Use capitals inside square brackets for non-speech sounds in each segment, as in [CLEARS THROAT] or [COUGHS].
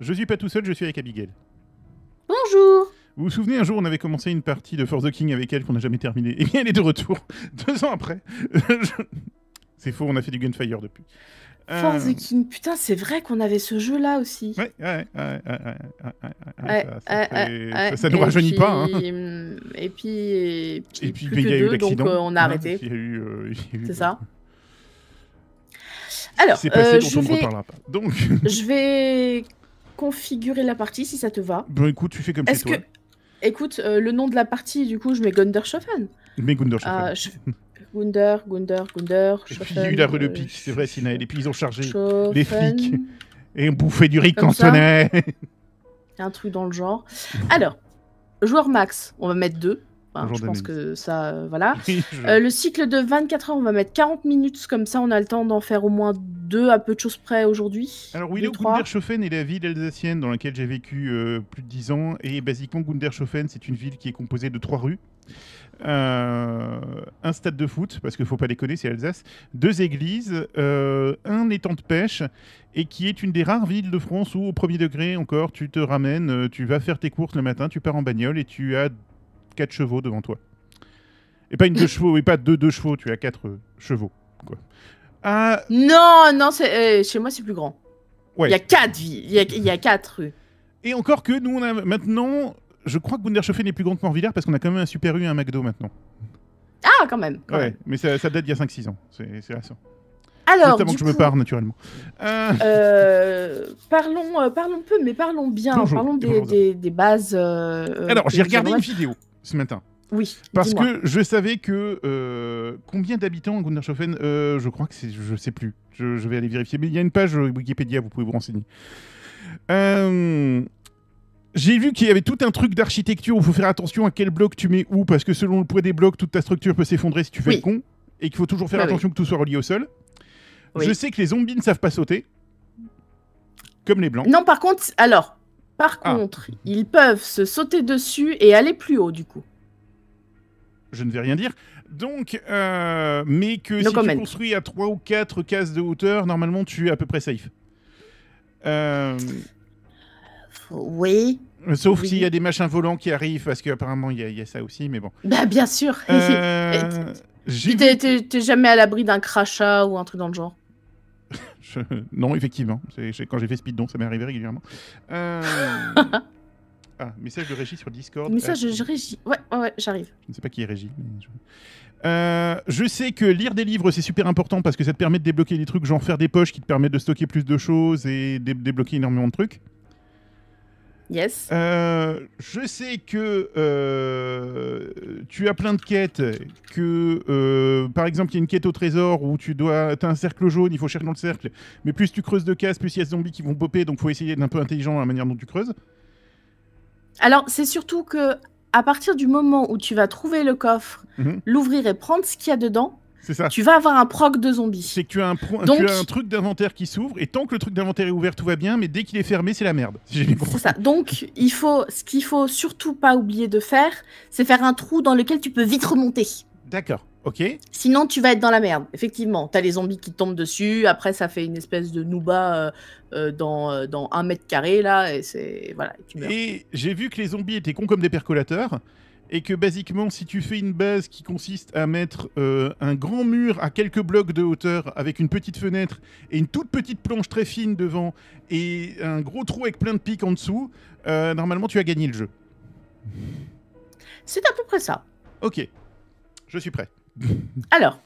Je suis pas tout seul, je suis avec Abigail. Bonjour Vous vous souvenez, un jour, on avait commencé une partie de For the King avec elle qu'on n'a jamais terminée. Et eh bien, elle est de retour, [LAUGHS] deux ans après. [LAUGHS] c'est faux, on a fait du Gunfire depuis. Euh, For the King, putain, c'est vrai qu'on avait ce jeu-là aussi. Ouais, ouais, ouais, ça ne rajeunit pas. Hein. Mm, et puis, et puis, euh, ah, il y a eu l'accident. Donc, on a arrêté. C'est ça. Alors, passé, euh, [LAUGHS] je, vais... Donc... je vais configurer la partie si ça te va. Bon, écoute, tu fais comme chez toi. Que... Écoute, euh, le nom de la partie, du coup, je mets Gundershofen. Mais mets Euh, je... Gunder, Gunder, Gunder. Et puis, il y a eu la rue de pique, euh, c'est vrai, Sinaël. Et puis ils ont chargé les flics et bouffé du riz cantonais. [LAUGHS] un truc dans le genre. Alors, joueur max, on va mettre deux. Hein. je pense que ça, euh, voilà. [LAUGHS] Euh, le cycle de 24 heures, on va mettre 40 minutes, comme ça on a le temps d'en faire au moins deux à peu de choses près aujourd'hui. Alors oui, Gundershofen est la ville alsacienne dans laquelle j'ai vécu euh, plus de 10 ans. Et basiquement, Gundershofen, c'est une ville qui est composée de trois rues. un stade de foot, parce qu'il faut pas déconner, c'est Alsace, deux églises, un étang de pêche, et qui est une des rares villes de France où, au premier degré encore, tu te ramènes, tu vas faire tes courses le matin, tu pars en bagnole et tu as 4 chevaux devant toi. Et pas une deux [COUGHS] chevaux, et pas deux deux chevaux, tu as quatre euh, chevaux. Ah. Non, non, c'est euh, chez moi c'est plus grand. Ouais. Il y a quatre il y a, quatre Et encore que nous, on a maintenant, je crois que Bunderschofen n'est plus grand que Morvillard parce qu'on a quand même un super U et un McDo maintenant. Ah, quand même. ouais, mais ça, date d'il y a 5-6 ans, c'est récent. Alors, Notamment que je me pars naturellement. Euh. parlons, parlons peu, mais parlons bien. parlons des, des bases. Alors, j'ai regardé une vidéo ce matin. Oui. Parce que je savais que euh, combien d'habitants en Gundershofen euh, Je crois que c'est, je sais plus. Je, vais aller vérifier. Mais il y a une page euh, Wikipédia, vous pouvez vous renseigner. Euh, j'ai vu qu'il y avait tout un truc d'architecture où il faut faire attention à quel bloc tu mets où, parce que selon le poids des blocs, toute ta structure peut s'effondrer si tu fais le con, et qu'il faut toujours faire bah attention que tout soit relié au sol. Je sais que les zombies ne savent pas sauter, comme les blancs. Non, par contre, alors, par ah. contre, ils peuvent se sauter dessus et aller plus haut, du coup. Je ne vais rien dire. Donc, euh, mais que si tu construis à 3 ou 4 cases de hauteur, normalement, tu es à peu près safe. Euh, oui. Sauf s'il y a des machins volants qui arrivent, parce qu'apparemment, il y, a ça aussi, mais bon. Bah, bien sûr. Euh, [LAUGHS] tu t'es jamais à l'abri d'un crachat ou un truc dans le genre. [LAUGHS] Non, effectivement. Quand j'ai fait Speed, donc ça m'est arrivé régulièrement. [LAUGHS] Euh, ah, message de régie sur Discord. Message euh, de régie. Ouais, ouais, j'arrive. Je ne sais pas qui est régie. Euh, je... sais que lire des livres, c'est super important parce que ça te permet de débloquer des trucs, genre faire des poches qui te permettent de stocker plus de choses et débloquer énormément de trucs. Yes. Euh, je sais que euh, tu as plein de quêtes, que euh, par exemple il y a une quête au trésor où tu dois, as un cercle jaune, il faut chercher dans le cercle, mais plus tu creuses de cases, plus il y a des zombies qui vont popper, donc faut essayer d'être un peu intelligent à la manière dont tu creuses. Alors c'est surtout que à partir du moment où tu vas trouver le coffre, mhm. l'ouvrir et prendre ce qu'il y a dedans, tu vas avoir un proc de zombies. C'est que tu as un, truc d'inventaire qui s'ouvre et tant que le truc d'inventaire est ouvert, tout va bien, mais dès qu'il est fermé, c'est la merde. c'est ça. Donc, il faut... ce qu'il faut surtout pas oublier de faire, c'est faire un trou dans lequel tu peux vite remonter. D'accord. ok. Sinon, tu vas être dans la merde. Effectivement, tu as les zombies qui tombent dessus. Après, ça fait une espèce de nouba euh, euh, euh, dans, un mètre carré là, et c'est voilà. et j'ai vu que les zombies étaient cons comme des percolateurs et que basiquement, si tu fais une base qui consiste à mettre euh, un grand mur à quelques blocs de hauteur avec une petite fenêtre et une toute petite planche très fine devant et un gros trou avec plein de pics en dessous, euh, normalement, tu as gagné le jeu. C'est à peu près ça. Ok, je suis prêt. [LAUGHS] Alors,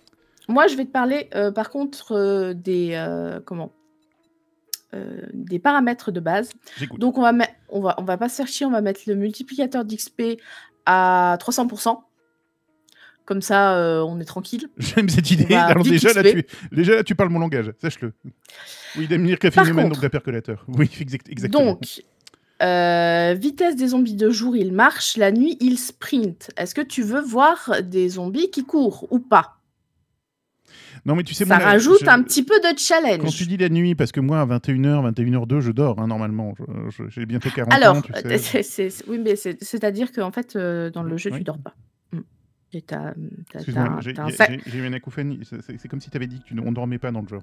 moi, je vais te parler, euh, par contre, des comment des paramètres de base. Donc on va, on, va, on va pas se faire chier, on va mettre le multiplicateur d'XP à 300%. Comme ça, euh, on est tranquille. [LAUGHS] J'aime cette idée. déjà là, tu, parles mon langage, sache-le. Oui, d'amener café donc d'apercolateur. [LAUGHS] Oui, exactement. Donc, euh, vitesse des zombies de jour, ils marchent. La nuit, ils sprintent. Est-ce que tu veux voir des zombies qui courent ou pas non, mais tu sais, ça rajoute un petit peu de challenge. Quand tu dis la nuit, parce que moi, à 21h, 21h2, je dors hein, normalement. J'ai bientôt 40 Alors, ans. Euh, Alors, [LAUGHS] oui, mais c'est-à-dire qu'en fait, euh, dans le jeu, tu tu dors pas. J'ai eu une acouphène. C'est comme si tu avais dit qu'on ne dormait pas dans le jeu.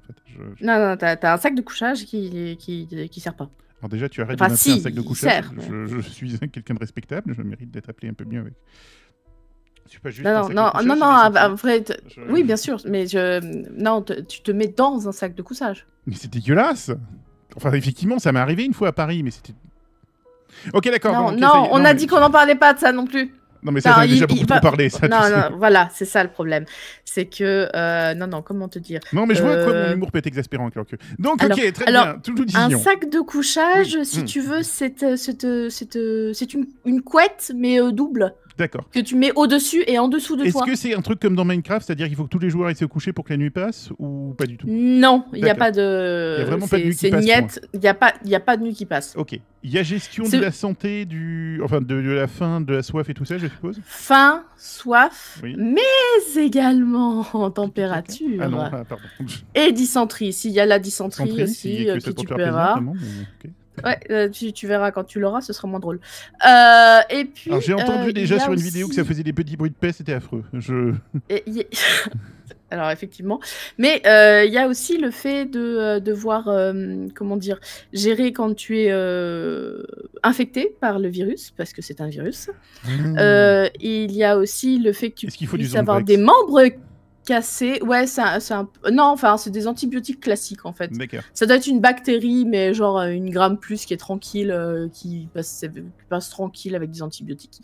Non, non, t'as as un sac de couchage qui, qui, sert pas. Alors déjà, tu arrêtes de si, un sac de couchage. Sert, je, je, suis [LAUGHS] quelqu'un de respectable, je mérite d'être appelé un peu mieux avec non, non, non, non, après, ah, bah, oui, bien sûr, mais je... non, tu te mets dans un sac de couchage. Mais c'est dégueulasse. Enfin, effectivement, ça m'est arrivé une fois à Paris, mais c'était. Ok, d'accord. Non, on a dit qu'on n'en parlait pas de ça non plus. Non, mais ça, j'en ai déjà beaucoup trop parlé. Ça, non, non, voilà, c'est ça le problème. C'est que. Euh, non, non, comment te dire Non, mais je vois que mon euh, humour peut être exaspérant. Donc, ok, très bien. Tout, un sac de couchage, si hmm. tu veux, euh, c'est une, une couette, mais double. D'accord. Que tu mets au-dessus et en dessous de toi. Est-ce que c'est un truc comme dans Minecraft, c'est-à-dire qu'il faut que tous les joueurs aillent se coucher pour que la nuit passe ou pas du tout Non, il n'y a pas de. Il n'y a vraiment pas de nuit qui passe. il n'y a, pas... de nuit qui passe. Ok. Il y a gestion de la santé, du... enfin de, la faim, de la soif et tout ça, je suppose Faim, soif, mais également [LAUGHS] en température. Ah non, ah, pardon. Et dysenterie. S'il y a la dysenterie, aussi, que, euh, tu peux avoir. Ouais, euh, tu, verras quand tu l'auras, ce sera moins drôle. Euh, et puis. j'ai entendu euh, déjà sur une vidéo que ça faisait des petits bruits de paix, c'était affreux. Je. [LAUGHS] Alors effectivement, mais il y a aussi le fait de devoir, comment dire, gérer quand tu es infecté par le virus, parce que c'est un virus. Mmh. il y a aussi le fait que tu puisses avoir des membres Ouais, c'est Non, enfin, c'est des antibiotiques classiques, en fait. Ça doit être une bactérie, mais genre euh, une gramme plus qui est tranquille, euh, qui, passe, tranquille avec des antibiotiques.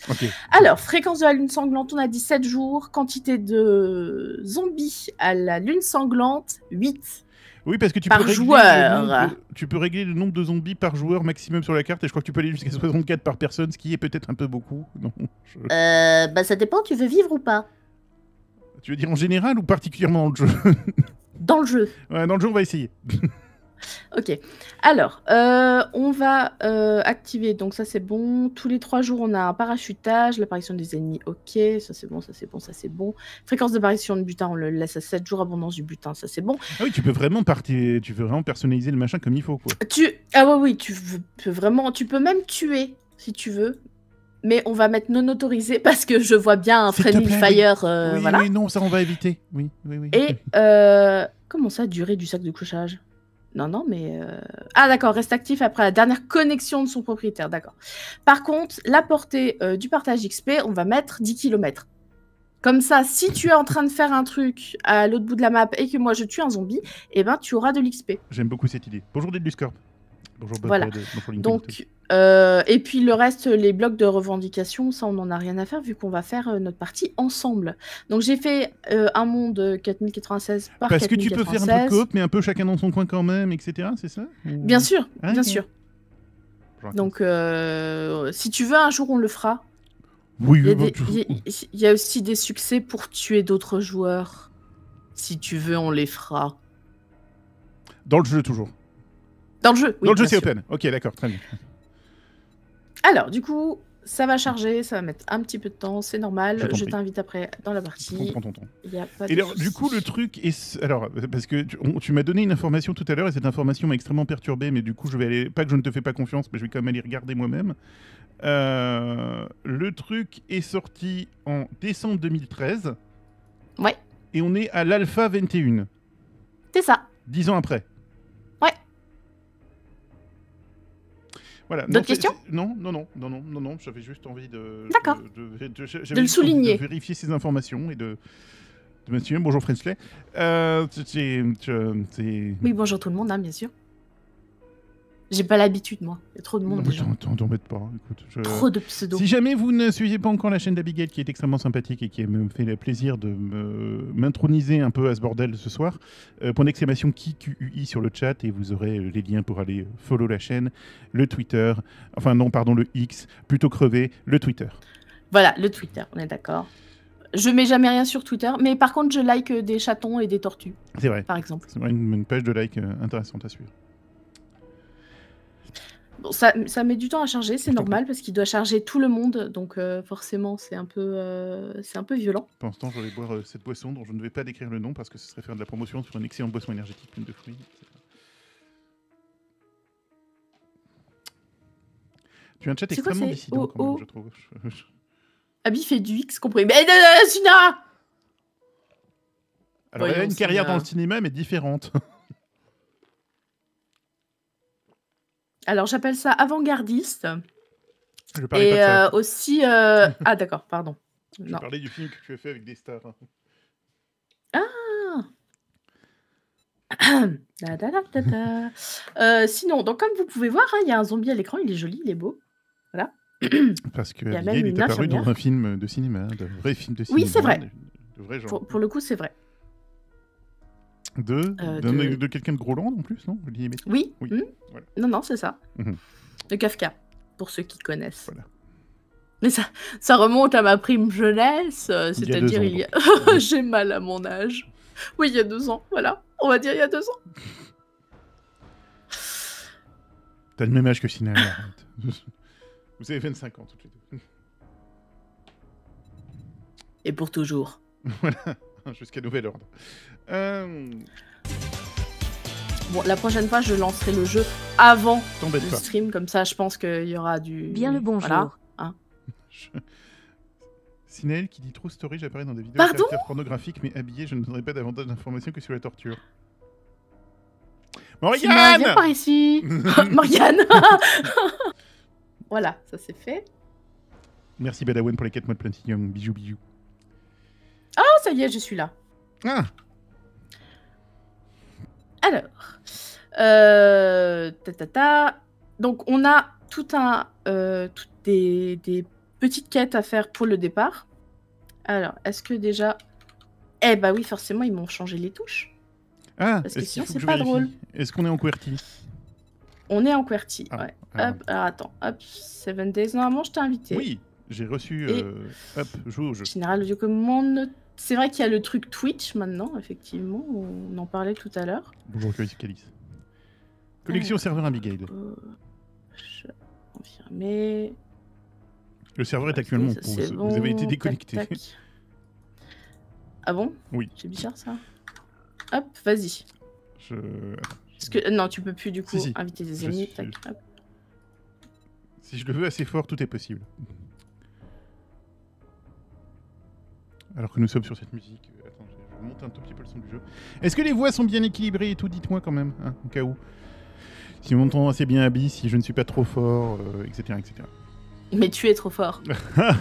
Alors, fréquence de la lune sanglante, on a 17 jours. Quantité de zombies à la lune sanglante, 8. Oui, parce que tu, par peux joueur. tu peux régler le nombre de zombies par joueur maximum sur la carte, et je crois que tu peux aller jusqu'à 64 par personne, ce qui est peut-être un peu beaucoup. Non, euh, bah, ça dépend, tu veux vivre ou pas tu veux dire en général ou particulièrement dans le jeu Dans le jeu. Ouais, dans le jeu, on va essayer. [LAUGHS] ok. Alors, euh, on va euh, activer, donc ça c'est bon. Tous les trois jours, on a un parachutage, l'apparition des ennemis, ok. Ça c'est bon, ça c'est bon, ça c'est bon. Fréquence d'apparition du butin, on le laisse à 7 jours. Abondance du butin, ça c'est bon. Ah oui, tu peux vraiment partir, tu veux vraiment personnaliser le machin comme il faut, quoi. Tu... Ah oui oui, tu peux vraiment, tu peux même tuer si tu veux, mais on va mettre non autorisé parce que je vois bien un friendly fire. Euh, non, ça on va éviter. Oui, oui, Et [LAUGHS] euh, comment ça, durée du sac de couchage Non, non, mais. Euh, ah, d'accord, reste actif après la dernière connexion de son propriétaire, d'accord. Par contre, la portée du partage XP, on va mettre 10 km. Comme ça, si tu es en train de faire un truc à l'autre bout de la map et que moi je tue un zombie, eh ben tu auras de l'XP. J'aime beaucoup cette idée. Bonjour Scorp voilà. Donc, euh, et puis le reste, les blocs de revendications, ça on n'en a rien à faire vu qu'on va faire euh, notre partie ensemble. Donc j'ai fait euh, un monde 4096 par Parce que tu peux faire un peu coop, mais un peu chacun dans son coin quand même, etc. C'est ça Bien sûr, ah, bien sûr. Donc si tu veux, un jour on le fera. Oui, il y, bah, il y a aussi des succès pour tuer d'autres joueurs. Si tu veux, on les fera. Dans le jeu toujours. Dans le jeu. Dans le c'est open. Ok, d'accord, très bien. Alors, du coup, ça va charger, ça va mettre un petit peu de temps, c'est normal. Je t'invite après dans la partie. ton et alors, du coup, le truc est. Alors, parce que tu, m'as donné une information tout à l'heure et cette information m'a extrêmement perturbée, mais du coup, je vais aller. Pas que je ne te fais pas confiance, mais je vais quand même aller regarder moi-même. Euh, le truc est sorti en décembre 2013. Ouais. Et on est à l'Alpha 21. C'est ça. Dix ans après. D'autres questions Non, non, non, non, non, non, J'avais juste envie de. D'accord. De, le souligner. De vérifier ces informations et de. de monsieur, bonjour frenchley Euh, oui, bonjour tout le monde, hein, bien sûr. J'ai pas l'habitude, moi. Il y a trop de monde. t'embête pas. Trop de pseudos. Si jamais vous ne suivez pas encore la chaîne d'Abigail, qui est extrêmement sympathique et qui me fait le plaisir de m'introniser un peu à ce bordel ce soir, euh, point d'exclamation qui sur le chat et vous aurez euh, les liens pour aller euh, follow la chaîne, le Twitter, enfin non, pardon, le X, plutôt crever, le Twitter. Voilà, le Twitter, on est d'accord. Je mets jamais rien sur Twitter, mais par contre, je like euh, des chatons et des tortues. C'est vrai. Par exemple. C'est une page de like intéressante à suivre ça, met du temps à charger, c'est normal, parce qu'il doit charger tout le monde, donc euh, forcément c'est un, peu, euh, c'est un peu violent. Pendant l'instant je vais boire euh, cette boisson dont je ne vais pas décrire le nom, parce que ce serait faire de la promotion sur une excellente boisson énergétique pleine de fruits. Tu as un chat extrêmement décidé, je trouve. [LAUGHS] Abby fait du X compris. Mais Sina Alors, a une carrière dans le cinéma, mais différente. [LAUGHS] alors j'appelle ça avant-gardiste. Je parlais et de ça. Euh, aussi. Euh, ah, d'accord, pardon. Je parlais du film que tu as fait avec des stars. Hein. Ah [CLEARS THROAT] da, da, da, euh, sinon, donc comme vous pouvez voir, hein, il y a un zombie à l'écran, il est joli, il est beau. Voilà. [CLEARS THROAT] Parce que il, est apparu dans un film de cinéma, un vrai film de cinéma. Oui, c'est vrai. pour, le coup, c'est vrai. De, euh, de... quelqu'un de Groland en plus, non Oui. oui. Mmh. Non, non, c'est ça. Mmh. De Kafka, pour ceux qui connaissent. Mais ça, ça remonte à ma prime jeunesse, c'est-à-dire euh, il y a... [LAUGHS] j'ai mal à mon âge. Oui, il y a deux ans, voilà. On va dire il y a deux ans. T'as le même âge que cinéma [LAUGHS] Vous avez 25 ans toutes les deux. Et pour toujours. [LAUGHS] voilà. [LAUGHS] jusqu'à nouvel ordre. Euh, bon, la prochaine fois, je lancerai le jeu avant le stream, comme ça, je pense qu'il y aura du. Bien le bonjour. Voilà. Hein [LAUGHS] qui dit trop story, j'apparais dans des vidéos Pardon pornographiques, mais habillé, je ne donnerai pas davantage d'informations que sur la torture. Morgane Viens par ici [LAUGHS] Morgane Voilà, ça c'est fait. Merci Badawen pour les 4 mois de Platinum. Bijou, bijou ça y est, je suis là. Ah. Alors, euh, ta, ta, ta. donc on a tout un, euh, toutes des, petites quêtes à faire pour le départ. Alors, est-ce que déjà... Eh bah oui, forcément, ils m'ont changé les touches. Ah, parce que sinon, c'est pas drôle. Est-ce qu'on est en QWERTY On est en QWERTY, ah, ah, alors attends, Seven Days, normalement, je t'ai invité. Oui, j'ai reçu, euh, hop, joue au jeu. Général mon c'est vrai qu'il y a le truc Twitch maintenant, effectivement, on en parlait tout à l'heure. Bonjour Calix. Euh, Connexion au serveur Abigail. Euh, je... Le serveur est actuellement en Vous avez été déconnecté. Ah bon Oui. C'est bizarre ça. Hop, vas-y. que non, tu peux plus du coup inviter des amis. Si je le veux assez fort, tout est possible. alors que nous sommes sur cette musique. Euh, attends, je monte un tout petit peu le son du jeu. Est-ce que les voix sont bien équilibrées et tout Dites-moi quand même, hein, au cas où. Si mon temps assez bien habillé, si je ne suis pas trop fort, etc., euh, etc. Mais tu es trop fort.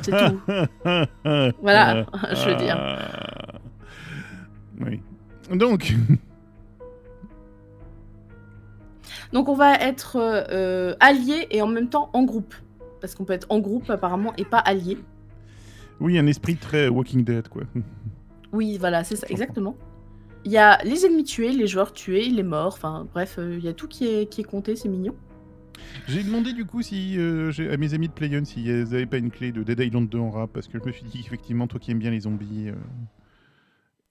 C'est tout. [LAUGHS] voilà, euh, [LAUGHS] je veux dire. Oui. Donc. Donc on va être alliés et en même temps en groupe. Parce qu'on peut être en groupe apparemment et pas allié. Oui, un esprit très Walking Dead, quoi. [LAUGHS] Oui, voilà, c'est ça, exactement. Il y a les ennemis tués, les joueurs tués, les morts, enfin bref, euh, il y a tout qui est, qui est compté, c'est mignon. J'ai demandé du coup si, euh, à mes amis de PlayOn s'ils n'avaient pas une clé de Dead Island 2 en rap, parce que je me suis dit effectivement, toi qui aimes bien les zombies,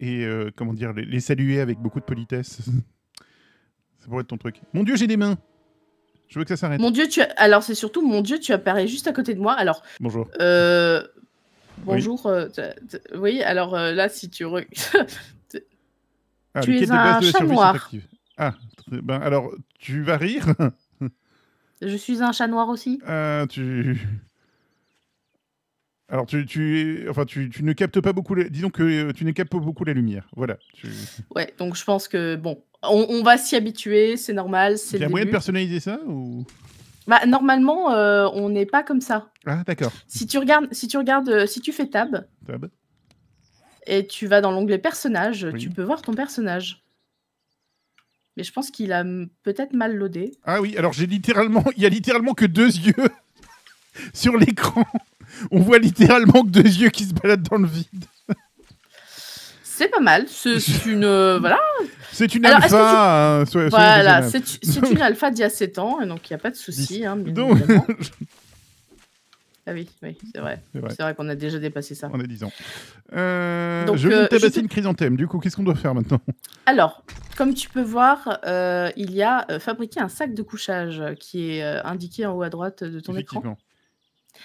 euh, et comment dire, les, saluer avec beaucoup de politesse, [LAUGHS] ça pourrait être ton truc. Mon dieu, j'ai des mains Je veux que ça s'arrête. Mon dieu, tu as... alors c'est surtout, mon dieu, tu apparais juste à côté de moi, alors... Bonjour. Euh... Bonjour. Euh, oui, alors euh, là, si tu. [LAUGHS] Ah, tu es un chat noir. Ah, ben, alors, tu vas rire Je suis un chat noir aussi. Ah, tu. Alors tu, enfin, tu, tu, ne captes pas beaucoup, disons que euh, tu ne captes pas beaucoup la lumière, voilà. [LAUGHS] Ouais, donc je pense que bon, on, va s'y habituer, c'est normal, c'est. Il y a moyen de personnaliser ça ou bah, normalement, euh, on n'est pas comme ça. Ah, d'accord. Si tu regardes, si tu regardes, euh, si tu fais tab, et tu vas dans l'onglet personnage, tu peux voir ton personnage. Mais je pense qu'il a peut-être mal loadé. Ah oui, alors j'ai littéralement, il y a littéralement que deux yeux [LAUGHS] sur l'écran. On voit littéralement que deux yeux qui se baladent dans le vide. C'est pas mal. C'est une euh, voilà. C'est une alpha. Hein, voilà, c'est une [LAUGHS] alpha d'il y a 7 ans, donc il n'y a pas de souci. Hein, donc... [LAUGHS] Ah oui, c'est vrai. C'est vrai, qu'on a déjà dépassé ça. On a 10 ans. Euh, je vais euh, une chrysanthème. Du coup, qu'est-ce qu'on doit faire maintenant Alors, comme tu peux voir, euh, il y a euh, fabriqué un sac de couchage qui est indiqué en haut à droite de ton écran.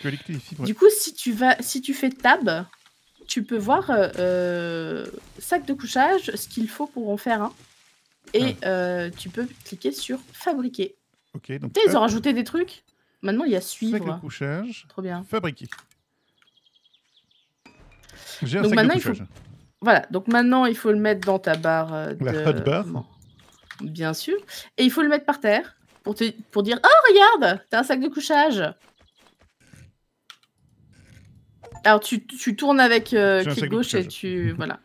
Tu les fibres. Du coup, si tu, vas, si tu fais tab, tu peux voir euh, euh, sac de couchage, ce qu'il faut pour en faire un. Et ah. euh, tu peux cliquer sur fabriquer. Ok, donc. Ils ont rajouté des trucs. Maintenant, il y a suivre. Sac de couchage. Trop bien. Fabriquer. J'ai un sac de couchage. Voilà, donc maintenant il faut le mettre dans ta barre. De... La Bien sûr. Et il faut le mettre par terre pour, pour dire Oh, regarde, t'as un sac de couchage. Alors, tu, tu tournes avec euh, clic gauche et tu. Mhm. voilà.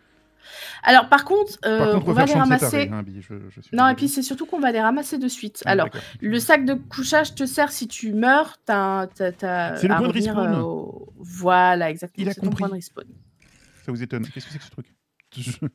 Alors, par contre, euh, on va les ramasser. Hein, non, et puis c'est surtout qu'on va les ramasser de suite. Ah, Alors, le sac de couchage te sert si tu meurs. T'as, as, t'as c'est le point euh, Voilà, exactement. Il a compris. Ton respawn. Ça vous étonne Qu'est-ce que c'est que ce truc [LAUGHS]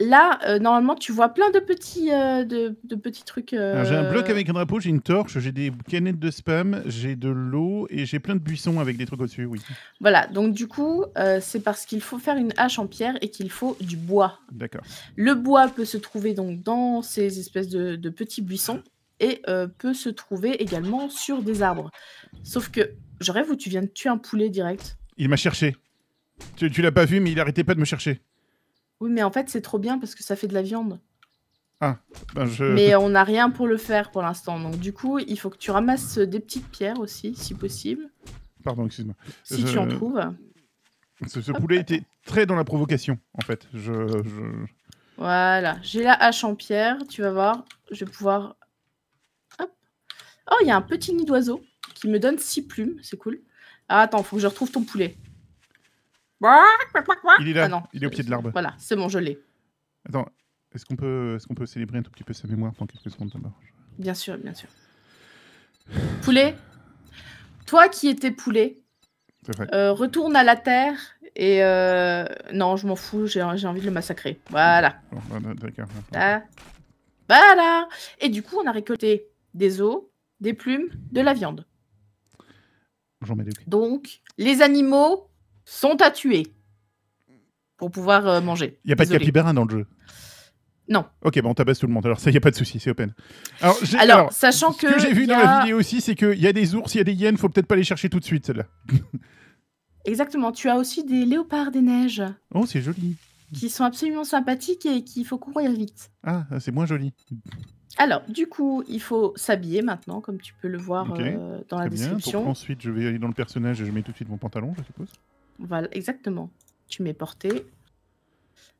Là, euh, normalement, tu vois plein de petits, euh, de, petits trucs. Euh, j'ai un bloc avec un drapeau, j'ai une torche, j'ai des canettes de spam, j'ai de l'eau et j'ai plein de buissons avec des trucs au-dessus, oui. Voilà, donc du coup, c'est parce qu'il faut faire une hache en pierre et qu'il faut du bois. D'accord. Le bois peut se trouver donc dans ces espèces de, petits buissons et peut se trouver également sur des arbres. Sauf que, je rêve où tu viens de tuer un poulet direct. Il m'a cherché. Tu, tu l'as pas vu, mais il arrêtait pas de me chercher. Oui, mais en fait, c'est trop bien parce que ça fait de la viande. Ah, ben je... Mais on n'a rien pour le faire pour l'instant. Donc, du coup, il faut que tu ramasses euh, des petites pierres aussi, si possible. Pardon, excuse-moi. Si tu en trouves. Ce, poulet était très dans la provocation, en fait. Je, Voilà. J'ai la hache en pierre. Tu vas voir. Je vais pouvoir. Hop. Oh, il y a un petit nid d'oiseau qui me donne six plumes. C'est cool. Ah, attends, faut que je retrouve ton poulet. Il est là, ah il est au pied de l'arbre. Voilà, c'est bon, je l'ai. Attends, est-ce qu'on peut, est qu'on peut célébrer un tout petit peu sa mémoire pendant quelques secondes d'abord Bien sûr, bien sûr. Poulet, toi qui étais poulet, euh, retourne à la terre et euh, non, je m'en fous, j'ai envie de le massacrer. Bah, bah, voilà. Voilà. Et du coup, on a récolté des os, des plumes, de la viande. Donc, les animaux sont à tuer pour pouvoir euh, manger. Il n'y a pas de capibara dans le jeu Non. Ok, bon, on tabasse tout le monde. Alors, ça, il n'y a pas de souci, c'est open. Alors, sachant que. Ce que j'ai vu dans la vidéo aussi, c'est qu'il y a des ours, il y a des hyènes, faut peut-être pas les chercher tout de suite, celle-là. Exactement. Tu as aussi des léopards des neiges. Oh, c'est joli. Qui sont absolument sympathiques et qu'il faut courir vite. Ah, c'est moins joli. Alors, du coup, il faut s'habiller maintenant, comme tu peux le voir euh, dans la description. ensuite, je vais aller dans le personnage et je mets tout de suite mon pantalon, je suppose. Voilà, exactement. Tu m'es porté.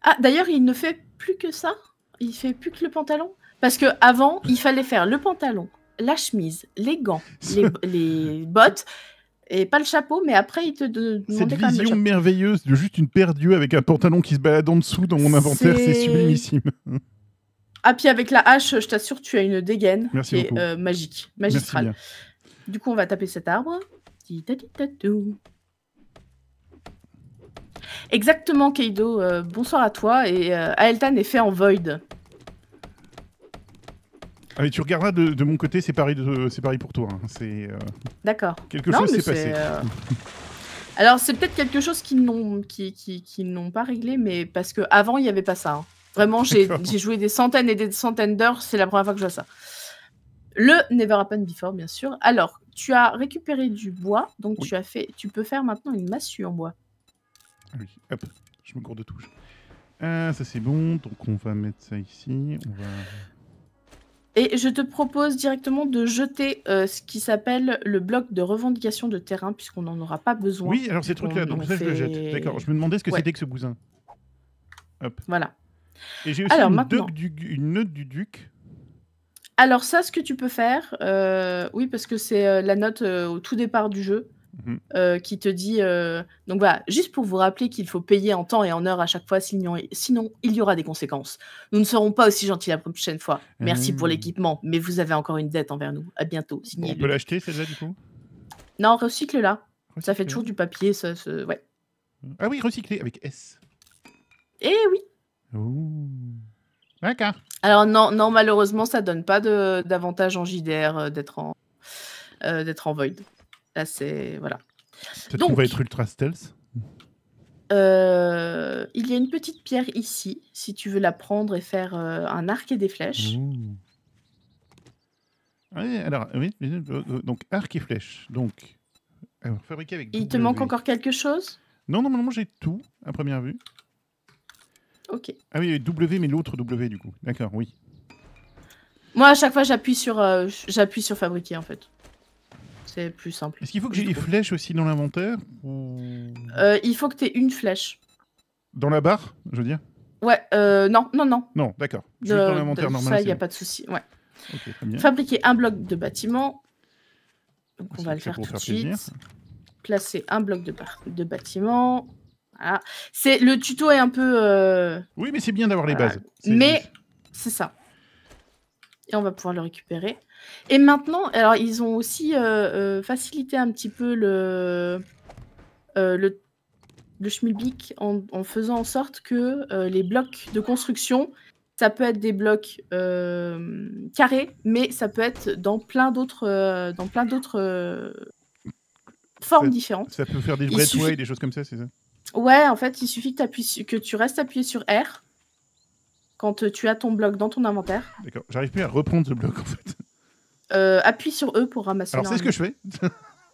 Ah, d'ailleurs, il ne fait plus que ça. Il fait plus que le pantalon. Parce que avant, il fallait faire le pantalon, la chemise, les gants, [LAUGHS] les, bottes et pas le chapeau, mais après, il te demandait Cette vision merveilleuse de juste une paire d'yeux avec un pantalon qui se balade en dessous dans mon inventaire, c'est sublimissime. [LAUGHS] Ah, puis avec la hache, je t'assure, tu as une dégaine Merci qui est euh, magique, magistrale. Du coup, on va taper cet arbre. Exactement, Keido. Euh, bonsoir à toi. Et euh, Aeltan est fait en void. Ah, tu regarderas de, mon côté, c'est pareil, pareil pour toi. Hein. Euh, D'accord. Quelque chose s'est passé. [LAUGHS] Alors, c'est peut-être quelque chose qu'ils n'ont, qui, pas réglé, mais parce qu'avant, il n'y avait pas ça. Hein. Vraiment, j'ai, joué des centaines et des centaines d'heures. C'est la première fois que je vois ça. Le Never Happen Before, bien sûr. Alors, tu as récupéré du bois, donc tu as fait, tu peux faire maintenant une massue en bois. Ah hop, je me cours de touche. Ah, ça c'est bon, donc on va mettre ça ici. Et je te propose directement de jeter euh, ce qui s'appelle le bloc de revendication de terrain, puisqu'on n'en aura pas besoin. Oui, alors ces trucs-là, donc ça je le jette. D'accord, je me demandais ce que c'était que ce bousin. Hop. Voilà. Et j'ai aussi une, une note du duc. Alors ça, ce que tu peux faire, euh, oui, parce que c'est euh, la note au tout départ du jeu. Mhm. Euh, qui te dit euh, donc voilà juste pour vous rappeler qu'il faut payer en temps et en heure à chaque fois sinon, sinon il y aura des conséquences nous ne serons pas aussi gentils la prochaine fois merci pour mmh. l'équipement mais vous avez encore une dette envers nous à bientôt on peut l'acheter celle-là du coup non recycle là ça fait toujours du papier ça, ouais ah oui recycler avec S eh oui d'accord alors non non malheureusement ça donne pas d'avantage en JDR euh, d'être en d'être en void Là, c'est. Voilà. Peut-être va être ultra stealth euh, il y a une petite pierre ici, si tu veux la prendre et faire euh, un arc et des flèches. Mmh. alors, oui, euh, donc arc et flèche. Donc, avec. Il te manque encore quelque chose Non, non, non, j'ai tout à première vue. Ok. Ah oui, W, mais l'autre W du coup. D'accord, oui. Moi, à chaque fois, j'appuie sur, j'appuie sur fabriquer en fait c'est plus simple. Est-ce qu'il faut que j'ai des flèches aussi dans l'inventaire euh, Il faut que tu aies une flèche. Dans la barre, je veux dire Ouais, euh, non, non, non. Non, d'accord. dans l'inventaire normal. Ça, il n'y a pas de souci. Ouais. Fabriquer un bloc de bâtiment. Donc, on ah, va le faire tout de suite. Placer un bloc de, de bâtiment. C'est le tuto est un peu. Euh, oui, mais c'est bien d'avoir les bases. Mais c'est ça. Et on va pouvoir le récupérer. Et maintenant, alors ils ont aussi euh, euh, facilité un petit peu le, euh, le, le schmilblick en, faisant en sorte que euh, les blocs de construction, ça peut être des blocs carrés, mais ça peut être dans plein d'autres dans plein d'autres formes différentes. Ça peut faire des breadways, des choses comme ça, c'est ça Ouais, en fait, il suffit que, que tu restes appuyé sur R quand tu as ton bloc dans ton inventaire. D'accord, j'arrive plus à reprendre ce bloc en fait. Euh, appuie sur E pour ramasser. Alors, c'est ce que je fais.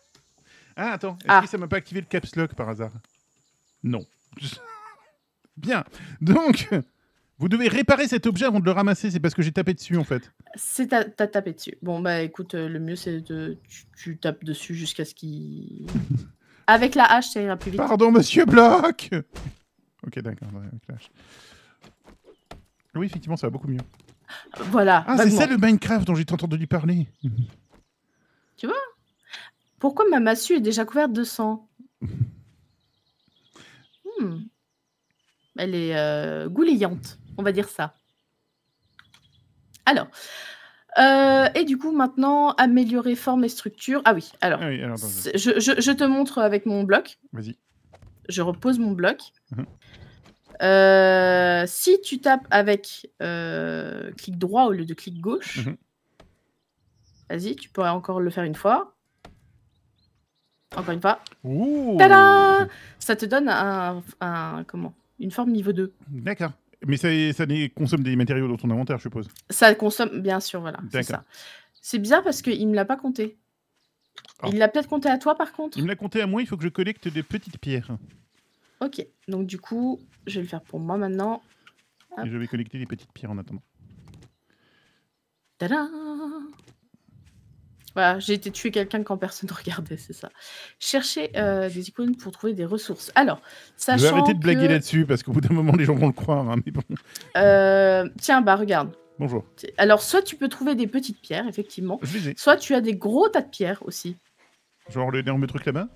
[LAUGHS] ah, attends. Est-ce ah. que ça m'a pas activé le caps lock par hasard Non. [LAUGHS] Bien. Donc, vous devez réparer cet objet avant de le ramasser. C'est parce que j'ai tapé dessus, en fait. C'est t'as tapé dessus. Bon, bah écoute, euh, le mieux, c'est de. Tu, tapes dessus jusqu'à ce qu'il. [LAUGHS] Avec la hache, ça ira plus vite. Pardon, monsieur Block Ok, d'accord. Oui, effectivement, ça va beaucoup mieux. Voilà. Ah, c'est ça le Minecraft dont j'ai entendu parler. Tu vois Pourquoi ma massue est déjà couverte de sang hmm. Elle est euh, goulillante, on va dire ça. Alors, euh, et du coup, maintenant, améliorer forme et structure. Ah oui, alors, ah je, te montre avec mon bloc. Vas-y. Je repose mon bloc. Mhm. Euh, si tu tapes avec euh, clic droit au lieu de clic gauche, mhm. vas-y, tu pourrais encore le faire une fois. Encore une fois. Tada Ça te donne un, comment une forme niveau 2. D'accord. Mais ça, ça consomme des matériaux dans ton inventaire, je suppose. Ça consomme, bien sûr, voilà. C'est bizarre parce qu'il ne me l'a pas compté. Ah. Il l'a peut-être compté à toi, par contre. Il me l'a compté à moi, il faut que je collecte des petites pierres. Ok, donc du coup, je vais le faire pour moi maintenant. Et je vais collecter les petites pierres en attendant. Tada Voilà, j'ai été tuer quelqu'un quand personne ne [LAUGHS] regardait, c'est ça. Chercher euh, des icônes pour trouver des ressources. Alors, sachant Je vais arrêter de blaguer là-dessus, parce qu'au bout d'un moment, les gens vont le croire. Hein, mais bon. Euh, tiens, bah regarde. Bonjour. Alors, soit tu peux trouver des petites pierres, effectivement. Soit tu as des gros tas de pierres aussi. Genre l'énorme trucs là-bas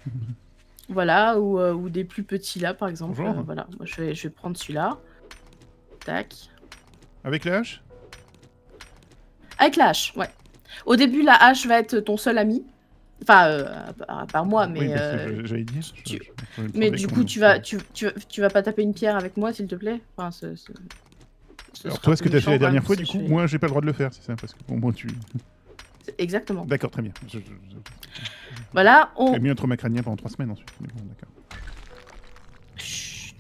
voilà, euh, ou, des plus petits là, par exemple. Euh, voilà, je, vais, je vais prendre celui-là. Tac. Avec la hache Avec la hache, ouais. Au début, la hache va être ton seul ami. Enfin, euh, à part moi, mais... Oui, mais euh, j'allais dire. mais du coup, tu vas, tu, tu, vas pas taper une pierre avec moi, s'il te plaît enfin, ce, ce... Alors toi, ce que t'as fait la dernière fois, du coup, moi, j'ai pas le droit de le faire, c'est ça Parce que bon, moi, tu... Exactement. D'accord, très bien. Voilà, on... J'ai mis un trauma pendant trois semaines ensuite. d'accord.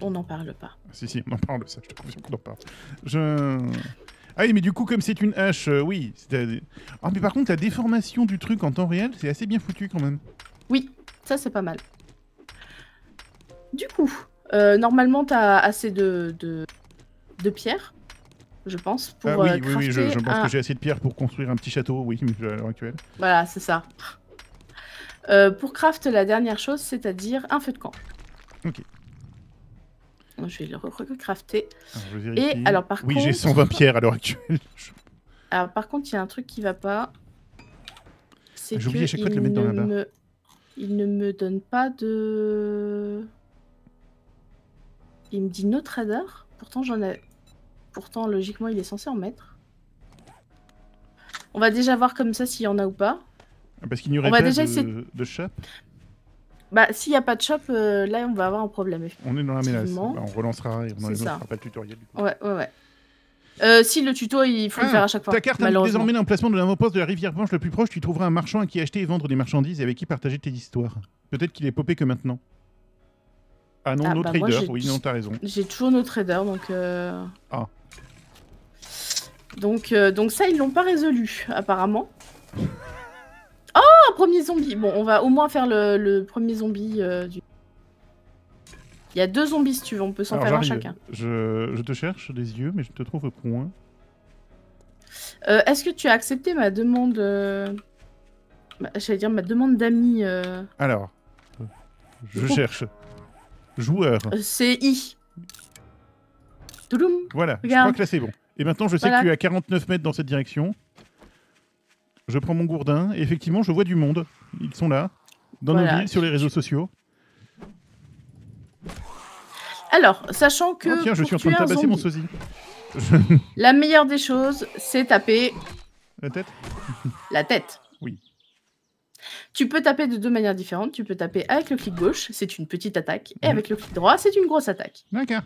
on n'en parle pas. Ah, si, si, on en parle, ça, je te confirme qu'on en parle. Je... Ah oui, mais du coup, comme c'est une hache, euh, oui. Euh, ah, mais par contre, la déformation du truc en temps réel, c'est assez bien foutu quand même. Oui, ça c'est pas mal. Du coup, euh, normalement, t'as assez de, de, de pierres je pense, ah pour euh, oui, oui, oui, je, pense que j'ai assez de pierres pour construire un petit château, oui, à l'heure actuelle. Voilà, c'est ça. Euh, pour craft, la dernière chose, c'est-à-dire un feu de camp. Ok. je vais le recrafter. Ah, Et alors, par oui, j'ai 120 pierres à l'heure actuelle. [LAUGHS] alors, par contre, il y a un truc qui va pas. C'est que à chaque fois de le mettre dans la barre. Il ne me donne pas de... Il me dit notre radar. Pourtant, j'en ai... Pourtant, logiquement, il est censé en mettre. On va déjà voir comme ça s'il y en a ou pas. Ah, parce qu'il n'y aurait pas de, shop Bah, s'il n'y a pas de shop, euh, là, on va avoir un problème. On est dans la menace. Bah, on relancera et on ne pas le tutoriel. Du coup. Ouais, ouais, ouais. Euh, si le tuto, il faut le ah, faire à chaque fois. Ta carte a désormais l'emplacement de l'avant-poste de la rivière Blanche le plus proche. Tu trouveras un marchand à qui acheter et vendre des marchandises et avec qui partager tes histoires. Peut-être qu'il est popé que maintenant. Ah non, ah nos bah, traders. Oui, non, t'as raison. J'ai toujours nos traders, donc. Euh, ah. Donc, euh, donc ça, ils l'ont pas résolu, apparemment. Oh, premier zombie Bon, on va au moins faire le, premier zombie euh, du... Il y a deux zombies, si tu veux, on peut s'en faire un chacun. Je, te cherche des yeux, mais je te trouve point. Euh, est-ce que tu as accepté ma demande... Bah, J'allais dire ma demande d'amis... Alors, je cherche. Joueur. C'est I. Touloum. Voilà, Regarde. je crois que là c'est bon. Et maintenant, je sais que tu es à 49 mètres dans cette direction. Je prends mon gourdin et effectivement, je vois du monde. Ils sont là, dans nos villes, sur les réseaux sociaux. Alors, sachant que. Oh, tiens, je suis en train de tabasser mon sosie. [LAUGHS] La meilleure des choses, c'est taper. La tête La tête. Oui. Tu peux taper de deux manières différentes. Tu peux taper avec le clic gauche, c'est une petite attaque, et mhm. avec le clic droit, c'est une grosse attaque. D'accord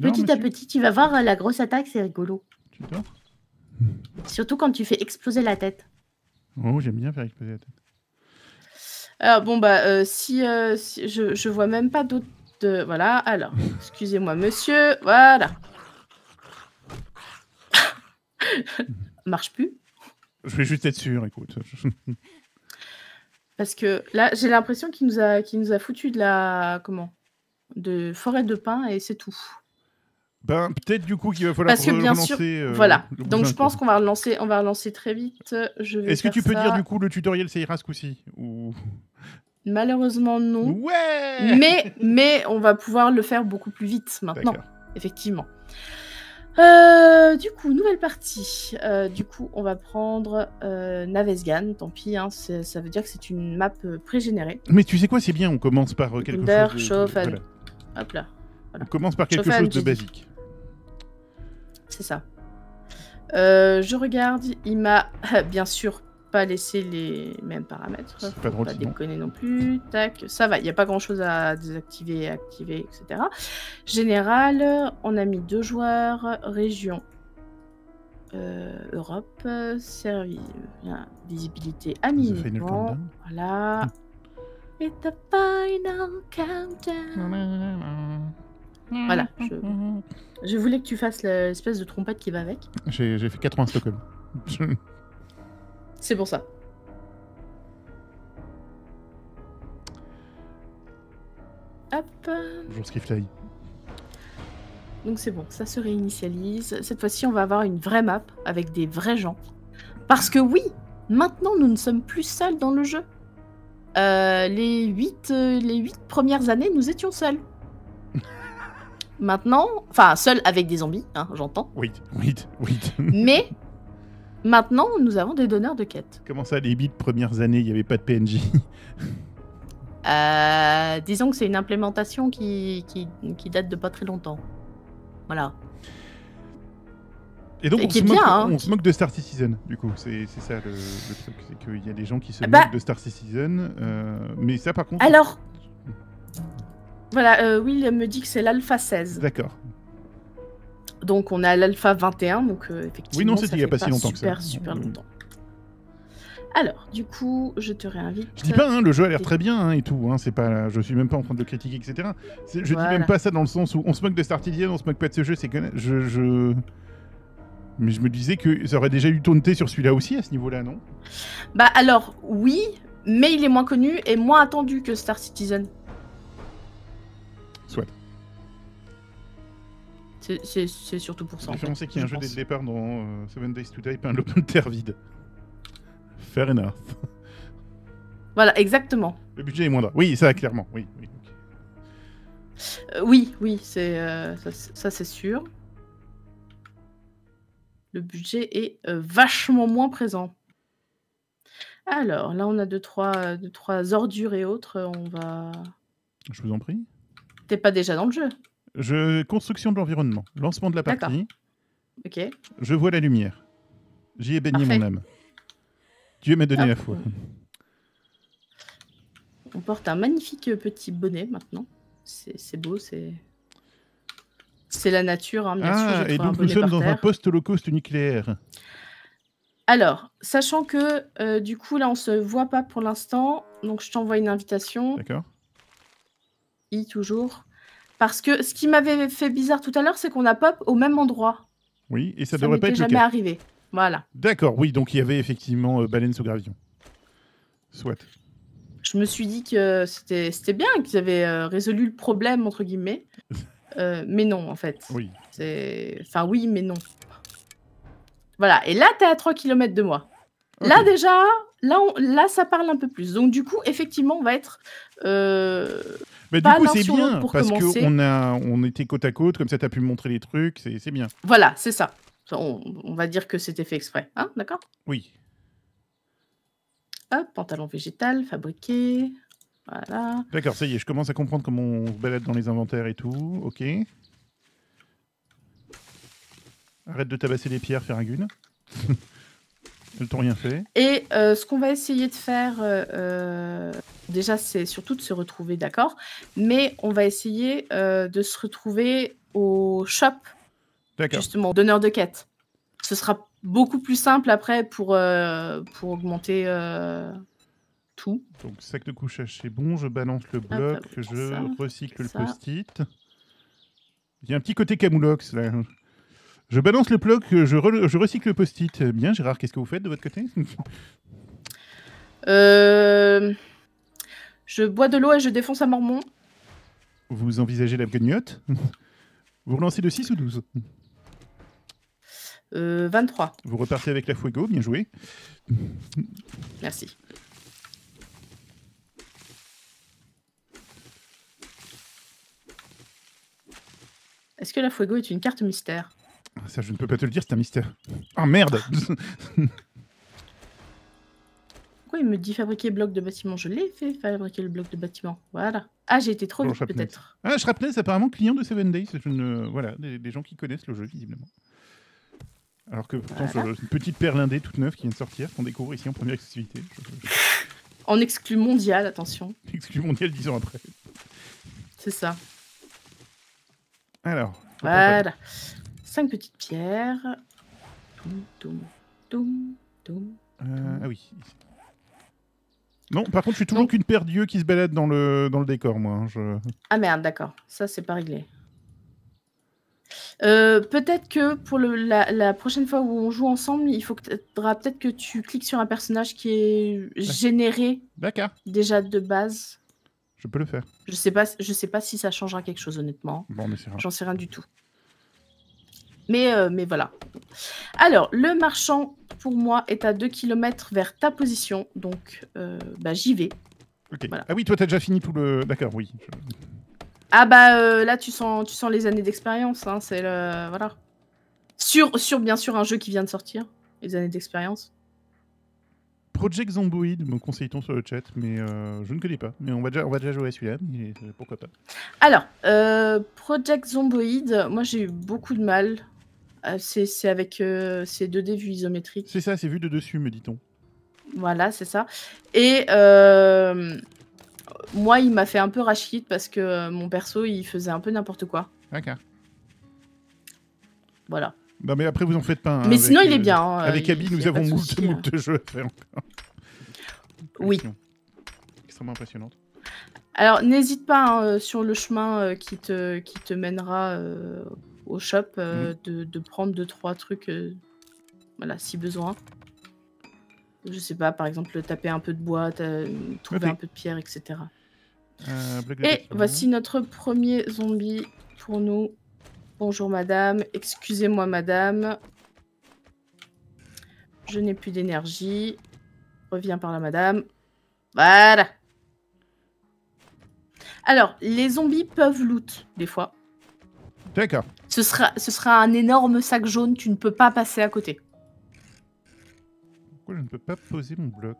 petit à petit, tu vas voir euh, la grosse attaque, c'est rigolo. Tu dors Surtout quand tu fais exploser la tête. Oh, j'aime bien faire exploser la tête. Alors ah, bon bah euh, si, euh, je, vois même pas d'autres voilà alors excusez-moi monsieur voilà [LAUGHS] marche plus je vais juste être sûr écoute parce que là j'ai l'impression qu'il nous a qu'il nous a foutu de la comment de forêt de pain et c'est tout ben, peut-être du coup qu'il va falloir Parce que bien sûr, euh, voilà. Donc je pense qu'on va relancer, on va relancer très vite. Est-ce que tu peux dire du coup le tutoriel c'est ce coup-ci ou... Malheureusement non. Ouais. Mais mais on va pouvoir le faire beaucoup plus vite maintenant, effectivement. Euh, du coup, nouvelle partie. Euh, du coup, on va prendre euh, Navesgan. Tant pis, hein, ça veut dire que c'est une map pré-générée. Mais tu sais quoi, c'est bien. On commence par quelque chose. De... Hop là. On commence par quelque chose de basique. C'est ça. Euh, je regarde, il m'a [LAUGHS] bien sûr pas laissé les mêmes paramètres. pas, déconner non plus. Tac, ça va, il n'y a pas grand chose à désactiver, activer, etc. Général, on a mis deux joueurs, région. Euh, Europe, service, visibilité à Voilà. final voilà. Mmh, mmh, mmh. Je... voulais que tu fasses l'espèce de trompette qui va avec. J'ai fait 80 Stockholm. C'est pour ça. Hop. Bonjour Skiffly. Donc c'est bon, ça se réinitialise. Cette fois-ci, on va avoir une vraie map avec des vrais gens. Parce que oui, maintenant, nous ne sommes plus seuls dans le jeu. Euh, les, 8, euh, les 8 premières années, nous étions seuls. Maintenant, enfin, seul avec des zombies, hein, j'entends. Oui, oui, oui. Mais maintenant, nous avons des donneurs de quêtes. Comment ça, les de premières années, il n'y avait pas de PNJ euh, Disons que c'est une implémentation qui, qui, date de pas très longtemps. Voilà. Et donc, on, se moque, bien, hein. on se moque de Star Citizen, du coup. C'est ça le, truc, c'est qu'il y a des gens qui se bah moquent de Star Citizen. Euh, mais ça, par contre. Alors. Voilà, euh, Will me dit que c'est l'alpha 16. D'accord. Donc on est à l'alpha 21, donc euh, effectivement. Oui, non, c'était il n'y a pas, si longtemps que ça. Super, super mm. longtemps. Alors, du coup, je te réinvite. Je dis pas, hein, le jeu a l'air très bien hein, et tout. Hein, c'est pas, je suis même pas en train de le critiquer, etc. Je ne dis même pas ça dans le sens où on se moque de Star Citizen, on se moque pas de ce jeu. C'est je, je, mais je me disais que ça aurait déjà eu taunté sur celui-là aussi à ce niveau-là, non Bah alors oui, mais il est moins connu et moins attendu que Star Citizen. C'est surtout pour ça. On sait qu'il y a un jeu pense. dès le départ dans euh, Seven Days to Die, pas un open terre vide. Fair enough. Voilà, exactement. Le budget est moindre. Oui, ça, clairement. Oui, oui. Euh, euh, ça, ça c'est sûr. Le budget est vachement moins présent. Alors, là, on a deux trois, deux, trois ordures et autres. On va. Je vous en prie. T'es pas déjà dans le jeu je... Construction de l'environnement, lancement de la partie. Ok. Je vois la lumière. J'y ai baigné mon âme. Dieu m'a donné la foi. On porte un magnifique petit bonnet maintenant. C'est beau, c'est. C'est la nature, hein, ah, Et donc nous sommes dans un post-holocauste nucléaire. Alors, sachant que euh, du coup, là, on se voit pas pour l'instant, donc je t'envoie une invitation. D'accord. I toujours. Parce que ce qui m'avait fait bizarre tout à l'heure, c'est qu'on a pop au même endroit. Oui, et ça, ne devrait pas être jamais arrivé. Voilà. D'accord, oui, donc il y avait effectivement euh, baleine sous gravillon. Soit. Je me suis dit que c'était bien, qu'ils avaient euh, résolu le problème, entre guillemets. [LAUGHS] Euh, mais non, en fait. Oui. Enfin, oui, mais non. Voilà, et là, t'es à 3 km de moi. Là, déjà, Là, ça parle un peu plus. Donc, du coup, effectivement, on va être. Euh, mais du coup, c'est bien, parce qu'on on était côte à côte, comme ça, tu as pu montrer les trucs, c'est bien. Voilà, c'est ça. On, va dire que c'était fait exprès, hein, d'accord Oui. Hop, pantalon végétal, fabriqué. Voilà. D'accord, ça y est, je commence à comprendre comment on balade dans les inventaires et tout. Ok. Arrête de tabasser les pierres, Ferragun. [LAUGHS] Elles t'ont rien fait. Et euh, ce qu'on va essayer de faire, euh, euh, déjà, c'est surtout de se retrouver d'accord, mais on va essayer de se retrouver au shop, justement, donneur de quête. Ce sera beaucoup plus simple après pour, pour augmenter tout. Donc, sac de couchage, c'est bon, je balance le ah, bloc, bah je recycle le post-it. Il y a un petit côté camoulox là. Je balance le plug, je, recycle le post-it. Bien, Gérard, qu'est-ce que vous faites de votre côté euh, Je bois de l'eau et je défonce un mormon. Vous envisagez la gagnote [LAUGHS] Vous relancez de 6 ou 12 euh, 23. Vous repartez avec la Fuego, bien joué. Merci. Est-ce que la Fuego est une carte mystère ça, je ne peux pas te le dire, c'est un mystère. Ah merde [LAUGHS] Pourquoi il me dit fabriquer bloc de bâtiment Je l'ai fait fabriquer le bloc de bâtiment. Voilà. Ah, j'ai été trop vite, peut-être. Ah, je c'est apparemment client de Seven Days. C'est une, voilà, des, gens qui connaissent le jeu, visiblement. Alors que pourtant, une petite perle indé toute neuve qui vient de sortir, qu'on découvre ici en première exclusivité. En exclu mondial, attention. Exclu mondial dix ans après. C'est ça. Alors. Voilà. Cinq petites pierres. Euh, ah oui. Non, par contre, je suis toujours qu'une paire d'yeux qui se balade dans le, dans le décor, moi. Hein, je... Ah merde, d'accord. Ça, c'est pas réglé. Euh, peut-être que pour la, prochaine fois où on joue ensemble, il faudra peut-être que tu cliques sur un personnage qui est généré déjà de base. Je peux le faire. Je sais pas, je sais pas si ça changera quelque chose honnêtement. Bon, J'en sais rien du tout. Mais, euh, mais voilà. Alors, le marchand, pour moi, est à 2 km vers ta position. Donc, euh, bah, j'y vais. Ah oui, toi, t'as déjà fini tout le. D'accord, oui. Ah bah euh, là, tu sens, tu sens les années d'expérience. Hein. c'est le. Voilà. Sur, sur, bien sûr, un jeu qui vient de sortir. Les années d'expérience. Project Zomboid, me conseille-t-on sur le chat, mais je ne connais pas. Mais on va déjà, on va déjà jouer celui-là, pourquoi pas. Alors, Project Zomboid, moi j'ai eu beaucoup de mal. Euh, c'est avec euh, ces 2D vue isométrique. C'est ça, c'est vu de dessus, me dit-on. Voilà, c'est ça. Et euh, moi, il m'a fait un peu rachid parce que mon perso, il faisait un peu n'importe quoi. D'accord. Voilà. Bah, mais après, vous en faites pas. Hein, mais sinon, il est bien. Hein, avec Abby, nous avons moult, de moult hein. jeux à faire encore. Oui. Extrêmement impressionnante. Alors, n'hésite pas sur le chemin qui, te, qui te mènera au shop euh, mhm. de, prendre deux trois trucs, euh, voilà, si besoin. Je sais pas, par exemple, taper un peu de bois, trouver un peu de pierre, etc. et euh, voici notre premier zombie pour nous. Bonjour madame, excusez-moi madame. Je n'ai plus d'énergie. Reviens par là, madame. Voilà. Alors, les zombies peuvent loot des fois. D'accord. Ce sera, un énorme sac jaune, tu ne peux pas passer à côté. Pourquoi je ne peux pas poser mon bloc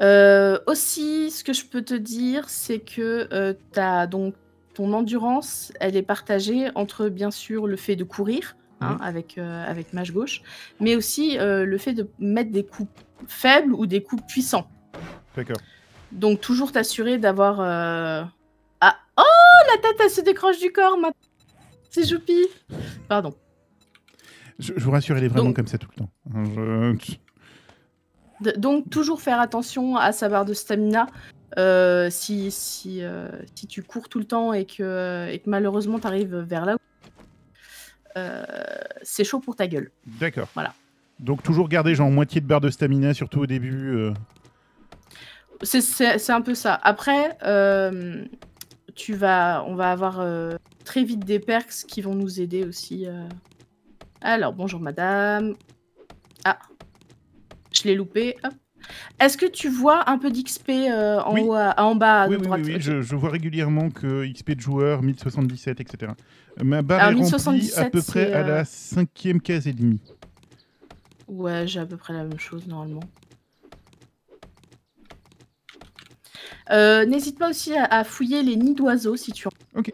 euh, Aussi, ce que je peux te dire, c'est que euh, donc, ton endurance, elle est partagée entre bien sûr le fait de courir, hein, mhm. avec, euh, avec gauche, mais aussi le fait de mettre des coups faibles ou des coups puissants. D'accord. Donc toujours t'assurer d'avoir Oh, la tête, elle se décroche du corps maintenant. C'est choupi. Pardon. Je, vous rassure, elle est vraiment comme ça tout le temps. Hein, donc, toujours faire attention à sa barre de stamina. Euh, si, si, euh, si tu cours tout le temps et que, euh, et que malheureusement tu arrives vers là, euh, c'est chaud pour ta gueule. D'accord. Voilà. Donc toujours garder genre moitié de barre de stamina, surtout au début. C'est un peu ça. Après, tu vas, on va avoir euh, très vite des perks qui vont nous aider aussi. Euh. Alors, bonjour madame. Ah, je l'ai loupé. Est-ce que tu vois un peu d'XP euh, en, en bas oui, oui, Oui, je, vois régulièrement que XP de joueur, 1077, etc. Ma barre est à peu près à la cinquième case et demie. Ouais, j'ai à peu près la même chose normalement. Euh, n'hésite pas aussi à, fouiller les nids d'oiseaux si tu en. Ok.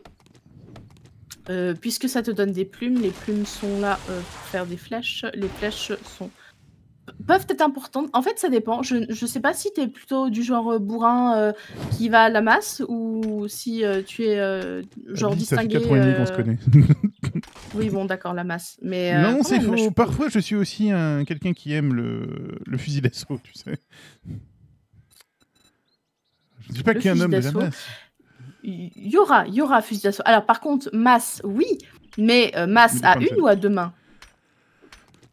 Euh, puisque ça te donne des plumes, les plumes sont là euh, pour faire des flèches. Les flèches sont peuvent être importantes. En fait, ça dépend. Je ne sais pas si tu es plutôt du genre bourrin qui va à la masse ou si tu es genre distingué. Ça fait 4 se connaît. [LAUGHS] oui, bon, d'accord, la masse. Mais, non, c'est faux. Parfois, je suis aussi quelqu'un qui aime le, le fusil d'assaut, tu sais. Je dis pas qu'il y a un homme de la masse. Il y aura, il y aura fusil d'assaut. Alors par contre, masse, oui, mais euh, masse à une ou à deux mains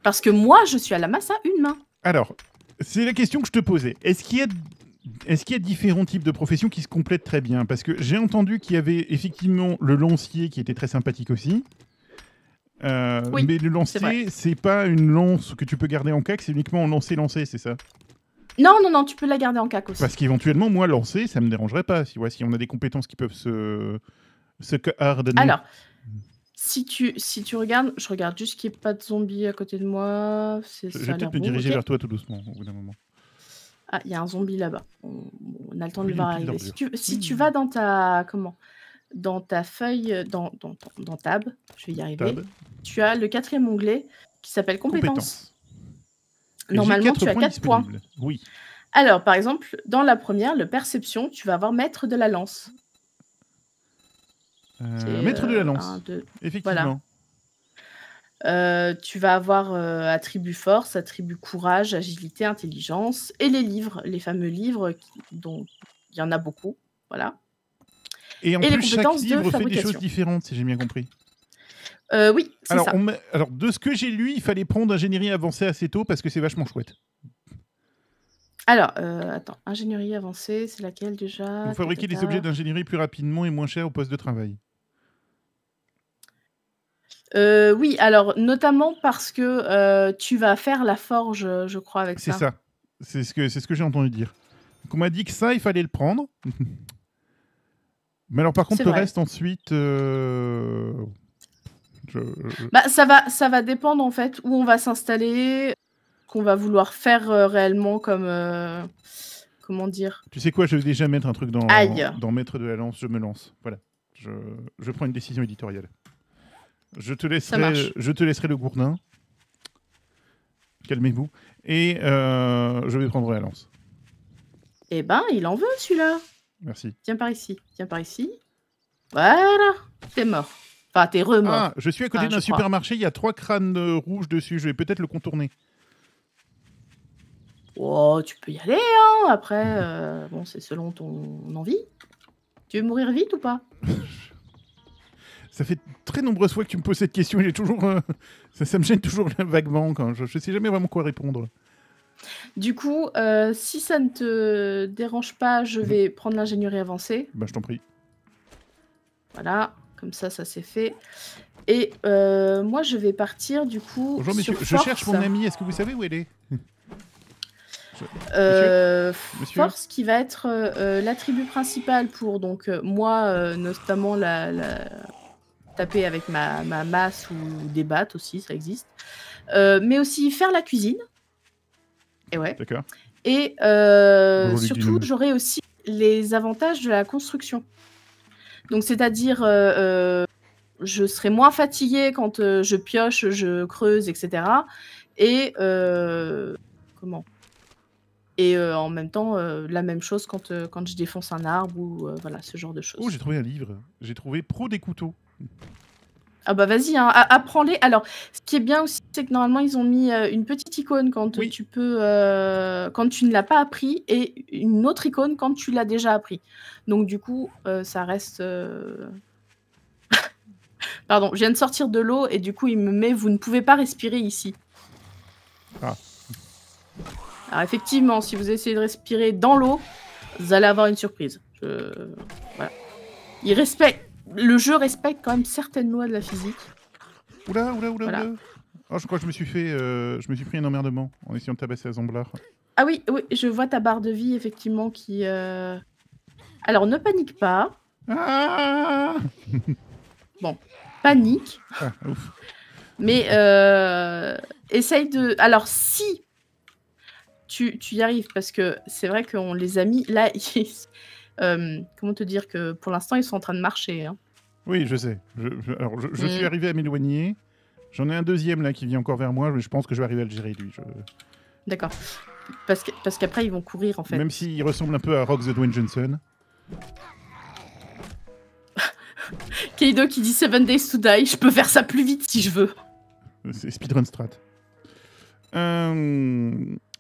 Parce que moi, je suis à la masse à une main. Alors, c'est la question que je te posais. Est-ce qu'il y a est-ce qu'il y différents types de professions qui se complètent très bien Parce que j'ai entendu qu'il y avait effectivement le lancier qui était très sympathique aussi. Euh, mais le ce c'est pas une lance que tu peux garder en cac, c'est uniquement en lancer-lancer, c'est ça non, non, non, tu peux la garder en cac aussi. Parce qu'éventuellement, moi, lancer, ça me dérangerait pas. Si, on a des compétences qui peuvent se. se Alors, si tu, si tu regardes, je regarde juste qu'il n'y ait pas de zombie à côté de moi. Je vais peut-être me diriger vers toi tout doucement, au bout d'un moment. Ah, il y a un zombie là-bas. On, a le temps de le voir arriver. Si tu, vas dans ta. Comment Dans ta feuille, dans, dans, dans, Tab, je vais y arriver. Tu as le quatrième onglet qui s'appelle compétences. Normalement, tu as 4 points. Oui. Alors, par exemple, dans la première, le perception, tu vas avoir maître de la lance. Euh, maître de la euh, lance. Effectivement. Euh, tu vas avoir attribut force, attribut courage, agilité, intelligence et les livres, les fameux livres dont il y en a beaucoup. Voilà. Et en plus, chaque livre fait des choses différentes, si j'ai bien compris. Euh, oui, c'est alors, ça. alors, de ce que j'ai lu, il fallait prendre ingénierie avancée assez tôt parce que c'est vachement chouette. Alors, euh, attends, ingénierie avancée, c'est laquelle déjà Pour fabriquer des objets d'ingénierie plus rapidement et moins cher au poste de travail. Euh, oui, alors notamment parce que tu vas faire la forge, je crois, avec c'est ça. C'est ce que c'est ce que j'ai entendu dire. Donc on m'a dit que ça, il fallait le prendre. [LAUGHS] Mais alors par contre, le reste ensuite, bah, ça, va, ça va dépendre en fait où on va s'installer, qu'on va vouloir faire euh, réellement comme. Euh, comment dire Tu sais quoi, je vais déjà mettre un truc dans, dans Maître de la Lance, je me lance. Voilà. Je, je prends une décision éditoriale. Je te laisserai, je te laisserai le gourdin. Calmez-vous. Et euh, je vais prendre la lance. Eh ben, il en veut celui-là. Merci. tiens par ici. tiens par ici. Voilà. T'es mort. Enfin, t'es ah, je suis à côté d'un supermarché, il y a trois crânes euh, rouges dessus, je vais peut-être le contourner. Oh, tu peux y aller, hein Après, euh, bon, c'est selon ton envie. Tu veux mourir vite ou pas [LAUGHS] Ça fait très nombreuses fois que tu me poses cette question j'ai toujours, euh, [LAUGHS] ça, me gêne toujours [LAUGHS] vaguement quand je ne sais jamais vraiment quoi répondre. Du coup, si ça ne te dérange pas, je mhm. vais prendre l'ingénierie avancée. Bah, je t'en prie. Voilà. Comme ça, ça s'est fait. Et euh, moi, je vais partir du coup. Bonjour, monsieur. je cherche mon ami. Est-ce que vous savez où elle est euh, Force qui va être euh, l'attribut principal pour donc moi, notamment la, taper avec ma, masse ou des battes aussi, ça existe. mais aussi faire la cuisine. Et ouais. Et surtout, j'aurai aussi les avantages de la construction. Donc, c'est-à-dire, euh, euh, je serai moins fatiguée quand euh, je pioche, je creuse, etc. Et comment Et en même temps, la même chose quand, quand je défonce un arbre ou voilà ce genre de choses. Oh, j'ai trouvé un livre. J'ai trouvé Pro des couteaux. Ah bah vas-y, hein, apprends-les. Alors, ce qui est bien aussi, c'est que normalement, ils ont mis euh, une petite icône quand tu peux, euh, quand tu ne l'as pas appris, et une autre icône quand tu l'as déjà appris. Donc du coup, euh, ça reste. [LAUGHS] Pardon, je viens de sortir de l'eau et du coup, il me met vous ne pouvez pas respirer ici. Ah. Alors effectivement, si vous essayez de respirer dans l'eau, vous allez avoir une surprise. Il respecte le jeu respecte quand même certaines lois de la physique. Oula, oula, oula, oh, je crois que je me suis fait, euh, je me suis pris un emmerdement en essayant de tabasser à Zamblar. Ah oui, oui, je vois ta barre de vie effectivement qui. Euh, alors ne panique pas. Ah bon, panique. Ah, Mais euh, essaye de. Alors si tu, y arrives, parce que c'est vrai qu'on les a mis là. [LAUGHS] comment te dire que pour l'instant ils sont en train de marcher. Hein. Oui, je sais. Je, alors, je, mm. suis arrivé à m'éloigner. J'en ai un deuxième là qui vient encore vers moi, mais je pense que je vais arriver à le gérer lui. D'accord. Parce qu'après, parce qu'après ils vont courir en fait. Même s'il ressemble un peu à Rock the Dwayne Johnson. [LAUGHS] Kaido qui dit Seven Days to Die, je peux faire ça plus vite si je veux. Euh, c'est speedrun strat. Euh,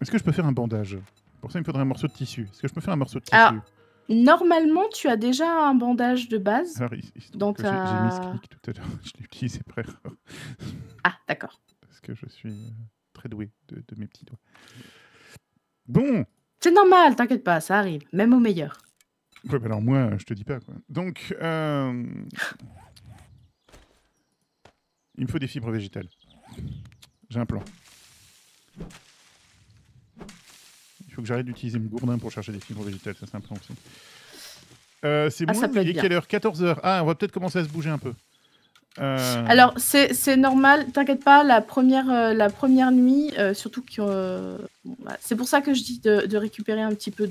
est-ce que je peux faire un bandage Pour ça, il me faudrait un morceau de tissu. Est-ce que je peux faire un morceau de ah. tissu Normalement, tu as déjà un bandage de base. J'ai Je Ah, d'accord. Parce que je suis euh, très doué de, mes petits doigts. Bon C'est normal, t'inquiète pas, ça arrive. Même au meilleur. Ouais, bah alors moi, je te dis pas. Quoi. Donc, euh, il me faut des fibres végétales. J'ai un plan. Il faut que j'arrête d'utiliser mon gourdin pour chercher des fibres végétales, ça c'est un aussi. Euh, c'est ah, bon, il est quelle heure 14h. Ah, on va peut-être commencer à se bouger un peu. Euh, Alors, c'est normal, t'inquiète pas, la première, euh, la première nuit, surtout que. Bah, c'est pour ça que je dis de, récupérer un petit peu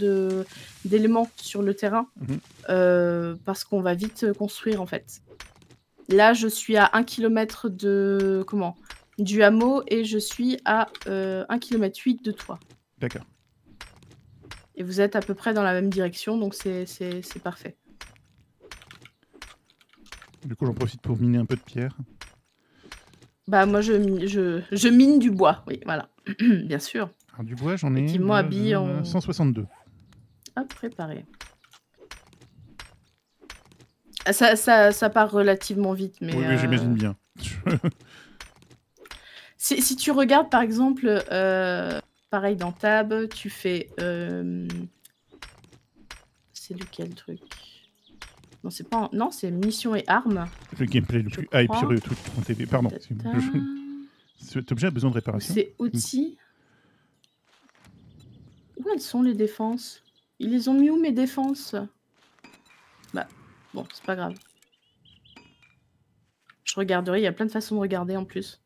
d'éléments sur le terrain, mhm. parce qu'on va vite construire en fait. Là, je suis à 1 km de. Comment Du hameau et je suis à 1 km 8 de toi. D'accord. Et vous êtes à peu près dans la même direction, donc c'est parfait. Du coup, j'en profite pour miner un peu de pierre. Bah, moi, je, je, je mine du bois, oui, voilà, [CLEARS THROAT] bien sûr. du bois, j'en ai Effectivement, en... 162. Hop, préparé. Ah, ça, ça, part relativement vite, mais... Oui, euh, j'imagine bien. [LAUGHS] [LAUGHS] si, si, tu regardes, par exemple, euh, Pareil dans Tab, tu fais... Euh... C'est lequel truc Non, c'est pas... Non, c'est Mission et Armes. Le gameplay le plus hype sur YouTube TV. Pardon. Cet objet a besoin de réparation. C'est outils. Où elles sont les défenses Ils les ont mis où mes défenses Bah, bon, c'est pas grave. Je regarderai, il y a plein de façons de regarder en plus.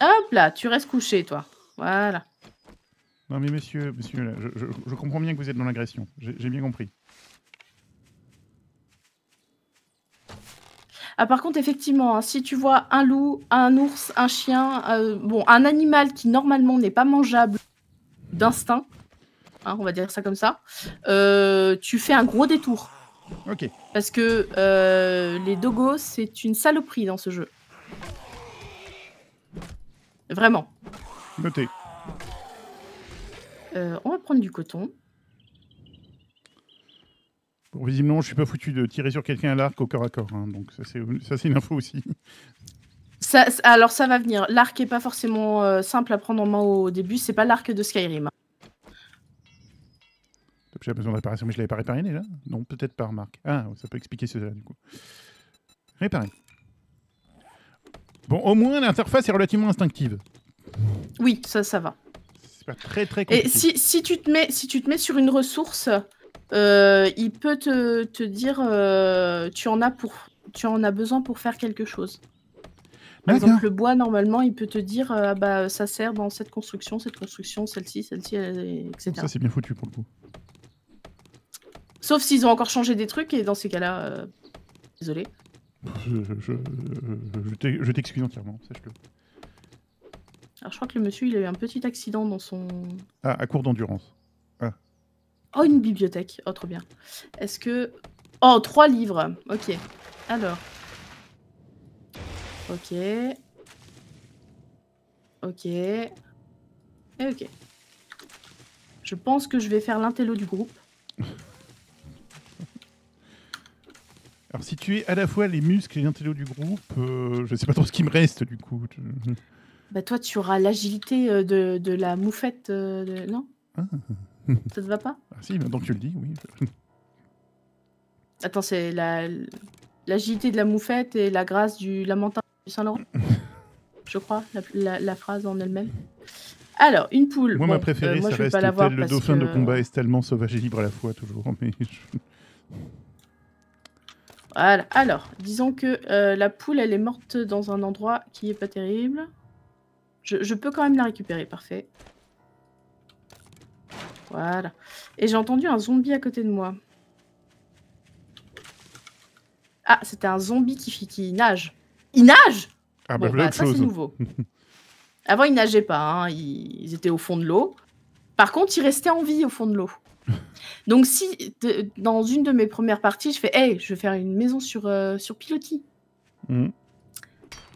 Hop là, tu restes couché, toi. Voilà. Non mais monsieur, monsieur, je, comprends bien que vous êtes dans l'agression. J'ai bien compris. Ah par contre, effectivement, hein, si tu vois un loup, un ours, un chien, euh, bon, un animal qui normalement n'est pas mangeable d'instinct, hein, on va dire ça comme ça, euh, tu fais un gros détour. Ok. Parce que euh, les dogos, c'est une saloperie dans ce jeu. Vraiment. Noté. Euh, on va prendre du coton. Bon, visiblement, je suis pas foutu de tirer sur quelqu'un à l'arc au corps à corps. Hein, donc ça, c'est une info aussi. alors ça va venir. L'arc est pas forcément euh, simple à prendre en main au début. C'est pas l'arc de Skyrim. J'ai besoin de réparation, mais je l'avais pas réparé déjà Non, peut-être par remarque. Ah, ça peut expliquer là du coup. Réparer. Bon, au moins, l'interface est relativement instinctive. Oui, ça, ça va. C'est pas très, très compliqué. Et si, si, tu te mets, si tu te mets sur une ressource, euh, il peut te, te dire euh, tu, en as pour, tu en as besoin pour faire quelque chose. Par exemple, le bois, normalement, il peut te dire euh, ah bah, ça sert dans cette construction, cette construction, celle-ci, celle-ci, etc. Ça, c'est bien foutu pour le coup. Sauf s'ils ont encore changé des trucs, et dans ces cas-là, désolé. Je, je, t'excuse entièrement, sache-le. Alors je crois que le monsieur, il a eu un petit accident dans son... Ah, à court d'endurance. Ah. Oh, une bibliothèque. Oh, trop bien. Est-ce que... Oh, trois livres. Ok. Alors. Ok. Ok. Et ok. Je pense que je vais faire l'intello du groupe. [LAUGHS] Alors, si tu es à la fois les muscles et l'intello du groupe, je euh, je sais pas trop ce qui me reste du coup. Bah, toi, tu auras l'agilité euh, de, de, la moufette, euh, non ah. Ça te va pas ah, si, maintenant que tu le dis, oui. Attends, c'est la. L'agilité de la moufette et la grâce du lamentin du Saint-Laurent [LAUGHS] Je crois, la, la, phrase en elle-même. Alors, une poule. Moi, ma préférée, ça reste le dauphin de combat est tellement sauvage et libre à la fois, toujours. Mais voilà. Alors, disons que euh, la poule, elle est morte dans un endroit qui est pas terrible. Je, peux quand même la récupérer, parfait. Voilà. Et j'ai entendu un zombie à côté de moi. Ah, c'était un zombie qui, qui nage. Il nage Ah bah, bah ça c'est nouveau. Avant, ils nageaient pas, hein. ils étaient au fond de l'eau. Par contre, ils restaient en vie au fond de l'eau. Donc si dans une de mes premières parties, je fais hey, je vais faire une maison sur euh, sur pilotis. Mm.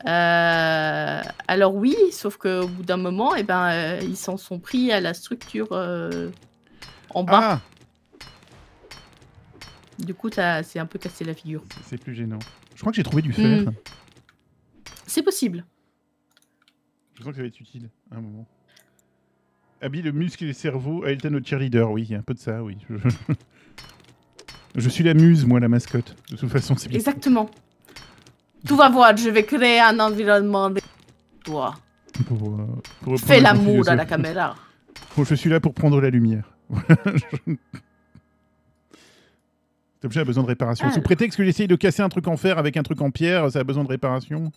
Euh, alors oui, sauf qu'au bout d'un moment, et eh ben, euh, ils s'en sont pris à la structure en bas. Ah. Du coup, c'est un peu cassé la figure. C'est plus gênant. Je crois que j'ai trouvé du fer. Mm. C'est possible. Je crois que ça va être utile à un moment. Habille ah le muscle et le cerveau, ah, Elton notre cheerleader, oui, un peu de ça, oui. [LAUGHS] Je... suis la muse, moi, la mascotte. De toute façon, c'est bien. Exactement. Tout va voir, je vais créer un environnement de toi. Euh, Fais l'amour à la caméra. [LAUGHS] je suis là pour prendre la lumière. Cet objet a besoin de réparation. Sous ah. prétexte que j'essaye de casser un truc en fer avec un truc en pierre, ça a besoin de réparation.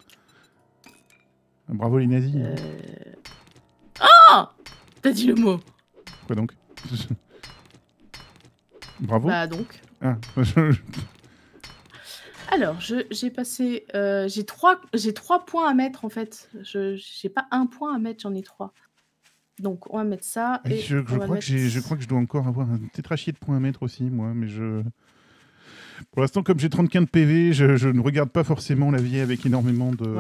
Bravo les nazis. Oh T'as dit le mot. Quoi donc [LAUGHS] Bravo. Bah donc. Ah. [LAUGHS] Alors, j'ai passé, euh, j'ai trois, j'ai trois points à mettre en fait. Je j'ai pas un point à mettre, j'en ai trois. Donc on va mettre ça. Ah, et je, crois que je, crois que je dois encore avoir un tétrachier de points à mettre aussi, moi, mais je. Pour l'instant, comme j'ai 35 de PV, je, je, ne regarde pas forcément la vie avec énormément de.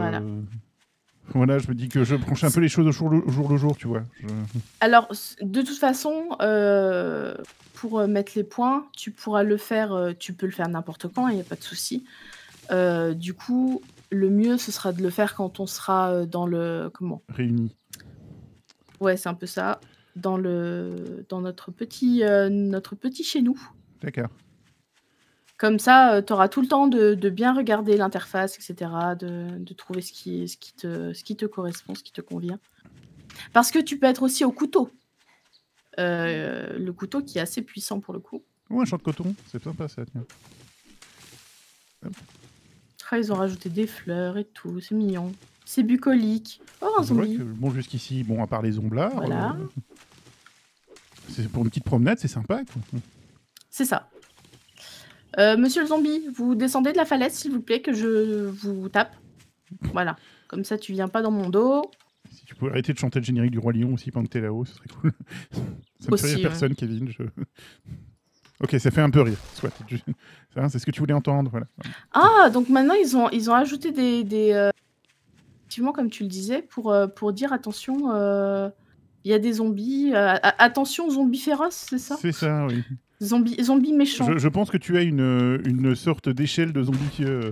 Voilà, je me dis que je branche un peu les choses au jour le jour, tu vois. Alors, de toute façon, euh, pour euh, mettre les points, tu pourras le faire, euh, tu peux le faire n'importe quand, il n'y a pas de souci. du coup, le mieux, ce sera de le faire quand on sera dans le. Comment réuni. Ouais, c'est un peu ça. Dans, le, dans notre, petit, notre petit chez nous. D'accord. Comme ça, euh, tu auras tout le temps de, bien regarder l'interface, etc., de, trouver ce qui, te, correspond, ce qui te convient. Parce que tu peux être aussi au couteau. Euh, le couteau qui est assez puissant pour le coup. Ouais, un champ de coton, c'est sympa ça. Tiens. Ah, ils ont rajouté des fleurs et tout, c'est mignon. C'est bucolique. Oh, un zombie. bon, jusqu'ici, bon, à part les omblards. Voilà. Euh, c'est pour une petite promenade, c'est sympa. C'est ça. Euh, monsieur le zombie, vous descendez de la falaise, s'il vous plaît, que je vous tape. Voilà. Comme ça, tu viens pas dans mon dos. Si tu pouvais arrêter de chanter le générique du Roi Lion aussi pendant que es là-haut, ce serait cool. [LAUGHS] ça fait personne, Kevin. [LAUGHS] ok, ça fait un peu rire. Soit. [LAUGHS] C'est ce que tu voulais entendre. Ah, donc maintenant, ils ont, ils ont ajouté des. des euh, Effectivement, comme tu le disais, pour, euh, pour dire attention. il y a des zombies. Attention attention, zombies féroces, c'est ça C'est ça, oui. Zombie, zombie méchant. Je, pense que tu as une, une sorte d'échelle de zombies, euh,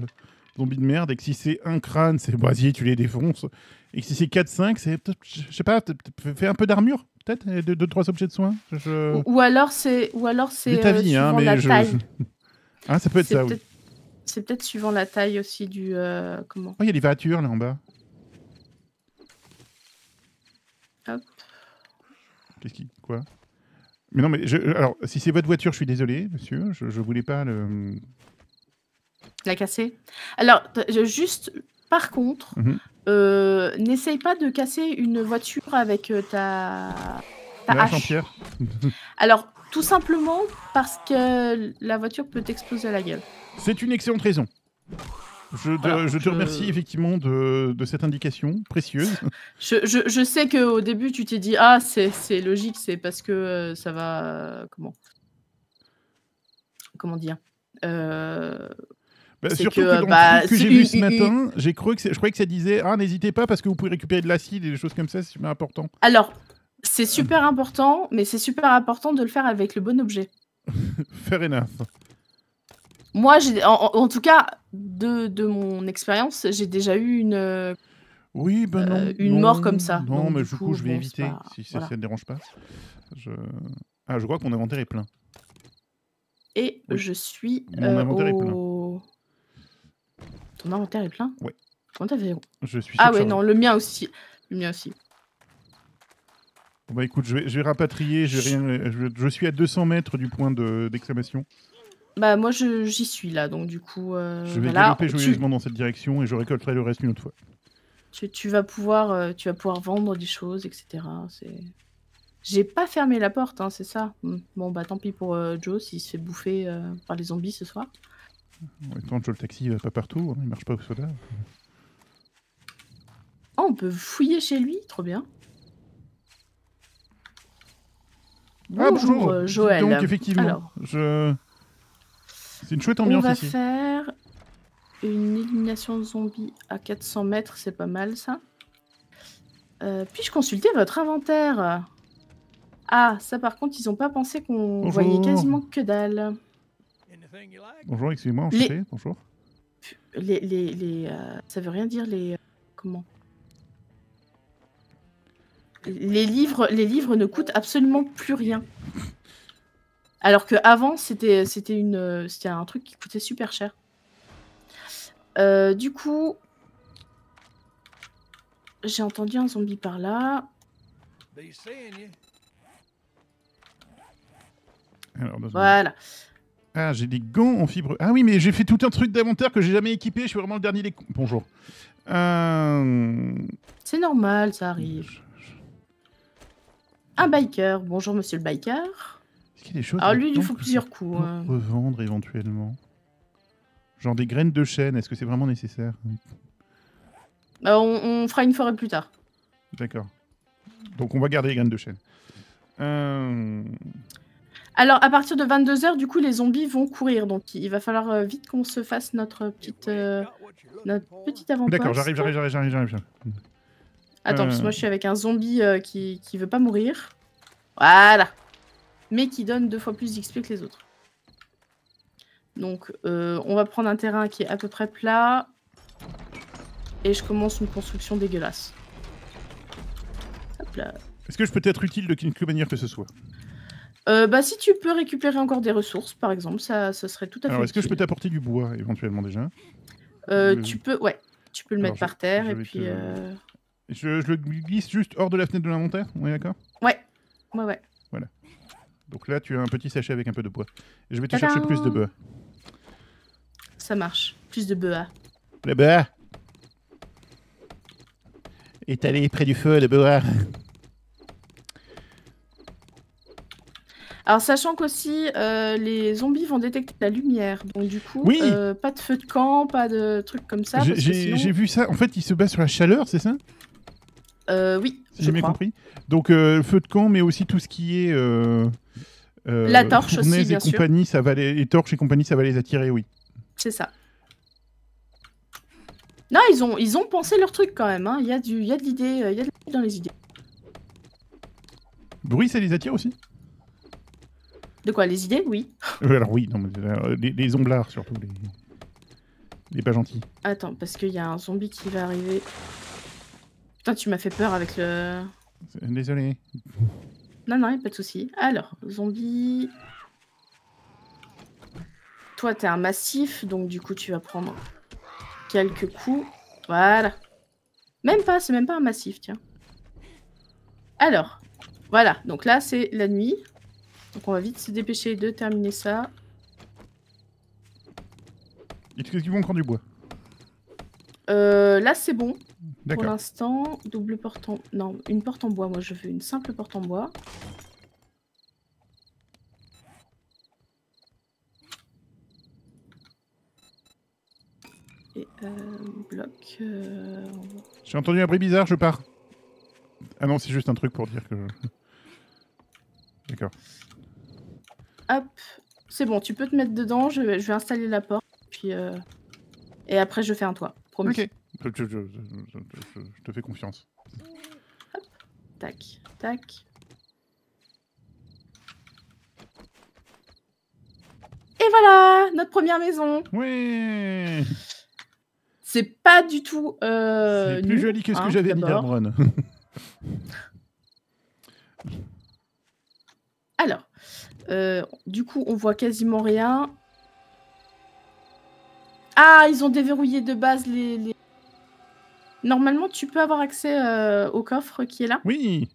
de merde et que si c'est un crâne, c'est brasier, tu les défonces. Et que si c'est 4-5, c'est. Je sais pas, fais un peu d'armure, peut-être, Deux-trois objets de soins. Ou, alors c'est. Ou alors c'est. ta euh, vie, hein, mais Taille. Hein, ça peut être ça, C'est peut-être suivant la taille aussi du. Euh, comment Oh, il y a des voitures là en bas. Hop. Qu'est-ce qui. Quoi mais non, mais alors, si c'est votre voiture, je suis désolé, monsieur. Je, voulais pas le. La casser. Alors, juste, par contre, mhm. euh, n'essaye pas de casser une voiture avec euh, ta. ta hache. [LAUGHS] alors, tout simplement parce que la voiture peut t'exploser à la gueule. C'est une excellente raison. Je, te remercie effectivement de, cette indication précieuse. [LAUGHS] je, sais qu'au début, tu t'es dit Ah, c'est logique, c'est parce que euh, ça va. comment Comment dire euh, bah, surtout que, que, euh, bah, que j'ai lu ce matin, cru que je croyais que ça disait Ah, n'hésitez pas parce que vous pouvez récupérer de l'acide et des choses comme ça, c'est super important. Alors, c'est [LAUGHS] super important, mais c'est super important de le faire avec le bon objet. Fair enough. Moi, j'ai, en, tout cas, de, de mon expérience, j'ai déjà eu une. Ben euh, une mort comme ça. Non, mais du coup, je vais éviter si, ça ne dérange pas. Je... Ah, je crois que mon inventaire est plein. Et je suis. Mon euh, inventaire est plein. Ton inventaire est plein Ouais. Comment t'as fait Je suis. Ah, ouais, non, le mien aussi. Le mien aussi. Bah écoute, je vais, rapatrier, je, suis à 200 mètres du point d'exclamation. Bah moi j'y suis là, donc du coup. Euh, je vais développer joyeusement dans cette direction et je récolterai le reste une autre fois. Tu, vas pouvoir, euh, tu vas pouvoir vendre des choses, etc. J'ai pas fermé la porte, hein, c'est ça. Hum. Bon bah tant pis pour euh, Joe s'il se fait bouffer par les zombies ce soir. Joe le taxi va pas partout, hein, il marche pas au oh, on peut fouiller chez lui, trop bien. Ah, bonjour, Joël. Donc effectivement, je c'est une chouette ambiance On va faire une élimination zombie à 400 mètres, c'est pas mal ça. Euh, puis-je consulter votre inventaire Ah, ça par contre, ils ont pas pensé qu'on voyait quasiment que dalle. Bonjour, excusez-moi, on les... bonjour. Les, les, euh, ça veut rien dire les... Euh, comment les livres, les livres ne coûtent absolument plus rien. Alors qu'avant, c'était une c'était un truc qui coûtait super cher. Euh, du coup, j'ai entendu un zombie par là. Bah, voilà. Ah, j'ai des gants en fibre. Ah oui, mais j'ai fait tout un truc d'inventaire que j'ai jamais équipé. Je suis vraiment le dernier des. Bonjour. Euh, C'est normal, ça arrive. Un biker. Bonjour, monsieur le biker. Alors lui, il faut plusieurs coups. Hein. Revendre éventuellement. Genre des graines de chêne, est-ce que c'est vraiment nécessaire euh, on, fera une forêt plus tard. D'accord. Donc on va garder les graines de chêne. Euh, Alors à partir de 22h, du coup, les zombies vont courir. Donc il va falloir euh, vite qu'on se fasse notre petite, notre petite aventure. D'accord, j'arrive, j'arrive, j'arrive, j'arrive, j'arrive. Attends, parce que moi je suis avec un zombie qui, qui veut pas mourir. Voilà mais qui donne deux fois plus d'XP que les autres. Donc euh, on va prendre un terrain qui est à peu près plat. Et je commence une construction dégueulasse. Hop là. Est-ce que je peux être utile de quelque manière que ce soit euh, bah, si tu peux récupérer encore des ressources, par exemple, ça, ça serait tout à fait. est-ce que je peux t'apporter du bois éventuellement déjà euh, Tu peux, ouais, tu peux le mettre par terre et puis. Je, je, le glisse juste hors de la fenêtre de l'inventaire, on est d'accord Ouais, ouais, ouais. Donc là, tu as un petit sachet avec un peu de bois. je vais te chercher plus de bois. Ça marche. Plus de bois. Le bois allé près du feu, le bois. Alors, sachant qu'aussi, euh, les zombies vont détecter la lumière. Donc, du coup, oui euh, pas de feu de camp, pas de trucs comme ça. J'ai vu ça. En fait, ils se basent sur la chaleur, c'est ça euh, Oui, j'ai bien compris. Donc euh, feu de camp, mais aussi tout ce qui est euh, euh, la torche aussi, bien sûr. Compagnie, les... torches et compagnie, ça va les attirer, oui. C'est ça. Non, ils ont ils ont pensé leur truc quand même. Il y a de l'idée, dans les idées. Bruit, ça les attire aussi. De quoi Les idées, oui. [LAUGHS] alors oui, non, mais, les, les, surtout, les, les pas gentils. Attends, parce qu'il y a un zombie qui va arriver. Putain, tu m'as fait peur avec le. Désolé. Non, non, y'a pas de souci. Alors, zombie. Toi, t'es un massif, donc du coup, tu vas prendre quelques coups. Voilà. Même pas, c'est même pas un massif, tiens. Alors, voilà. Donc là, c'est la nuit. Donc on va vite se dépêcher de terminer ça. Est-ce qu'ils vont prendre du bois euh, là, c'est bon. Pour l'instant, double porte en... Non, une porte en bois. Moi, je veux une simple porte en bois. Et euh, bloc... Euh, J'ai entendu un bruit bizarre, je pars. Ah non, c'est juste un truc pour dire que... D'accord. Hop. C'est bon, tu peux te mettre dedans. Je vais, je vais installer la porte. Puis... Euh, et après, je fais un toit. Ok. Je, te fais confiance. [LAUGHS] Tac, tac. Et voilà, notre première maison. Oui. C'est pas du tout. Euh, C'est plus joli que ce que hein, j'avais mis d'Arbron. [LAUGHS] Alors, euh, du coup, on voit quasiment rien. Ah, ils ont déverrouillé de base les. Normalement, tu peux avoir accès euh, au coffre qui est là. Oui.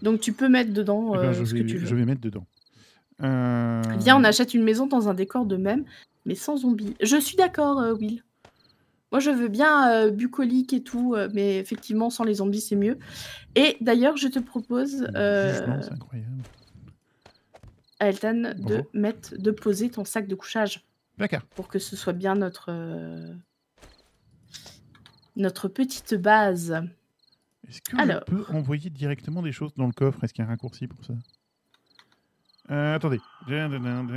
Donc tu peux mettre dedans eh ben, euh, ce vais, que tu veux. Je vais mettre dedans. Euh, Viens, on achète une maison dans un décor de même, mais sans zombies. Je suis d'accord, Will. Moi, je veux bien bucolique et tout, mais effectivement, sans les zombies, c'est mieux. Et d'ailleurs, je te propose, euh, incroyable. de mettre, de poser ton sac de couchage. D'accord. Pour que ce soit bien notre, euh, notre petite base. Est-ce que envoyer directement des choses dans le coffre Est-ce qu'il y a un raccourci pour ça euh, attendez,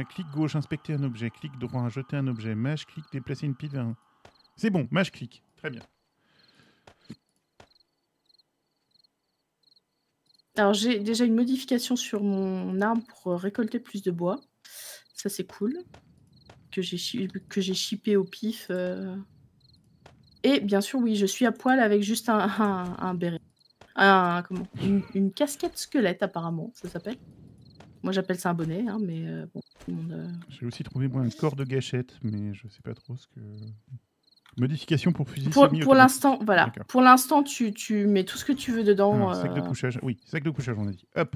clic gauche, inspecter un objet, clic droit, jeter un objet, mâche, clic, déplacer une pile. C'est bon, mâche, clic, très bien. Alors j'ai déjà une modification sur mon arme pour récolter plus de bois, ça c'est cool que j'ai chippé au pif. Euh. Et bien sûr, oui, je suis à poil avec juste un, un, un béret. Un, comment une, casquette squelette, apparemment, ça s'appelle. Moi, j'appelle ça un bonnet, hein, mais euh, bon, euh. J'ai aussi trouvé moi, un corps de gâchette, mais je sais pas trop ce que. Modification pour fusil. Pour, pour l'instant, voilà. Pour l'instant, tu, tu, mets tout ce que tu veux dedans. sac de couchage, oui, sac de couchage, on a dit. Hop.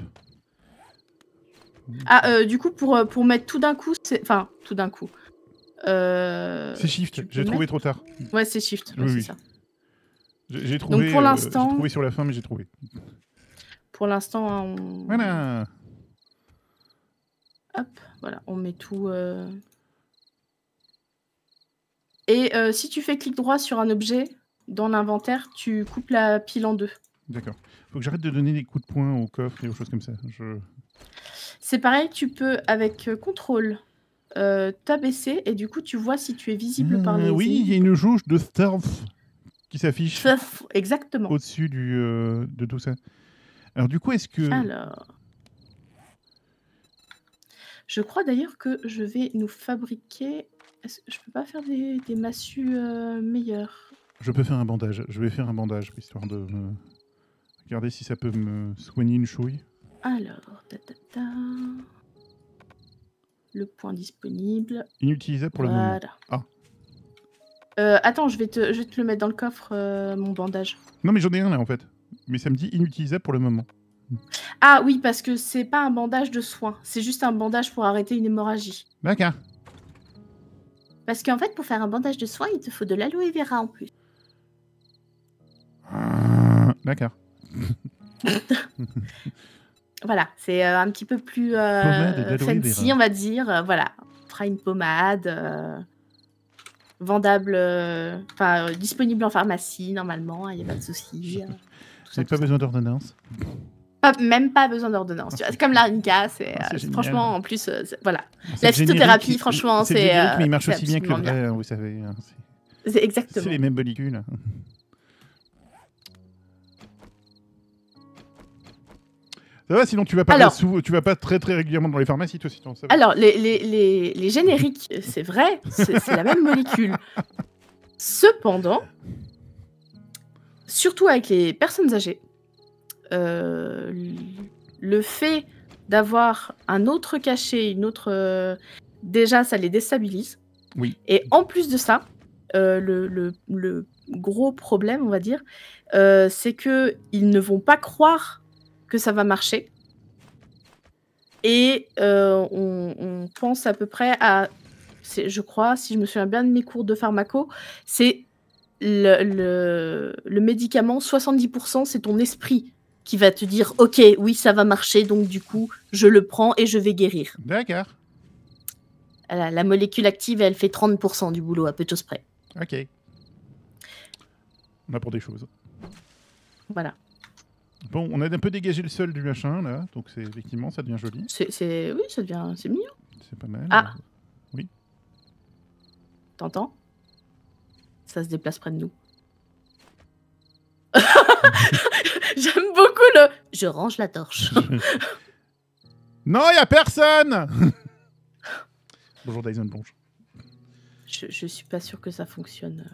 Ah, du coup, pour, pour mettre tout d'un coup, c'est. Enfin, tout d'un coup. Euh, c'est Shift, j'ai trouvé trop tard. Ouais, c'est Shift, c'est ça. J'ai trouvé, euh, trouvé sur la fin, mais j'ai trouvé. Pour l'instant, hein, on... Voilà Hop, voilà, on met tout... Euh. Et si tu fais clic droit sur un objet dans l'inventaire, tu coupes la pile en deux. D'accord. Faut que j'arrête de donner des coups de poing au coffre et aux choses comme ça. Je... C'est pareil, tu peux avec CTRL contrôle euh, t'abaisser et du coup tu vois si tu es visible par mmh, les. Oui, il y a une jauge de surf qui s'affiche. exactement. Au-dessus euh, de tout ça. Alors du coup, est-ce que. Alors. Je crois d'ailleurs que je vais nous fabriquer. Je peux pas faire des, massues euh, meilleures. Je peux faire un bandage. Je vais faire un bandage histoire de regarder si ça peut me soigner une chouille. Alors, le point disponible. Inutilisable pour le moment. Ah. Euh, attends, je vais, te, je te le mettre dans le coffre, euh, mon bandage. Non, mais j'en ai un là en fait. Mais ça me dit inutilisable pour le moment. Ah oui, parce que c'est pas un bandage de soin, c'est juste un bandage pour arrêter une hémorragie. D'accord. Parce qu'en fait, pour faire un bandage de soin, il te faut de l'aloe vera en plus. Euh, d'accord. [LAUGHS] [LAUGHS] Voilà, c'est euh, un petit peu plus euh, fancy, on va dire. Euh, voilà, on fera une pommade vendable, enfin disponible en pharmacie normalement, il hein, n'y a pas de souci. [LAUGHS] Vous n'avez pas besoin d'ordonnance même pas besoin d'ordonnance. C'est comme l'arnica, c'est ah, franchement en plus, voilà. La phytothérapie, franchement, c'est. mais il marche aussi bien que le vrai, hein, vous savez. Hein, c'est exactement. C'est les mêmes molécules. sinon tu vas vas pas très régulièrement dans les pharmacies, Alors, les, génériques, c'est vrai, c'est la même molécule. Cependant, surtout avec les personnes âgées, euh, le fait d'avoir un autre cachet, une autre. Euh, déjà, ça les déstabilise. Oui. Et en plus de ça, euh, le, le, gros problème, on va dire, c'est que ils ne vont pas croire que ça va marcher. Et euh, on, pense à peu près à, je crois, si je me souviens bien de mes cours de pharmaco, c'est le, le, médicament, 70%, c'est ton esprit qui va te dire, ok, oui, ça va marcher, donc du coup, je le prends et je vais guérir. D'accord. La, la molécule active, elle fait 30% du boulot à peu de près. Ok. On a pour des choses. Voilà. Bon, on a un peu dégagé le sol du machin, là, donc c'est effectivement, ça devient joli. C'est, Oui, ça devient... C'est mignon. C'est pas mal. Ah Oui. T'entends Ça se déplace près de nous. [LAUGHS] J'aime beaucoup le... Je range la torche. [LAUGHS] non, il a personne [LAUGHS] Bonjour Dyson Bonjour. Je, je suis pas sûr que ça fonctionne.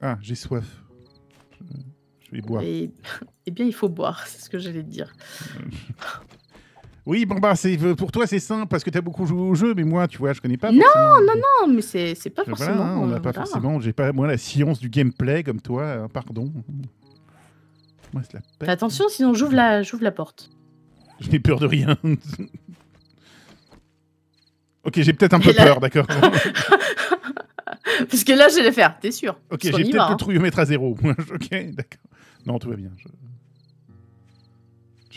Ah, j'ai soif. Je vais boire. Et... Eh bien, il faut boire, c'est ce que j'allais te dire. [LAUGHS] Oui, bon, bah, euh, pour toi, c'est simple parce que tu as beaucoup joué au jeu, mais moi, tu vois, je connais pas. Non, forcément. non, non, mais c'est, c'est pas euh, forcément. on n'a euh, pas forcément, j'ai pas, moi, la science du gameplay comme toi, hein, pardon. Moi, Attention, sinon, j'ouvre la, la porte. Je n'ai peur de rien. [LAUGHS] ok, j'ai peut-être un peu peur, d'accord. [LAUGHS] [LAUGHS] Parce que là, je vais le faire, t'es sûr. Ok, j'ai peut-être le hein. trouillomètre à zéro. [LAUGHS] ok, d'accord. Non, tout va bien. Je...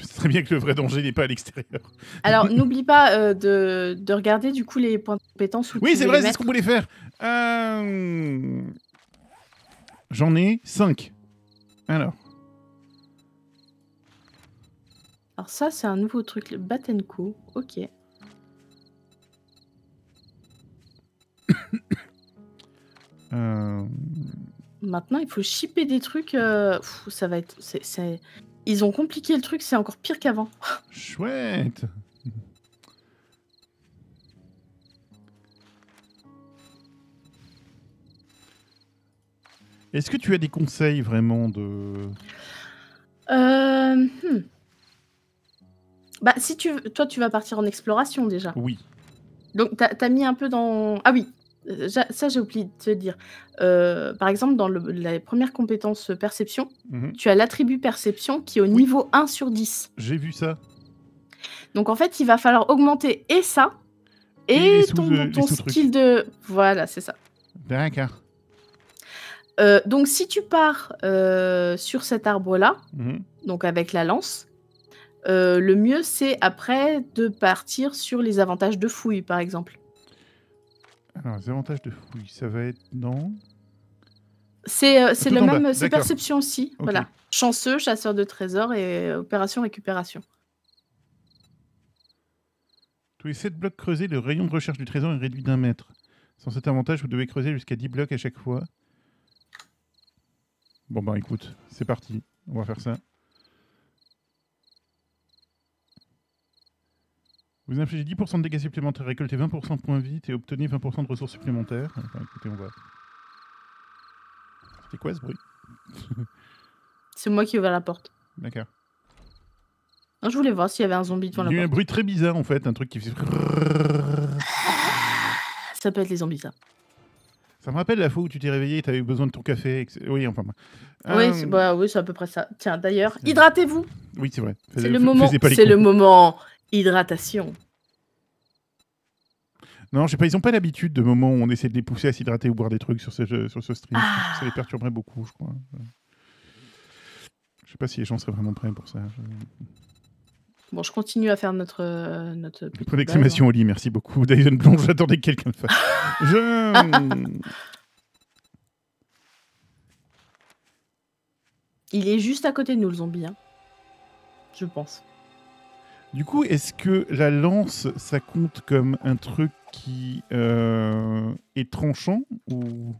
sais très bien que le vrai danger n'est pas à l'extérieur. Alors, [LAUGHS] n'oublie pas euh, de, regarder du coup les points de compétence. oui, c'est vrai, c'est ce qu'on voulait faire. Euh, j'en ai 5. Alors. Alors, ça, c'est un nouveau truc, le Batenko. Ok. [COUGHS] Euh, maintenant, il faut shipper des trucs. Euh, ça va être. Ils ont compliqué le truc, c'est encore pire qu'avant. [LAUGHS] Chouette Est-ce que tu as des conseils vraiment de... Euh, hmm. Bah, si tu, veux- toi, tu vas partir en exploration déjà. Oui. Donc, t'as as mis un peu dans. Ah oui, ça j'ai oublié de te dire. Euh, par exemple, dans le, la première compétence euh, perception, mhm. tu as l'attribut perception qui est au niveau 1 sur 10. J'ai vu ça. Donc en fait, il va falloir augmenter et ça, et, ton, de, skill de... Voilà, c'est ça. D'accord. Euh, donc si tu pars euh, sur cet arbre-là, mhm. donc avec la lance, le mieux c'est après de partir sur les avantages de fouille, par exemple. Alors, les avantages de fouille, ça va être dans. C'est euh, la le même. perception aussi. Voilà. Chanceux, chasseur de trésors et euh, opération récupération. Tous les 7 blocs creusés, le rayon de recherche du trésor est réduit d'un mètre. Sans cet avantage, vous devez creuser jusqu'à 10 blocs à chaque fois. Bon, bah écoute, c'est parti. On va faire ça. Vous infligez 10% de dégâts supplémentaires, récoltez 20% de points vite et obtenez 20% de ressources supplémentaires. Enfin, écoutez, on va. C'était quoi ce bruit [LAUGHS] C'est moi qui ai ouvert la porte. D'accord. Ah, je voulais voir s'il y avait un zombie devant la porte. Il y a eu un bruit très bizarre en fait, un truc qui fait. Ça peut être les zombies, ça. Ça me rappelle la fois où tu t'es réveillé et eu besoin de ton café. Oui, enfin. Euh, bah oui, c'est à peu près ça. Tiens, d'ailleurs, hydratez-vous. Oui, c'est vrai. C'est le moment. C'est le moment. Hydratation. Non, je sais pas, ils n'ont pas l'habitude de moments où on essaie de les pousser à s'hydrater ou boire des trucs sur ce, sur ce stream. Ça les ah. perturberait beaucoup, je crois. Je sais pas si les gens seraient vraiment prêts pour ça. Bon, je continue à faire notre. Euh, notre Exclamation, hein. au lit, merci beaucoup. Dyson Blonde, j'attendais quelqu'un de fasse. Il est juste à côté de nous, le zombie. Hein. Je pense. Du coup, est-ce que la lance, ça compte comme un truc qui euh, est tranchant ou...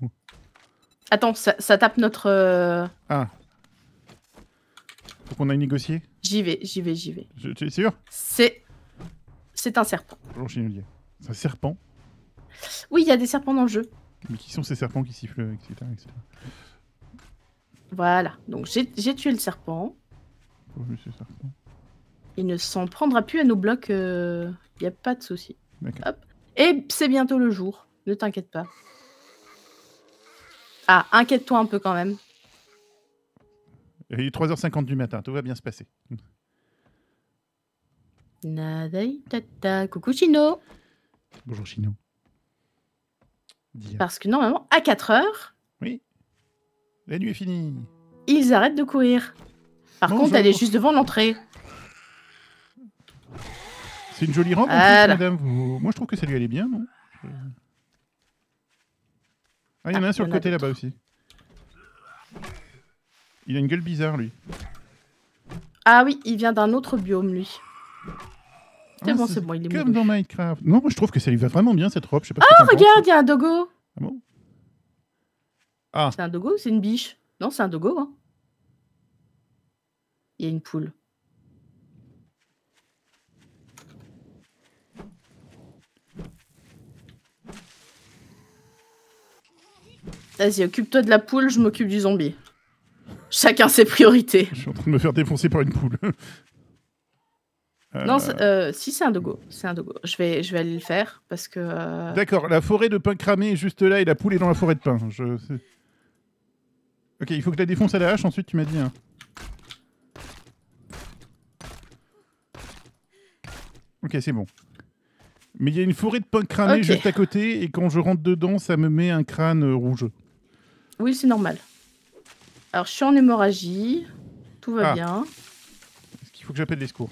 Attends, ça, tape notre... Euh, ah. Faut qu'on aille négocier J'y vais, j'y vais, j'y vais. Je- Tu es sûr C'est... C'est un serpent. C'est un serpent. Oui, il y a des serpents dans le jeu. Mais qui sont ces serpents qui sifflent, etc. etc. Voilà. Donc j'ai tué le serpent. serpent. Il ne s'en prendra plus à nos blocs. Il euh, y n'y a pas de souci. Et c'est bientôt le jour. Ne t'inquiète pas. Ah, inquiète-toi un peu quand même. Il est 3h50 du matin. Tout va bien se passer. Coucou Chino. Bonjour Chino. Parce que normalement, à 4h. Oui. La nuit est finie. Ils arrêtent de courir. Par contre, elle est juste devant l'entrée. C'est une jolie robe, en madame. Moi, je trouve que ça lui allait bien, Ah, il y en a un ah, sur le côté là-bas aussi. Il a une gueule bizarre, lui. Ah oui, il vient d'un autre biome, lui. Ah, c'est bon, c'est bon, il est Comme dans Minecraft. Non, moi, je trouve que ça lui va vraiment bien, cette robe. Je oh, regarde, il y a un dogo Ah bon ah. C'est un dogo c'est une biche Non, c'est un dogo, hein. Il y a une poule. Vas-y, occupe-toi de la poule, je m'occupe du zombie. Chacun ses priorités. Je suis en train de me faire défoncer par une poule. [LAUGHS] Euh, non, euh, si c'est un dogo, c'est un Je vais, je vais aller le faire parce que. Euh, D'accord, la forêt de pain cramé est juste là et la poule est dans la forêt de pain. Ok, il faut que tu la défonce à la hache. Ensuite, tu m'as dit. Hein. Ok, c'est bon. Mais il y a une forêt de pain cramé juste à côté et quand je rentre dedans, ça me met un crâne rouge. Oui, c'est normal. Alors, je suis en hémorragie. Tout va ah. bien. Est-ce qu'il faut que j'appelle les secours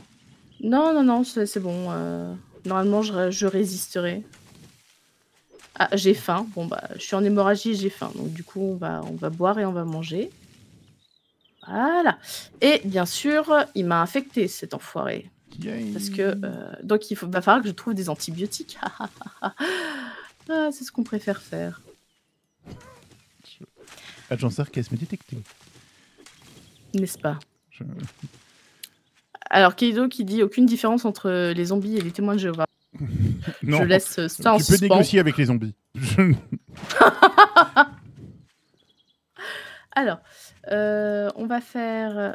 Non, non, non, c'est bon. Euh, normalement, je, résisterai. Ah, j'ai faim. Bon, bah, je suis en hémorragie j'ai faim. Donc, du coup, on va, on va boire et on va manger. Voilà. Et bien sûr, il m'a infecté, cet enfoiré. Parce que. Euh, donc, il faut, va falloir que je trouve des antibiotiques. [LAUGHS] ah, c'est ce qu'on préfère faire me détecté. N'est-ce pas Alors, Keido qui dit aucune différence entre les zombies et les témoins de Jéhovah. [LAUGHS] non. Je laisse ça en Tu peux négocier avec les zombies. [LAUGHS] Alors, euh, on va faire. Euh,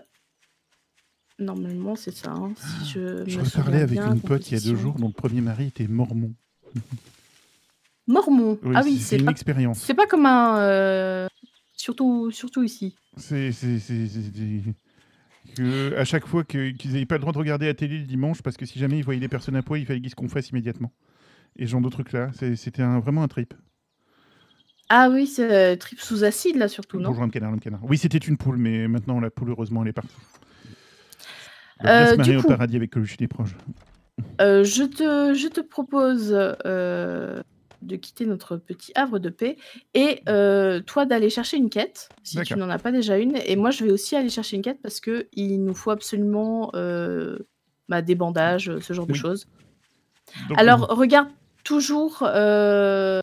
normalement, c'est ça. Hein, ah, je je parlais avec une pote il y a deux jours dont le premier mari était mormon. Mormon Ah oui, c'est une expérience. C'est pas comme un. Euh, surtout, surtout ici. C'est que à chaque fois qu'ils n'avaient pas le droit de regarder la télé le dimanche, parce que si jamais ils voyaient des personnes à poil, il fallait qu'ils se confessent immédiatement. Et genre de trucs là, c'était vraiment un trip. Ah oui, c'est euh, trip sous acide là surtout, non canard, canard. Oui, c'était une poule, mais maintenant la poule, heureusement, elle est partie. On euh, bah, va se marier au paradis avec Coluche des proches. Euh, je, te, je te propose de quitter notre petit havre de paix et euh, toi d'aller chercher une quête si tu n'en as pas déjà une. Et moi, je vais aussi aller chercher une quête parce que il nous faut absolument euh, bah, des bandages, euh, ce genre de choses. Alors, regarde toujours à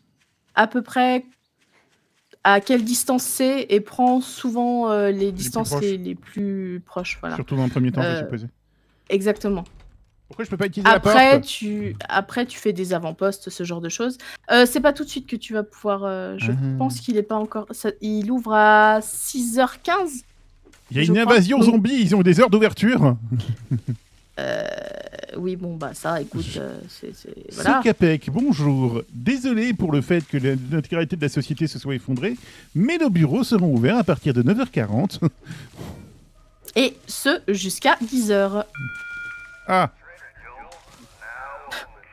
peu près à quelle distance c'est et prends souvent les distances les plus, proches. Voilà. Surtout dans le premier temps, je Exactement. Pourquoi je peux pas utiliser après, la porte tu... Après, tu fais des avant-postes, ce genre de choses. Euh, c'est pas tout de suite que tu vas pouvoir. Euh, je mhm. pense qu'il est pas encore. Ça, il ouvre à 6h15. Il y a une invasion zombie, ils ont des heures d'ouverture. Euh, oui, bon, bah ça, écoute, c'est... Voilà. bonjour. Désolé pour le fait que l'intégralité de la société se soit effondrée, mais nos bureaux seront ouverts à partir de 9h40. Et ce, jusqu'à 10h. Ah,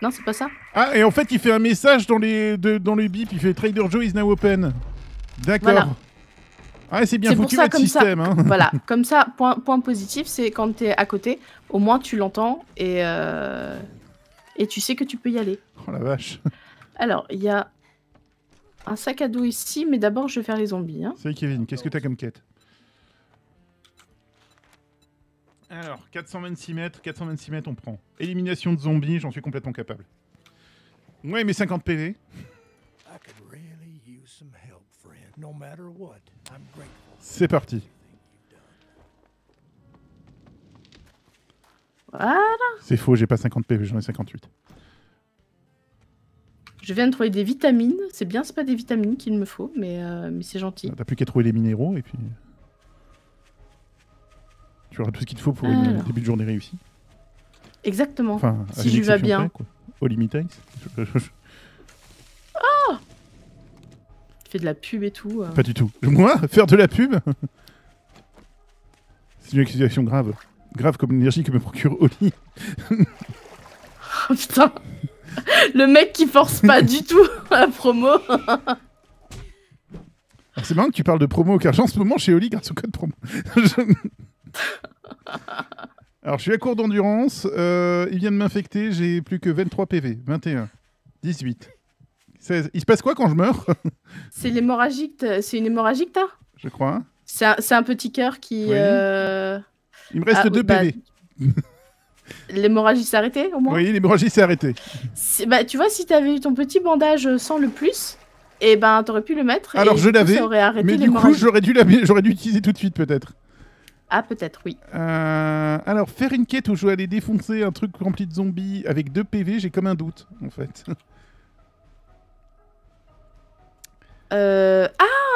non, c'est pas ça. Ah, et en fait, il fait un message dans les, de, dans bips. Il fait Trader Joe is now open. D'accord. Ah, c'est bien foutu comme système. Ça, hein. [LAUGHS] Voilà, comme ça, point, point positif, c'est quand t'es à côté, au moins tu l'entends et, euh, et tu sais que tu peux y aller. Oh la vache. [LAUGHS] Alors, il y a un sac à dos ici, mais d'abord je vais faire les zombies. Hein. Salut Kevin, qu'est-ce que t'as comme quête Alors, 426 mètres, 426 mètres, on prend. Élimination de zombies, j'en suis complètement capable. Ouais, mais 50 PV. C'est parti. Voilà. C'est faux, j'ai pas 50 PV, j'en ai 58. Je viens de trouver des vitamines. C'est bien, c'est pas des vitamines qu'il me faut, mais, euh, mais c'est gentil. T'as plus qu'à trouver les minéraux et puis. Tu auras tout ce qu'il te faut pour une ah, début de journée réussi. Exactement. si j'y vas bien. Au Oh Tu fais de la pub et tout. Euh. Pas du tout. [LAUGHS] Moi Faire de la pub [LAUGHS] C'est une accusation grave. Grave comme l'énergie que me procure Oli. [LAUGHS] oh putain Le mec qui force pas du tout la promo ah, C'est marrant que tu parles de promo, car en ce moment chez Oli, garde son code promo. [LAUGHS] Alors, je suis à court d'endurance. Euh, il vient de m'infecter. J'ai plus que 23 PV. 21, 18, 16. Il se passe quoi quand je meurs [LAUGHS] C'est l'hémorragie. C'est une hémorragie, t'as Je crois. C'est un, petit cœur qui. Euh, il me reste ah, deux 2 bah, PV. [LAUGHS] L'hémorragie s'est arrêtée au moins Oui, l'hémorragie s'est arrêtée. Bah, tu vois, si t'avais eu ton petit bandage sans le plus, et eh ben t'aurais pu le mettre. Alors je l'avais, mais du coup j'aurais dû, j'aurais dû l'utiliser tout de suite peut-être. Ah, peut-être, oui. Euh, alors, faire une quête où je vais aller défoncer un truc rempli de zombies avec deux PV, j'ai comme un doute, en fait. [LAUGHS] Euh,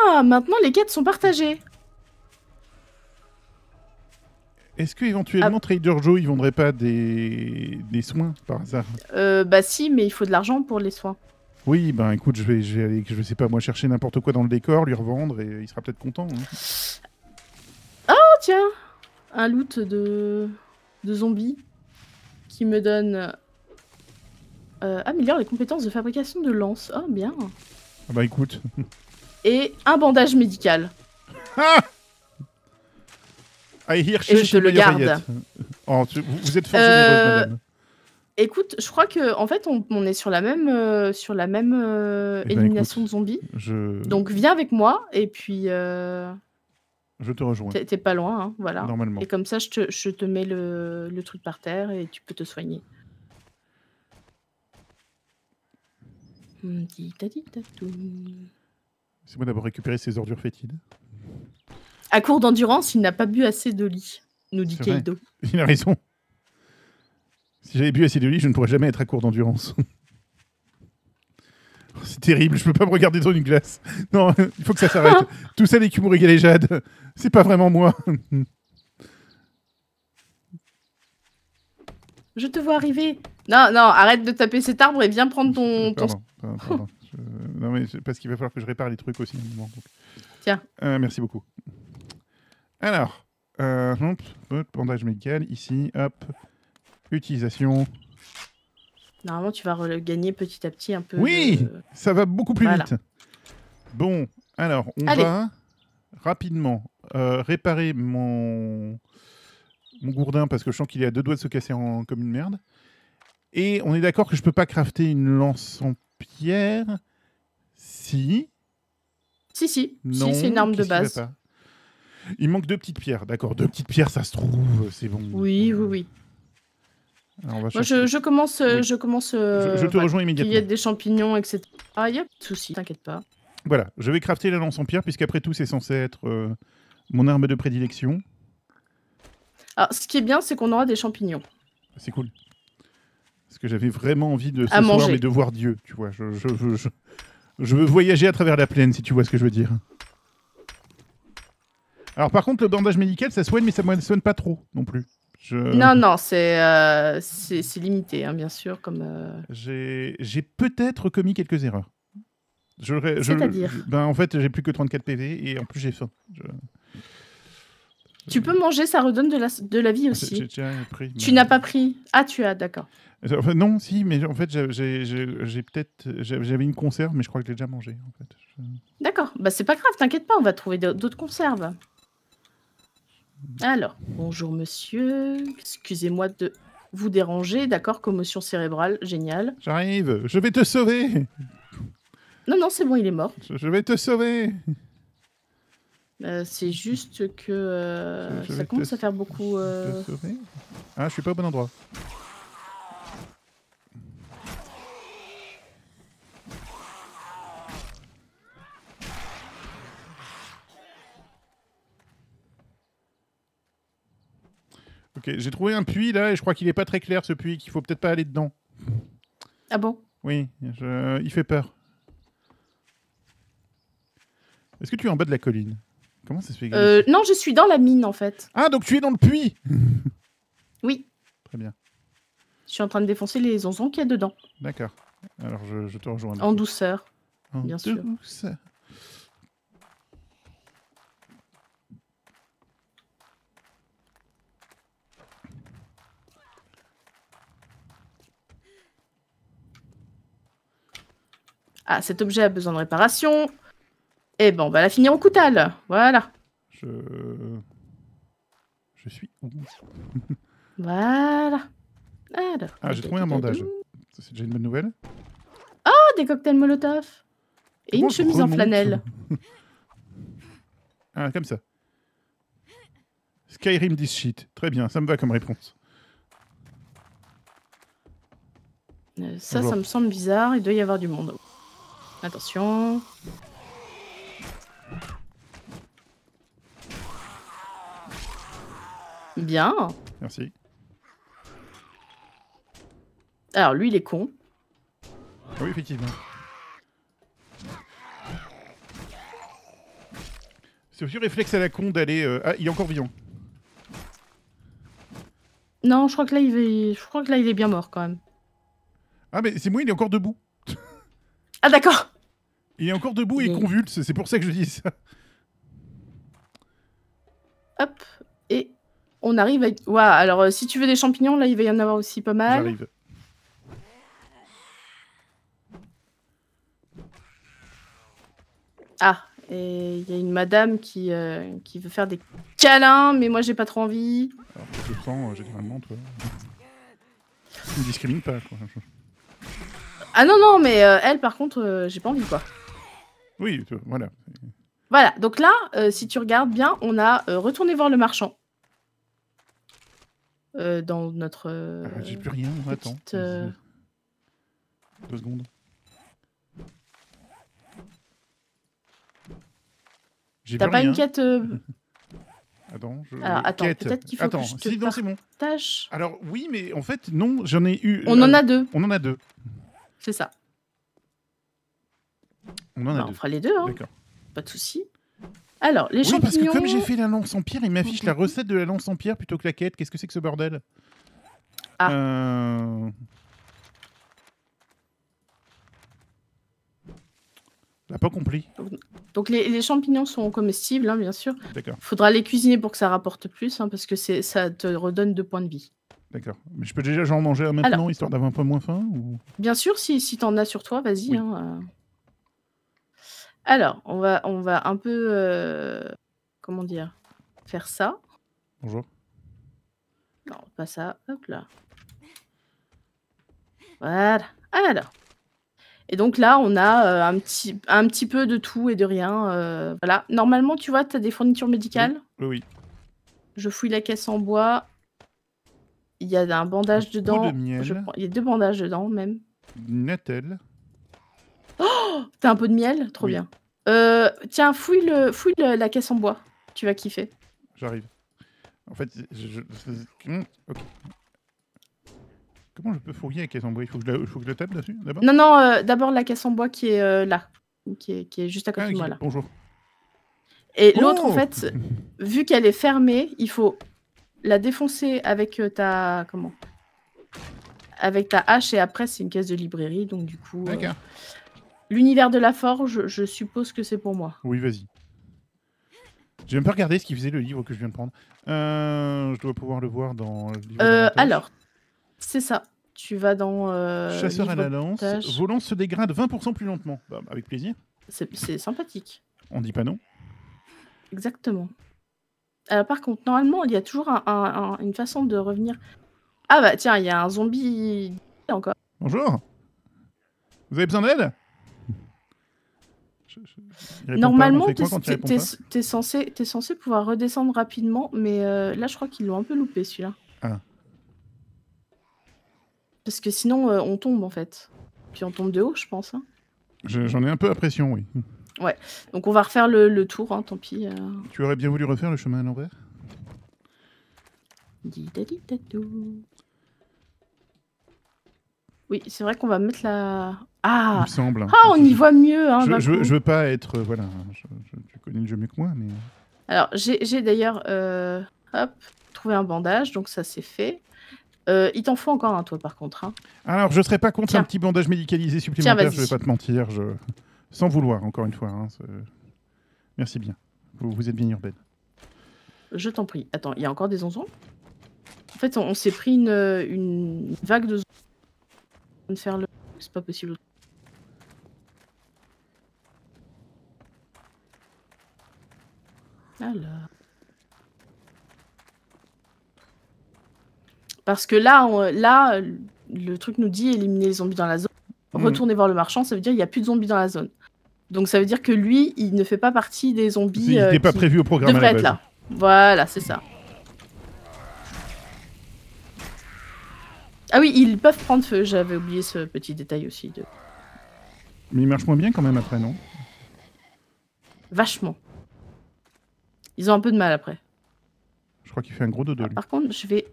ah Maintenant, les quêtes sont partagées Est-ce que éventuellement ah. Trader Joe, ils vendrait pas des... soins, par hasard euh, Bah si, mais il faut de l'argent pour les soins. Oui, ben écoute, je vais, je aller, je sais pas, moi, chercher n'importe quoi dans le décor, lui revendre, et il sera peut-être content. Hein tiens, un loot de, zombies qui me donne euh, améliore les compétences de fabrication de lance. Oh, bien. Ah bah écoute. [LAUGHS] Et un bandage médical. Ah Et je le garde. Oh, vous êtes euh, Écoute, je crois que en fait on, est sur la même euh, sur la même eh ben, élimination de zombies. Donc viens avec moi et puis je te rejoins. T'es pas loin, hein, voilà. Normalement. Et comme ça, je te, mets le, truc par terre et tu peux te soigner. Hum, C'est moi d'abord récupérer ses ordures fétides. À court d'endurance, il n'a pas bu assez de lit, nous dit Keido. Il a raison. Si j'avais bu assez de lit, je ne pourrais jamais être à court d'endurance. [LAUGHS] C'est terrible, je peux pas me regarder dans une glace. Non, [LAUGHS] il faut que ça s'arrête. [LAUGHS] Tout ça, les et Galéjade, c'est pas vraiment moi. Je te vois arriver. Non, non, arrête de taper cet arbre et viens prendre ton. Pardon, Non, mais parce qu'il va falloir que je répare les trucs aussi. Tiens. Euh, merci beaucoup. Alors, euh, bandage médical, ici, hop, utilisation. Normalement, tu vas gagner petit à petit un peu. Oui, ça va beaucoup plus vite. Bon, alors, on va rapidement euh, réparer mon... gourdin parce que je sens qu'il est à deux doigts de se casser en... comme une merde. Et on est d'accord que je peux pas crafter une lance en pierre Si. Si, si. si, c'est une arme de base. Il manque deux petites pierres, d'accord. Deux petites pierres, ça se trouve, c'est bon. Oui, oui, oui. Euh, je, commence. Je, commence euh, te rejoins immédiatement. Ah, il y a des champignons, etc. Ah, il n'y a pas de souci, t'inquiète pas. Voilà, je vais crafter la lance en pierre, puisqu'après tout, c'est censé être euh, mon arme de prédilection. Alors, ah, ce qui est bien, c'est qu'on aura des champignons. C'est cool. Parce que j'avais vraiment envie de de voir Dieu, tu vois. Je, je, je, je, veux voyager à travers la plaine, si tu vois ce que je veux dire. Alors par contre, le bandage médical, ça soigne, mais ça ne soigne pas trop non plus. Non, non, c'est euh, c'est limité, hein, bien sûr. comme. Euh. J'ai peut-être commis quelques erreurs. Je, C'est-à-dire ben, En fait, j'ai plus que 34 PV et en plus, j'ai faim. Tu peux manger, ça redonne de la, de la vie ah, aussi. Tu n'as pas pris Ah, tu as, d'accord. Euh, non, si, mais en fait, j'ai peut-être. J'avais une conserve, mais je crois que je l'ai déjà mangée. En D'accord, bah, c'est pas grave, t'inquiète pas, on va trouver d'autres conserves. Alors, bonjour monsieur, excusez-moi de vous déranger, d'accord, commotion cérébrale, génial. J'arrive, je vais te sauver Non, non, c'est bon, il est mort. Je vais te sauver euh, C'est juste que euh, ça commence à faire beaucoup... Te euh, ah, je suis pas au bon endroit. Ok, j'ai trouvé un puits là et je crois qu'il est pas très clair ce puits, qu'il faut peut-être pas aller dedans. Ah bon Oui, il fait peur. Est-ce que tu es en bas de la colline Comment ça se fait euh, Non, je suis dans la mine en fait. Ah, donc tu es dans le puits [LAUGHS] Oui. Très bien. Je suis en train de défoncer les onzons qu'il y a dedans. D'accord. Alors je, te rejoins. En douceur, en bien douceur. Ah, cet objet a besoin de réparation. Eh ben, on va la finir en coutal. Voilà. Je. Je suis [LAUGHS] Voilà. Ah, j'ai trouvé un bandage. C'est déjà une bonne nouvelle. Oh, des cocktails Molotov. Et une chemise en flanelle. [LAUGHS] ah, comme ça. Skyrim this shit. Très bien, ça me va comme réponse. Euh, ça, ça me semble bizarre. Il doit y avoir du monde. Attention. Bien. Merci. Alors, lui, il est con. Oui, effectivement. C'est aussi réflexe à la con d'aller... Euh, ah, il est encore vivant. Non, je crois que là, il est... je crois que là, il est bien mort, quand même. Ah, mais c'est moi, il est encore debout. ah, d'accord il est encore debout et convulse, c'est pour ça que je dis ça. Hop, et on arrive à... Waouh, alors euh, si tu veux des champignons, là, il va y en avoir aussi pas mal. J'arrive. Ah, et il y a une madame qui, euh, qui veut faire des câlins, mais moi, j'ai pas trop envie. Alors, je prends euh, généralement, toi. Tu ne discrimines pas, quoi. Ah non, non, mais elle, par contre, j'ai pas envie, quoi. Oui, euh, voilà. Voilà, donc là, euh, si tu regardes bien, on a euh, retourné voir le marchand. dans notre. Ah, j'ai plus rien, attends. Deux secondes. T'as pas une quête. [LAUGHS] Attends, je... Alors, attends peut-être qu'il faut que je te partage c'est bon. Alors oui, mais en fait, non, j'en ai eu... On en a deux. On en a deux. C'est ça. On en a bah, deux. On fera les deux. Hein. D'accord. Pas de souci. Alors, les oui, champignons... parce que comme j'ai fait la lance en pierre, il m'affiche la recette de la lance en pierre plutôt que la quête. Qu'est-ce que c'est que ce bordel Ah. Euh... Bah, pas compris. Donc, les, champignons sont comestibles, hein, bien sûr. D'accord. Faudra les cuisiner pour que ça rapporte plus, hein, parce que ça te redonne deux points de vie. D'accord. Mais je peux déjà en manger maintenant, histoire d'avoir un peu moins faim Bien sûr, si, t'en as sur toi, vas-y. Hein, euh. Alors, on va, on va un peu, euh, comment dire, faire ça. Bonjour. Non, pas ça. Hop là. Voilà. Alors. Et donc là, on a euh, un, petit, un petit peu de tout et de rien. Euh, voilà. Normalement, tu vois, tu as des fournitures médicales. Oui, Je fouille la caisse en bois. Il y a un bandage de dedans. Il y a deux bandages dedans, même. Une Oh T'as un peu de miel Trop bien. Euh, tiens, fouille, le, fouille la caisse en bois. Tu vas kiffer. J'arrive. En fait, je... Hmm, comment je peux fouiller la caisse en bois Il faut que je, tape dessus d'abord Non, non, euh, d'abord la caisse en bois qui est euh, là, qui est, juste à côté ah, de moi là. Bonjour. Et l'autre, en oh fait, [LAUGHS] vu qu'elle est fermée, il faut la défoncer avec ta. Comment Avec ta hache, et après, c'est une caisse de librairie, donc du coup. D'accord. L'univers de la forge, je suppose que c'est pour moi. Oui, vas-y. J'ai même pas regardé ce qu'il faisait le livre que je viens de prendre. Euh, je dois pouvoir le voir dans. Le euh, alors, c'est ça. Tu vas dans. Euh, Chasseur à la lance. volant se dégrade 20% plus lentement. Bah, avec plaisir. C'est sympathique. On dit pas non. Exactement. par contre, normalement, il y a toujours une façon de revenir. Ah bah tiens, il y a un zombie encore. Bonjour. Vous avez besoin d'aide Normalement, tu es, censé, es censé pouvoir redescendre rapidement, mais euh, là, je crois qu'ils l'ont un peu loupé, celui-là. Ah. Parce que sinon, euh, on tombe, en fait. Puis on tombe de haut, je pense. Hein. J'en ai un peu la oui. Ouais, donc on va refaire le, tour, hein, tant pis. Euh. Tu aurais bien voulu refaire le chemin à l'envers oui, c'est vrai qu'on va mettre la. Ah, ah on y voit mieux. Hein, je, je, veux pas être. Euh, voilà, je, tu connais le jeu mieux que moi, mais. Euh. Alors, j'ai d'ailleurs. Euh, hop, trouvé un bandage, donc ça c'est fait. il t'en faut encore un, toi, par contre. Hein. Alors, je serais pas contre un petit bandage médicalisé supplémentaire, je vais pas te mentir. Sans vouloir, encore une fois. Hein, merci bien. Vous, vous, êtes bien urbaine. Je t'en prie. Attends, il y a encore des onzons En fait, on, on s'est pris une, une vague de faire le. C'est pas possible. Parce que là, là, le truc nous dit éliminer les zombies dans la zone. Hmm. Retourner voir le marchand, ça veut dire il n'y a plus de zombies dans la zone. Donc ça veut dire que lui, il ne fait pas partie des zombies. Il n'était euh, pas prévu au programme. être là. Voilà, c'est ça. Ah oui, ils peuvent prendre feu, j'avais oublié ce petit détail aussi. De... Mais ils marchent moins bien quand même après, non Vachement. Ils ont un peu de mal après. Je crois qu'il fait un gros dodo. par contre, je vais...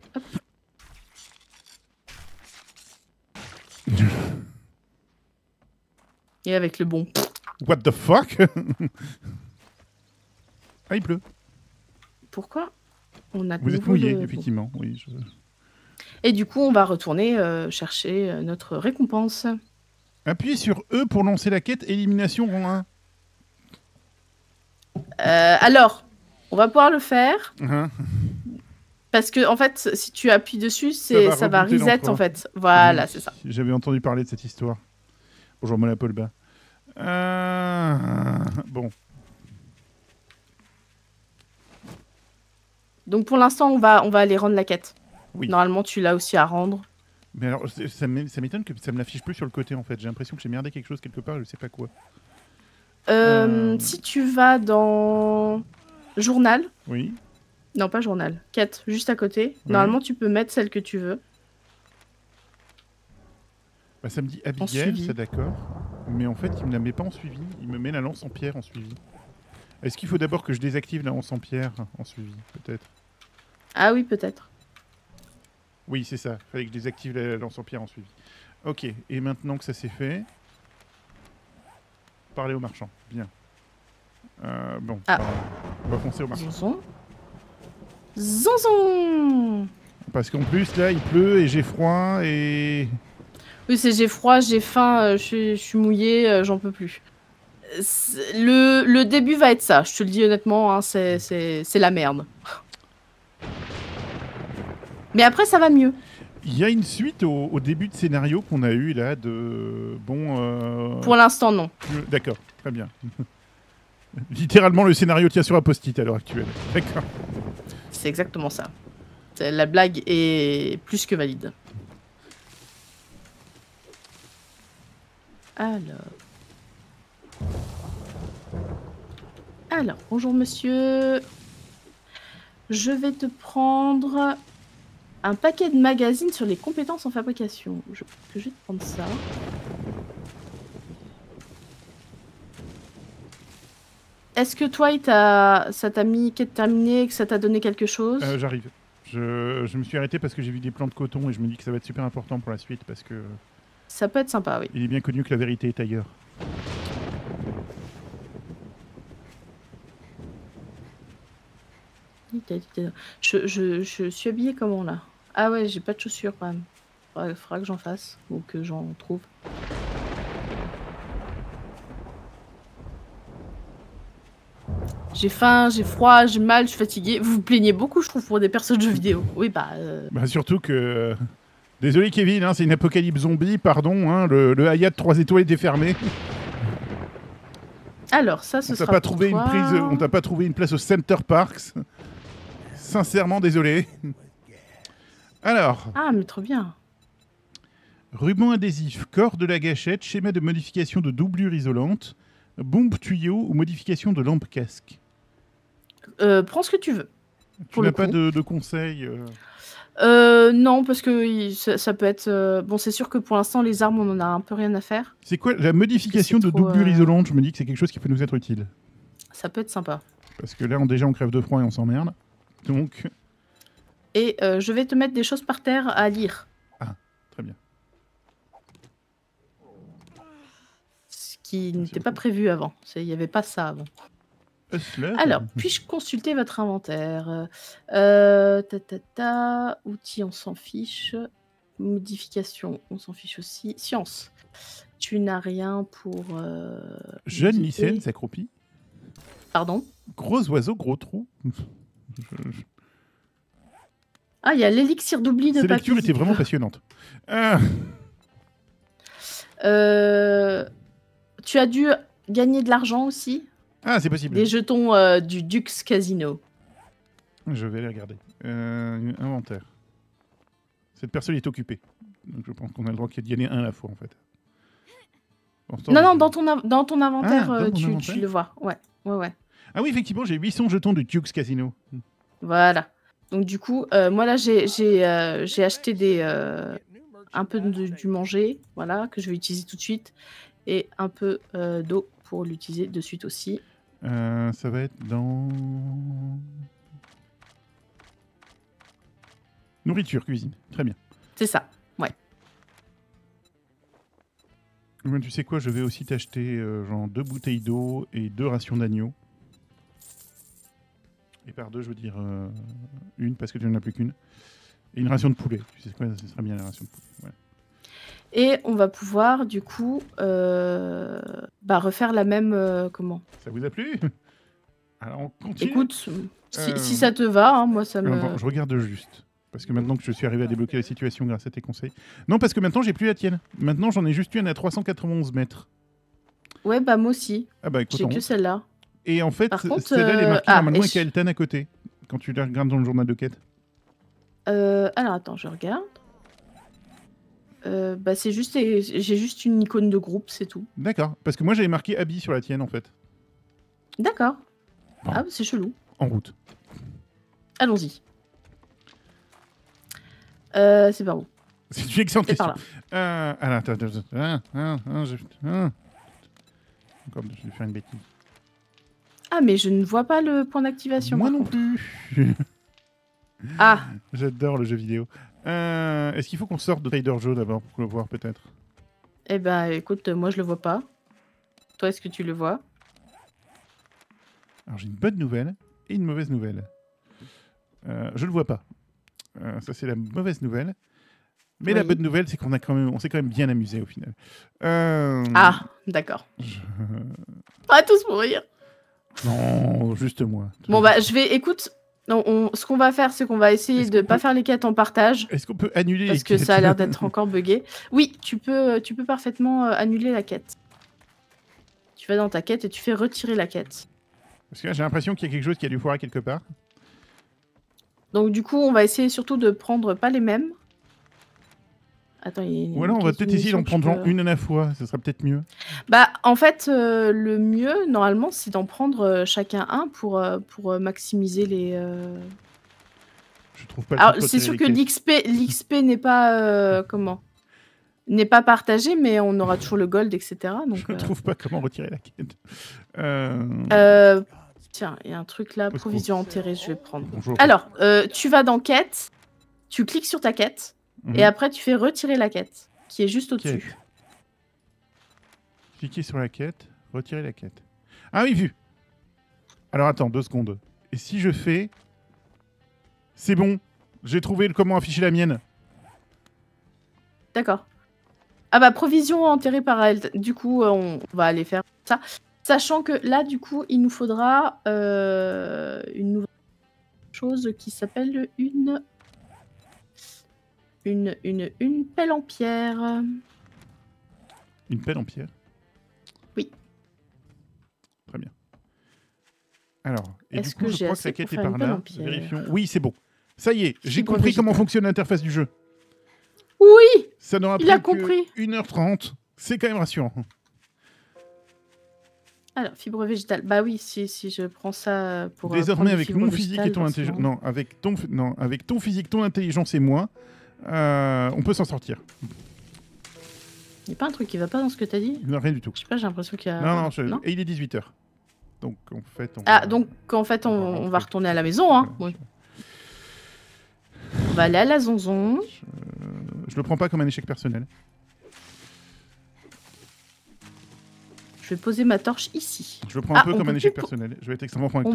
Et avec le bon. What the fuck Ah, il pleut. Pourquoi On a Vous êtes mouillé, effectivement. Oui, je... Et du coup, on va retourner euh, chercher euh, notre récompense. Appuyez sur E pour lancer la quête élimination Rond 1. Euh, alors, on va pouvoir le faire. Uh-huh. parce que, en fait, si tu appuies dessus, ça va, reset, en fait. Voilà, mmh. c'est ça. J'avais entendu parler de cette histoire. Bonjour, Mala Euh... Bon. Donc, pour l'instant, on va aller rendre la quête. Normalement, tu l'as aussi à rendre. Mais alors, ça m'étonne que ça me l'affiche plus sur le côté en fait. J'ai l'impression que j'ai merdé quelque chose quelque part, je sais pas quoi. Euh, euh. Si tu vas dans journal. Oui. Non, pas journal. Quête, juste à côté. Normalement, tu peux mettre celle que tu veux. Bah, ça me dit Abigail, ça d'accord. Mais en fait, il me la met pas en suivi. Il me met la lance en pierre en suivi. Est-ce qu'il faut d'abord que je désactive la lance en pierre en suivi, peut-être Ah oui, peut-être. Oui, c'est ça. Fallait que je désactive la lance en pierre en suivi. Ok, et maintenant que ça s'est fait, parler au marchand, Bien. Euh, bon, ah. on va foncer aux marchands. Zonzon. Parce qu'en plus, là, il pleut et j'ai froid et. Oui, c'est j'ai froid, j'ai faim, euh, je suis mouillé, euh, j'en peux plus. Le, début va être ça, je te le dis honnêtement, hein, c'est la merde. Mais après, ça va mieux. Il y a une suite au, début de scénario qu'on a eu là de bon. Euh, Pour l'instant, non. D'accord, très bien. [LAUGHS] Littéralement, le scénario tient sur un à l'heure actuelle. D'accord. C'est exactement ça. La blague est plus que valide. Alors. Alors, bonjour monsieur. Je vais te prendre un paquet de magazines sur les compétences en fabrication. Je vais juste prendre ça. Est-ce que toi, ça t'a mis quête terminé, que ça t'a donné quelque chose euh, J'arrive. Je... me suis arrêté parce que j'ai vu des plans de coton et je me dis que ça va être super important pour la suite parce que. Ça peut être sympa, oui. Il est bien connu que la vérité est ailleurs. Je, je, suis habillée comment là Ah ouais, j'ai pas de chaussures quand même. Faudra, que j'en fasse ou que j'en trouve. J'ai faim, j'ai froid, j'ai mal, je suis fatiguée. Vous vous plaignez beaucoup, je trouve, pour des personnes de jeux vidéo. Oui, bah. Euh. Bah, surtout que. Euh, désolé, Kevin, hein, c'est une apocalypse zombie, pardon. Hein, le, Hayat 3 étoiles était fermé. Alors, ça, ce on sera. Pas une prise, on t'a pas trouvé une place au Center Parks Sincèrement désolé. Alors. Ah, mais trop bien. Ruban adhésif, corps de la gâchette, schéma de modification de doublure isolante, bombe tuyau ou modification de lampe casque. Euh, prends ce que tu veux. Tu n'as pas de, conseil conseils euh euh, non, parce que ça, peut être. Bon, c'est sûr que pour l'instant, les armes, on en a un peu rien à faire. C'est quoi la modification de doublure isolante Je me dis que c'est quelque chose qui peut nous être utile. Ça peut être sympa. Parce que là, on, déjà, on crève de froid et on s'emmerde. Et euh, je vais te mettre des choses par terre à lire. Ah, très bien. Ce qui n'était pas prévu avant. Il n'y avait pas ça avant. Euh, Alors, puis-je consulter votre inventaire euh, ta, Outils, on s'en fiche. Modifications, on s'en fiche aussi. Science, tu n'as rien pour. Euh, Jeune lycéenne s'accroupit. Pardon Gros oiseau, gros trou. Ah, il y a l'élixir d'oubli de Cette lecture était vraiment passionnante. Euh, tu as dû gagner de l'argent aussi Ah, c'est possible. Des jetons euh, du Dux Casino. Je vais les regarder. Euh, inventaire. Cette personne est occupée. Donc je pense qu'on a le droit de gagner un à la fois en fait. non, non, dans ton, dans ton ah, inventaire, tu, inventaire tu, le vois. Ouais, ouais, ouais. Ah oui, effectivement, j'ai 800 jetons de Tux Casino. Voilà. Donc du coup, euh, moi là, j'ai euh, acheté des, euh, un peu de, du manger, voilà, que je vais utiliser tout de suite, et un peu d'eau pour l'utiliser de suite aussi. ça va être dans... Nourriture, cuisine. Très bien. C'est ça, ouais. Eh ben, tu sais quoi, je vais aussi t'acheter genre deux bouteilles d'eau et deux rations d'agneau. Et par deux, je veux dire euh, une, parce que tu n'en as plus qu'une. Et une ration de poulet. Tu sais quoi, ce serait bien la ration de poulet. Et on va pouvoir, du coup, euh, bah, refaire la même. Euh, comment Ça vous a plu Alors, on continue. Écoute, si, ça te va, hein, moi ça me. je regarde juste. Parce que maintenant que je suis arrivé à débloquer la situation grâce à tes conseils. Non, parce que maintenant, j'ai plus la tienne. Maintenant, j'en ai juste une à 391 mètres. Ouais, bah moi aussi. Ah bah écoute, J'ai que celle-là. Et en fait, celle-là, elle est marquée euh, ah, normalement avec Elton à côté, quand tu la regardes dans le journal de quête. Euh, alors attends, je regarde. Euh, bah c'est juste, j'ai juste une icône de groupe, c'est tout. D'accord, parce que moi j'avais marqué Abby sur la tienne en fait. D'accord. Ah, bah, c'est chelou. En route. Allons-y. Euh, c'est par où C'est une excellente question. Par là. Euh, attends, attends, attends, attends, je vais faire une bêtise. Ah, mais je ne vois pas le point d'activation. Moi non plus. [LAUGHS] ah. J'adore le jeu vidéo. Euh, est-ce qu'il faut qu'on sorte de Trader Joe d'abord pour le voir peut-être Eh ben, écoute, moi je le vois pas. Toi, est-ce que tu le vois Alors j'ai une bonne nouvelle et une mauvaise nouvelle. Euh, je le vois pas. Euh, ça c'est la mauvaise nouvelle. Mais la bonne nouvelle, c'est qu'on a quand même, on s'est quand même bien amusé au final. Euh, ah, d'accord. Je... Pas tous mourir. Non, juste moi. Bon, bah, je vais. Écoute, ce qu'on va faire, c'est qu'on va essayer de ne pas faire les quêtes en partage. Est-ce qu'on peut annuler Parce que ça a l'air [LAUGHS] d'être encore buggé. Oui, tu peux, euh, tu peux parfaitement euh, annuler la quête. Tu vas dans ta quête et tu fais retirer la quête. Parce que j'ai l'impression qu'il y a quelque chose qui a du foirer quelque part. Donc du coup, on va essayer surtout de prendre pas les mêmes. Attends, Ou alors on va peut-être essayer d'en prendre une à la fois, ce serait peut-être mieux. Bah, en fait, euh, le mieux, normalement, c'est d'en prendre euh, chacun un pour, euh, pour maximiser les. Je trouve pas. Alors, c'est sûr que l'XP, l'XP n'est pas. comment N'est pas partagé, mais on aura toujours le gold, etc. Donc, Je trouve pas comment retirer la quête. tiens, il y a un truc là, provision enterrée, je vais prendre. Alors, tu vas dans quête, tu cliques sur ta quête. Et mhm. après, tu fais retirer la quête, qui est juste au-dessus. Cliquez sur la quête, retirer la quête. Ah oui, vu Alors attends, deux secondes. Et si je fais... C'est bon, j'ai trouvé comment afficher la mienne. D'accord. Ah bah, provision enterrée par elle. Du coup, euh, on va aller faire ça. Sachant que là, du coup, il nous faudra euh, une nouvelle chose qui s'appelle une une, une, pelle en pierre. Une pelle en pierre Oui. Très bien. Alors, et du je crois que la quête est par là. Oui, c'est bon. Ça y est, j'ai compris comment fonctionne l'interface du jeu. Oui Ça n'aura pris a compris. 1h30. C'est quand même rassurant. Alors, fibre végétale. Bah oui, si, si je prends ça euh, pour. Euh, Désormais, avec mon physique et ton intelligence. Non, avec ton, non, avec ton physique, ton intelligence et moi, euh, on peut s'en sortir. Il a pas un truc qui va pas dans ce que t'as dit rien du tout. Je sais pas, j'ai l'impression qu'il y a. Non, non, et il est 18h. Ah, donc en fait. On va... donc en fait, on, va retourner à la maison, hein On va aller à la zonzon. Je... le prends pas comme un échec personnel. Je vais poser ma torche ici. Je le prends un ah, peu comme un échec personnel. Je vais être extrêmement franc avec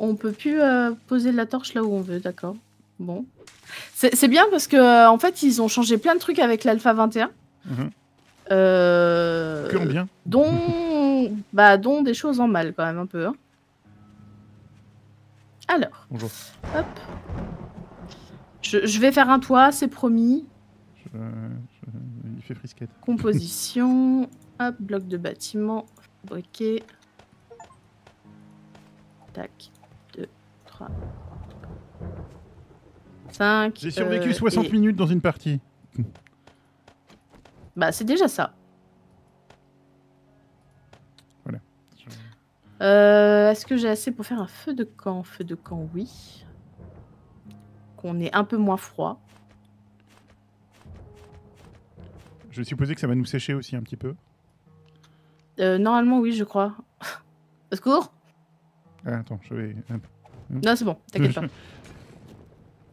on... toi. peut plus euh, poser la torche là où on veut, d'accord Bon. C'est bien parce que euh, en fait, ils ont changé plein de trucs avec l'Alpha 21. Mhm. Euh, bien. Dont, [LAUGHS] bah, dont des choses en mal, quand même, un peu. Hein. Alors. Bonjour. Hop. Je, vais faire un toit, c'est promis. il fait frisquette. Composition. [LAUGHS] hop, bloc de bâtiment. Fabriqué. Tac. 2, 3, j'ai survécu 60 euh, minutes dans une partie. Bah, c'est déjà ça. Voilà. Euh, est-ce que j'ai assez pour faire un feu de camp Feu de camp, oui. Qu'on ait un peu moins froid. Je supposer que ça va nous sécher aussi un petit peu. Euh, normalement, oui, je crois. [LAUGHS] Au secours ah, Attends, je vais. Non, c'est bon, t'inquiète [LAUGHS] pas.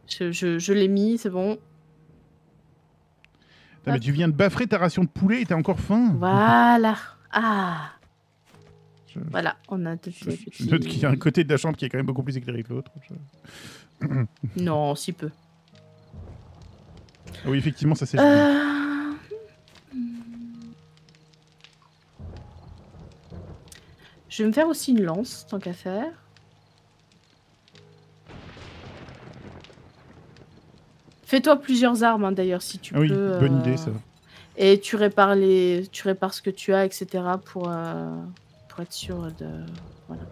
Je, l'ai mis, c'est bon. mais tu viens de baffrer ta ration de poulet et t'as encore faim Voilà. Ah Voilà, on a tout fait. Note y a un côté de la chambre qui est quand même beaucoup plus éclairé que l'autre. [COUGHS] non, si peu. Ah oui, effectivement, ça c'est... Euh, hmm. Je vais me faire aussi une lance, tant qu'à faire. Fais-toi plusieurs armes hein, d'ailleurs si tu ah peux. bonne euh, idée ça. Et tu répares, tu répares ce que tu as, etc. pour, euh, pour être sûr de. Voilà.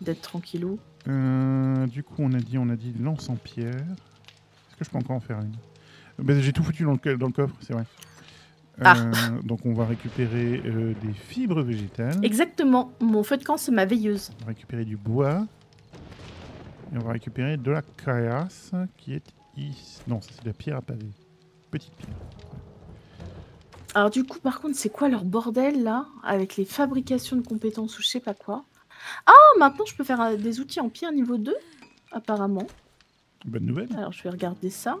D'être tranquillou. Euh, du coup, on a dit, on a dit lance en pierre. Est-ce que je peux encore en faire une Mais ben, J'ai tout foutu dans le, dans coffre, c'est vrai. Ah. [LAUGHS] donc on va récupérer des fibres végétales. Exactement, mon feu de camp c'est ma veilleuse. On va récupérer du bois. Et on va récupérer de la caillasse qui est non, Non, c'est la pierre à pavé. Petite pierre. Alors du coup, par contre, c'est quoi leur bordel là avec les fabrications de compétences ou je sais pas quoi Ah, maintenant je peux faire euh, des outils en pierre niveau 2, apparemment. Bonne nouvelle. Alors je vais regarder ça.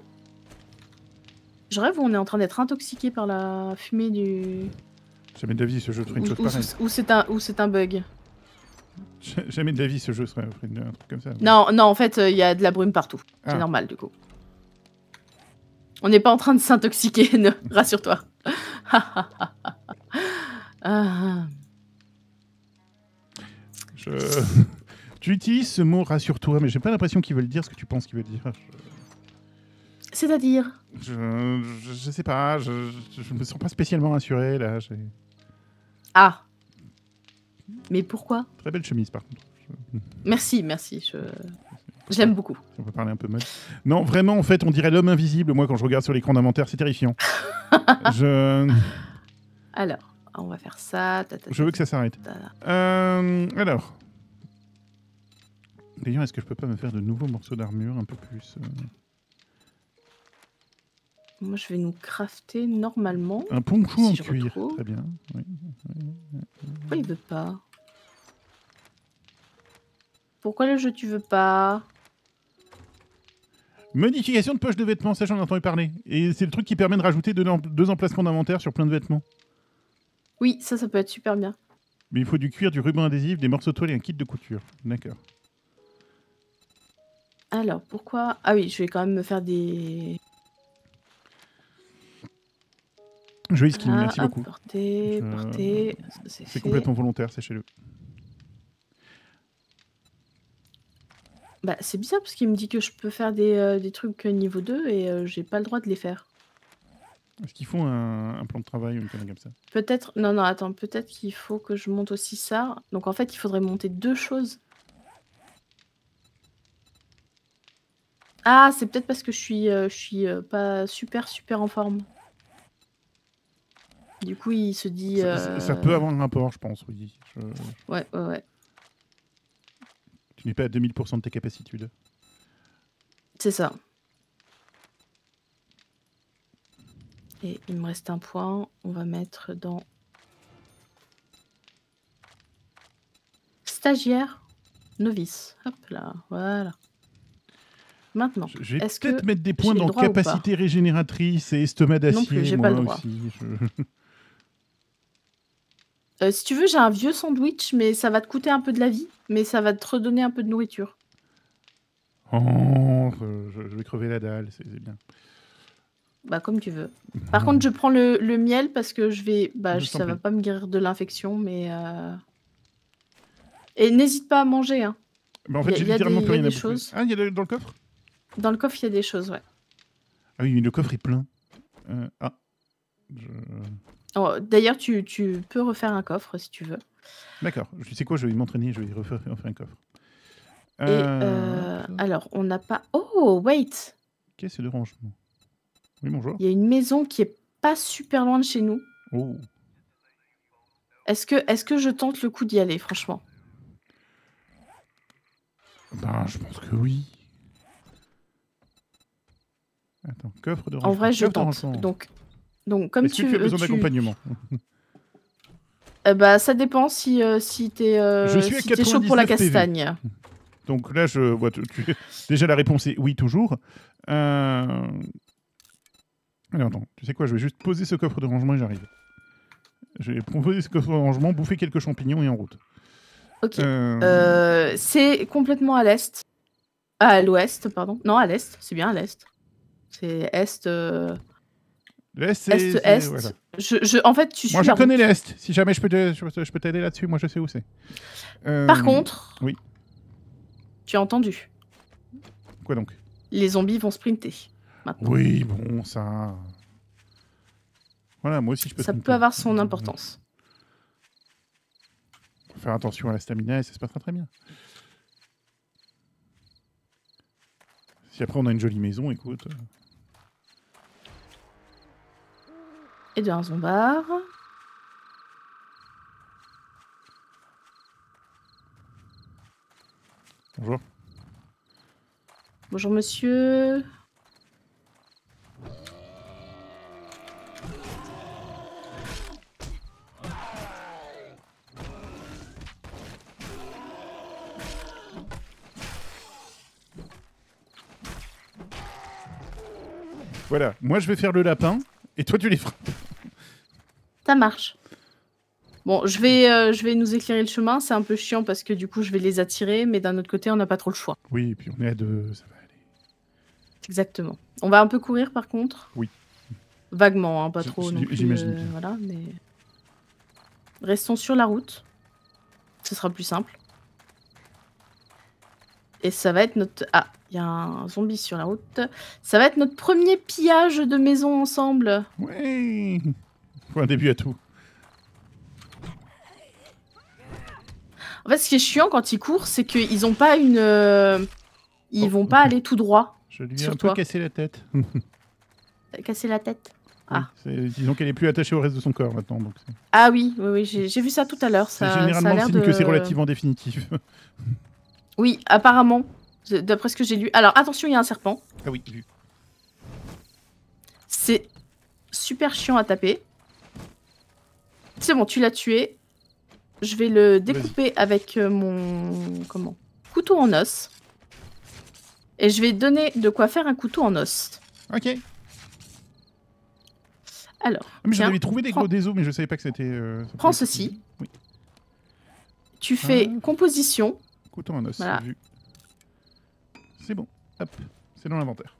Je rêve où on est en train d'être intoxiqué par la fumée du. Jamais de la vie, ce jeu serait une chose pareille. Ou c'est un, c'est un bug. Jamais de la vie, ce jeu serait un truc comme ça. Non, non, en fait, euh, il y a de la brume partout. C'est ah. normal du coup. On n'est pas en train de s'intoxiquer, [LAUGHS] rassure-toi. Ah. [LAUGHS] Tu utilises ce mot rassure-toi, mais j'ai pas l'impression qu'ils veulent dire ce que tu penses qu'il veut dire. C'est-à-dire je, je, sais pas, je, je, me sens pas spécialement assuré là. Ah Mais pourquoi Très belle chemise par contre. Merci, merci. Je... J'aime beaucoup. On peut parler un peu mal. Non, vraiment, en fait, on dirait l'homme invisible. Moi, quand je regarde sur l'écran d'inventaire, c'est terrifiant. [LAUGHS] je. Alors, on va faire ça. je veux que ça s'arrête. Euh, alors. D'ailleurs, est-ce que je peux pas me faire de nouveaux morceaux d'armure un peu plus. Euh? Moi, je vais nous crafter normalement. Un poncho en cuir. Très bien. Pourquoi il veut pas Pourquoi le jeu tu veux pas Modification de poche de vêtements, ça j'en ai entendu parler. Et c'est le truc qui permet de rajouter deux, emplacements d'inventaire sur plein de vêtements. Oui, ça, ça peut être super bien. Mais il faut du cuir, du ruban adhésif, des morceaux de toile et un kit de couture. D'accord. Alors, pourquoi Ah oui, je vais quand même me faire des... vais skin, ah, merci beaucoup. C'est complètement volontaire, c'est chez le Bah, c'est bizarre parce qu'il me dit que je peux faire des, euh, des trucs niveau 2 et euh, j'ai pas le droit de les faire. Est-ce qu'ils font un, plan de travail ou une connerie comme ça Peut-être. Non, non, attends. Peut-être qu'il faut que je monte aussi ça. Donc en fait, il faudrait monter deux choses. Ah, c'est peut-être parce que je suis, euh, je suis pas super, super en forme. Du coup, il se dit. Ça, peut avoir un rapport, je pense, oui. Ouais, ouais, ouais. Tu n'es pas à 2000% de tes capacitudes. C'est ça. Et il me reste un point. On va mettre dans stagiaire novice. Hop là, voilà. Maintenant, je vais peut-être mettre des points dans capacité régénératrice et estomac d'acier. Non pas le droit. Aussi, [LAUGHS] Euh, si tu veux, j'ai un vieux sandwich, mais ça va te coûter un peu de la vie, mais ça va te redonner un peu de nourriture. Oh, je, vais crever la dalle, c'est bien. Bah, comme tu veux. Par contre, je prends le, miel parce que je vais. Bah, ça va pas me guérir de l'infection, mais. Euh, et n'hésite pas à manger. Hein. Bah, en fait, j'ai littéralement plus rien à Ah, il y a dans le coffre Dans le coffre, il y a des choses, ouais. Ah oui, mais le coffre est plein. Euh, ah. Je... Oh, d'ailleurs, tu, peux refaire un coffre si tu veux. D'accord. Je sais quoi, je vais m'entraîner, je vais refaire, un coffre. Et euh, euh, alors, on n'a pas. Oh, wait Qu'est-ce que c'est de rangement Oui, bonjour. Il y a une maison qui est pas super loin de chez nous. Oh. Est-ce que, est que je tente le coup d'y aller, franchement Ben, je pense que oui. Attends, coffre de rangement. En vrai, je tente. Donc, donc, comme Est-ce tu, que tu as besoin d'accompagnement [LAUGHS] euh, bah, ça dépend si, euh, euh, si t'es chaud pour la castagne. Donc là, je vois. [LAUGHS] Déjà, la réponse est oui, toujours. Alors, tu sais quoi, je vais juste poser ce coffre de rangement et j'arrive. Je vais poser ce coffre de rangement, bouffer quelques champignons et en route. Ok. c'est complètement à l'est. Ah, à l'ouest, pardon. Non, à l'est, c'est bien à l'est. C'est est. L'Est, c'est. Est, est, je, en fait, tu Moi, je connais l'Est. Si jamais je peux, je, t'aider là-dessus, moi, je sais où c'est. Euh, Par contre. Oui. Tu as entendu. Quoi donc Les zombies vont sprinter. Oui, bon, ça. Voilà, moi aussi, je peux. Ça peut avoir son importance. Faut faire attention à la stamina et ça se passera très bien. Si après on a une jolie maison, écoute. Euh. et dans un bar. Bonjour. Bonjour monsieur. Voilà, moi je vais faire le lapin et toi tu les frappes. Ça marche. Bon, je vais, euh, je vais nous éclairer le chemin. C'est un peu chiant parce que du coup, je vais les attirer, mais d'un autre côté, on n'a pas trop le choix. Oui, et puis on est à deux, ça va aller. Exactement. On va un peu courir par contre. Oui. Vaguement, hein, pas trop. J'imagine. plus. Euh, voilà, mais restons sur la route. Ce sera plus simple. Et ça va être notre. Ah, il y a un zombie sur la route. Ça va être notre premier pillage de maison ensemble. Oui. Un début à tout. En fait, ce qui est chiant quand ils courent, c'est qu'ils ont pas une. Euh, ils vont pas aller tout droit. Je lui ai un cassé la tête. Casser la tête ah. disons qu'elle est plus attachée au reste de son corps maintenant. ah oui, oui, j'ai vu ça tout à l'heure. généralement ça que c'est relativement définitif. oui, apparemment. D'après ce que j'ai lu. Alors attention, il y a un serpent. Ah oui, vu. C'est super chiant à taper. C'est bon, tu l'as tué. Je vais le découper avec euh, mon comment couteau en os. Et je vais donner de quoi faire un couteau en os. Ok. Alors. Ah, mais je trouvé des gros mais je savais pas que c'était. Euh, prends ceci. Oui. Tu fais ah. composition. Couteau en os. Vu c'est bon. Hop, c'est dans l'inventaire.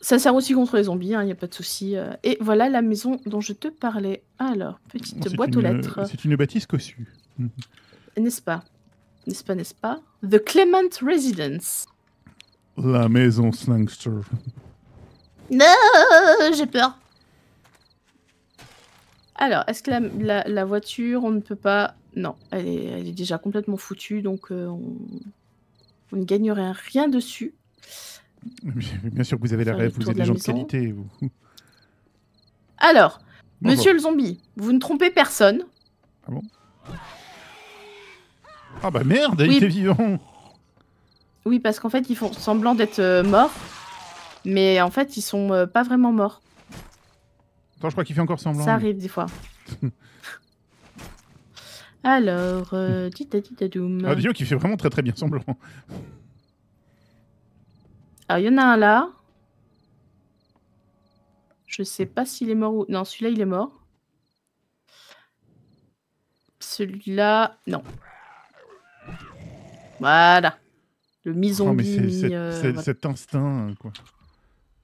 Ça sert aussi contre les zombies, il hein, n'y a pas de souci. Euh. Et voilà la maison dont je te parlais. Alors, petite boîte aux lettres. Euh, c'est une bâtisse cossue. [LAUGHS] n'est-ce pas N'est-ce pas, n'est-ce pas The Clement Residence. La maison Slangster. Non, j'ai peur. Alors, est-ce que la, voiture, on ne peut pas... Non, elle est, déjà complètement foutue, donc euh, on... Vous ne gagnerez rien dessus. Bien sûr que vous avez la rêve, vous êtes des gens de qualité. Alors, monsieur le zombie, vous ne trompez personne. Ah bon Ah bah merde, il était vivant Oui, parce qu'en fait, ils font semblant d'être euh, morts, mais en fait, ils sont euh, pas vraiment morts. Attends, je crois qu'il fait encore semblant. Ça arrive des fois. [LAUGHS] Alors, euh, doum. Ah, Dio qui fait vraiment très très bien semblant. Alors, il y en a un là. Je sais pas s'il est mort ou. Non, celui-là, il est mort. Celui-là, non. Voilà. Le mison. Oh, mais c'est euh, cet instinct quoi.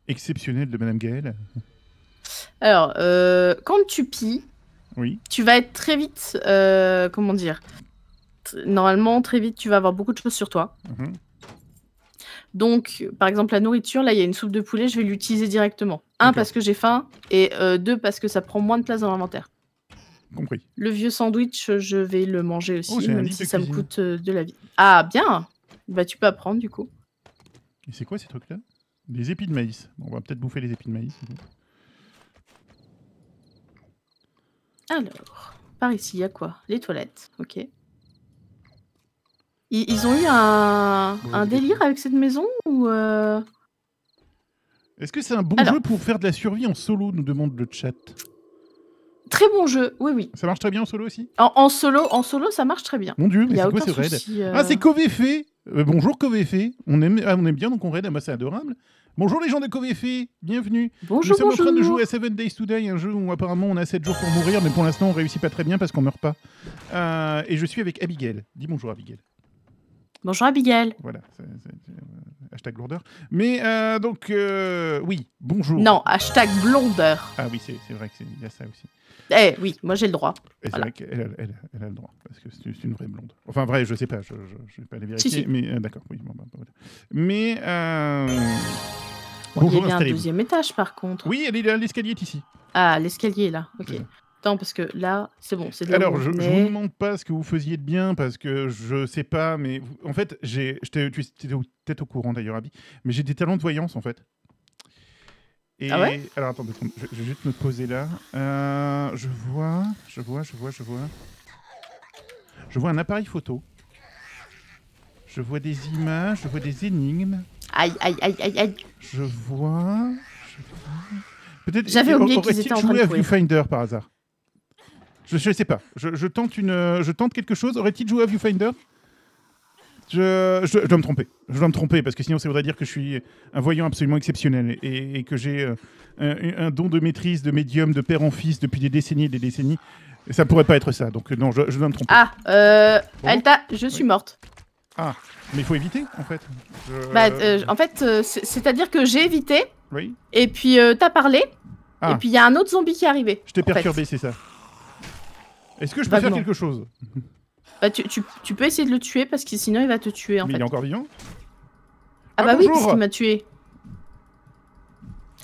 exceptionnel de Madame Gaëlle. Alors, euh, quand tu pies, tu vas être très vite, euh, comment dire Normalement, très vite, tu vas avoir beaucoup de choses sur toi. Mhm. Donc, par exemple, la nourriture, là, il y a une soupe de poulet, je vais l'utiliser directement. Un, parce que j'ai faim, et euh, deux, parce que ça prend moins de place dans l'inventaire. Compris. Le vieux sandwich, je vais le manger aussi, oh, même si ça me coûte euh, de la vie. Ah, bien Bah, tu peux apprendre, du coup. Et c'est quoi ces trucs-là Des épis de maïs. on va peut-être bouffer les épis de maïs. Alors, par ici, il y a quoi Les toilettes, ok. Ils, ont eu un, délire avec cette maison ou euh Est-ce que c'est un bon jeu pour faire de la survie en solo nous demande le chat. Très bon jeu, oui, oui. Ça marche très bien en solo aussi en, solo, en solo, ça marche très bien. Mon dieu, mais c'est quoi ce raid euh. Ah, c'est Covéfé euh, Bonjour Covéfé, on aime, ah, on aime bien, donc on raid, Moi, c'est adorable. Bonjour les gens de Covéfé, bienvenue. Bonjour. Nous sommes en train de jouer à Seven Days Today, un jeu où apparemment on a 7 jours pour mourir, mais pour l'instant on réussit pas très bien parce qu'on meurt pas. Euh, et je suis avec Abigail. Dis bonjour Abigail. Bonjour Abigail. Voilà, hashtag lourdeur. Mais euh, donc, euh, oui, bonjour. Non, hashtag blondeur. Ah oui, c'est c'est vrai qu'il y a ça aussi. Eh oui, moi j'ai le droit. c'est vrai elle, a le droit, parce que c'est une vraie blonde. Enfin, vrai, je sais pas, je, ne vais pas aller vérifier. Mais euh, d'accord, oui. Mais. Euh... il y a un deuxième étage par contre. Oui, l'escalier est ici. Ah, l'escalier là, ok. Attends, parce que là, c'est bon. c'est Alors, je ne vous demande pas ce que vous faisiez de bien, parce que je sais pas, mais en fait, tu étais peut-être au courant d'ailleurs, Abby, mais j'ai des talents de voyance en fait. Ah alors attendez, je, vais juste me poser là. Euh, je vois, je vois, je vois, je vois. Je vois un appareil photo. Je vois des images, je vois des énigmes. Aïe, aïe, aïe, aïe, Je vois. Peut-être. J'avais oublié qu'ils en à Viewfinder par hasard. Je, sais pas. Je, je, tente une, euh, je tente quelque chose. Aurait-il joué à Viewfinder je, dois me tromper. Je dois me tromper parce que sinon, ça voudrait dire que je suis un voyant absolument exceptionnel et, que j'ai euh, un, don de maîtrise, de médium, de père en fils depuis des décennies et des décennies. ça pourrait pas être ça. Donc non, je, dois me tromper. Ah, euh, je suis morte. Ah, mais il faut éviter en fait. Bah, euh, en fait, euh, c'est-à-dire que j'ai évité. Oui. Et puis t'as parlé. Ah. Et puis il y a un autre zombie qui est arrivé. Je t'ai perturbé, c'est ça. Est-ce que je peux faire quelque chose bah, tu, peux essayer de le tuer parce que sinon il va te tuer en Mais Il est encore vivant Ah, ah bah oui, parce qu'il m'a tué.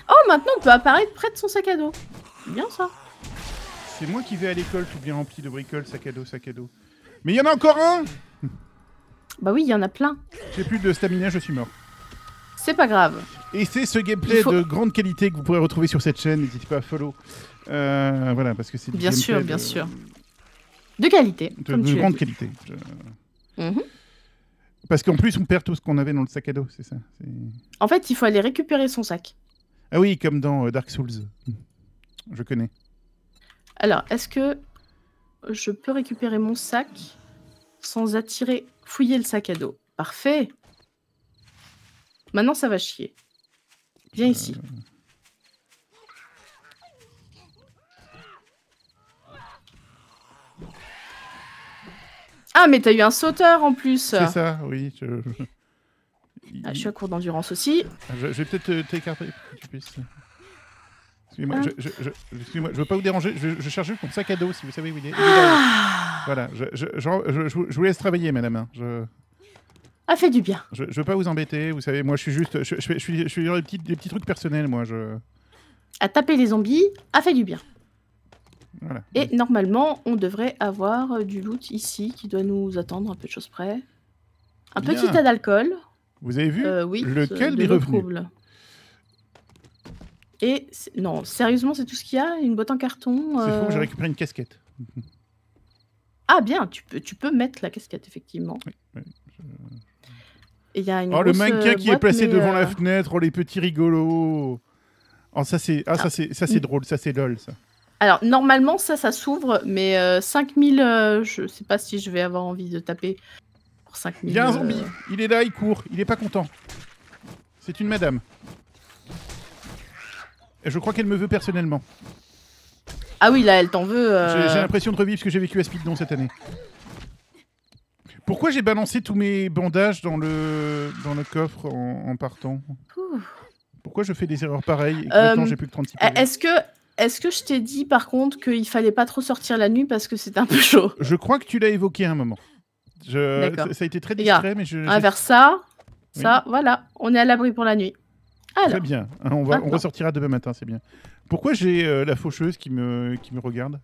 Oh, maintenant on peut apparaître près de son sac à dos. C'est bien ça. C'est moi qui vais à l'école tout bien rempli de bricoles, sac à dos, sac à dos. Mais il y en a encore un [LAUGHS] Bah oui, il y en a plein. J'ai plus de stamina, je suis mort. C'est pas grave. Et c'est ce gameplay de grande qualité que vous pourrez retrouver sur cette chaîne. N'hésitez pas à follow. Euh, voilà, parce que c'est bien sûr, bien sûr. De qualité. De, grande qualité. Mhm. Parce qu'en plus, on perd tout ce qu'on avait dans le sac à dos, c'est ça En fait, il faut aller récupérer son sac. Ah oui, comme dans euh, Dark Souls. Je connais. Alors, est-ce que je peux récupérer mon sac sans attirer, fouiller le sac à dos Parfait Maintenant, ça va chier. Viens euh, ici. Ah, mais t'as eu un sauteur en plus C'est ça, oui. Je... Ah, suis à court d'endurance aussi. Ah, je, je vais peut-être t'écarter pour que tu puisses. Excusez-moi, ah. je, ne veux pas vous déranger. Je, cherche juste mon sac à dos, si vous savez où il est. Voilà, je, vous laisse travailler, madame. Hein. Je... Ah, fait du bien. Je, veux pas vous embêter, vous savez. Moi, je suis juste. Je, suis, je suis des, petits, des petits trucs personnels, moi. Je... À taper les zombies, a fait du bien. Et normalement, on devrait avoir euh, du loot ici qui doit nous attendre un peu de choses près. Un petit tas d'alcool. Vous avez vu euh, oui, Lequel euh, des revenus Et non, sérieusement, c'est tout ce qu'il y a Une boîte en carton C'est faux, j'ai récupéré une casquette. [LAUGHS] Ah bien, tu peux, tu peux mettre la casquette, effectivement. Oui, y a oh, le mannequin qui est placé devant la fenêtre, oh, les petits rigolos. Oh, ça c'est ah, ah. ça c'est drôle, ça c'est lol ça. Alors, normalement, ça, ça s'ouvre, mais 5000, euh, euh, je sais pas si je vais avoir envie de taper pour 5000. Il y a un zombie, euh. il est là, il court, il est pas content. C'est une madame. je crois qu'elle me veut personnellement. Ah oui, là, elle t'en veut. J'ai l'impression de revivre ce que j'ai vécu à Speeddon cette année. Pourquoi j'ai balancé tous mes bandages dans le, dans le coffre en, partant Pourquoi je fais des erreurs pareilles et que j'ai plus que 36 Est-ce que est-ce que je t'ai dit par contre qu'il fallait pas trop sortir la nuit parce que c'est un peu chaud Je crois que tu l'as évoqué à un moment. Ça a été très discret, mais je. On ça, ça, voilà. On est à l'abri pour la nuit. très bien. On, va, on ressortira demain matin, c'est bien. Pourquoi j'ai euh, la faucheuse qui me, qui me regarde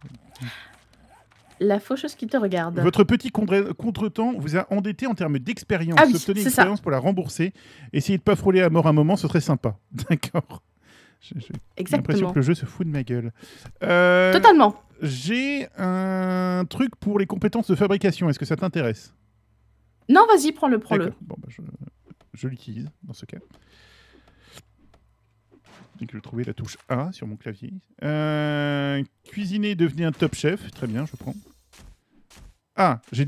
la faucheuse qui te regarde. Votre petit contretemps vous a endetté en termes d'expérience. Ah Obtenez une expérience pour la rembourser. Essayez de pas frôler à mort un moment, ce serait sympa. [LAUGHS] D'accord. J'ai l'impression que le jeu se fout de ma gueule. Euh, Totalement. J'ai un truc pour les compétences de fabrication. Est-ce que ça t'intéresse Non, vas-y, prends-le, prends bah, je, l'utilise dans ce cas. Donc, je trouver la touche A sur mon clavier. Euh, cuisiner, devenir un top chef. Très bien, je prends. Ah, j'ai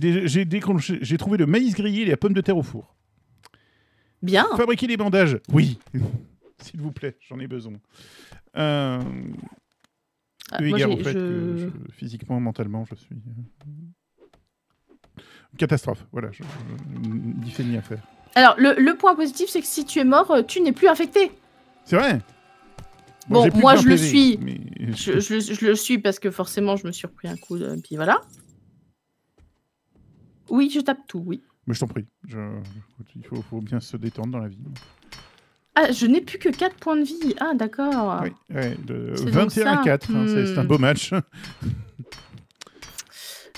trouvé le maïs grillé et la pomme de terre au four. Bien. Fabriquer les bandages. Oui. [LAUGHS] S'il vous plaît, j'en ai besoin. Euh... Ah, fait euh, physiquement, mentalement, je suis. Euh, catastrophe, voilà, je, je, ni à faire. Alors, le, point positif, c'est que si tu es mort, euh, tu n'es plus infecté. C'est vrai Bon, moi je le suis. Je, le suis parce que forcément je me suis repris un coup, Et puis voilà. Oui, je tape tout, oui. Mais je t'en prie. Il faut, faut, bien se détendre dans la vie. Ah, je n'ai plus que 4 points de vie. Ah, d'accord. Oui, 21 à 4. Hein, c'est un hmm. beau match. [LAUGHS]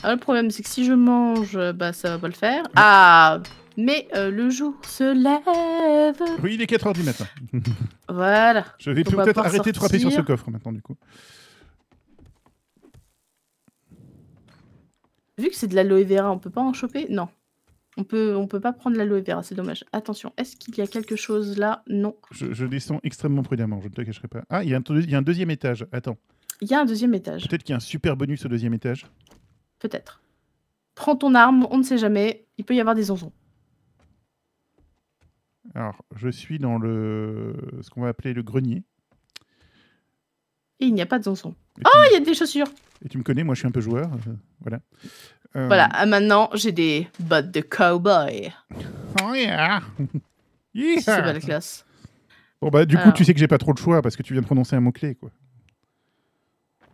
Ah, le problème, c'est que si je mange, bah, ça va pas le faire. Ah, mais euh, le jour se lève. Oui, il est 4h du matin. [LAUGHS] voilà. Je vais peut-être arrêter de frapper sur ce coffre maintenant, du coup. Vu que c'est de l'aloe vera, on peut pas en choper Non. On peut, on peut pas prendre l'aloe vera, c'est dommage. Attention, est-ce qu'il y a quelque chose là Non. Je, descends extrêmement prudemment, je ne te cacherai pas. Ah, il y, a un, deuxième étage, attends. Il y a un deuxième étage. Peut-être qu'il y a un super bonus au deuxième étage. Peut-être. Prends ton arme, on ne sait jamais, il peut y avoir des zonzons. Alors, je suis dans le ce qu'on va appeler le grenier. Et il n'y a pas de zonzons. oh, il y a des chaussures Et tu me connais, moi je suis un peu joueur. Euh, voilà. Euh, voilà, maintenant, j'ai des bottes de cowboy. Oh yeah! [LAUGHS] C'est belle classe. Bon, bah, du coup, euh. tu sais que j'ai pas trop de choix parce que tu viens de prononcer un mot-clé, quoi.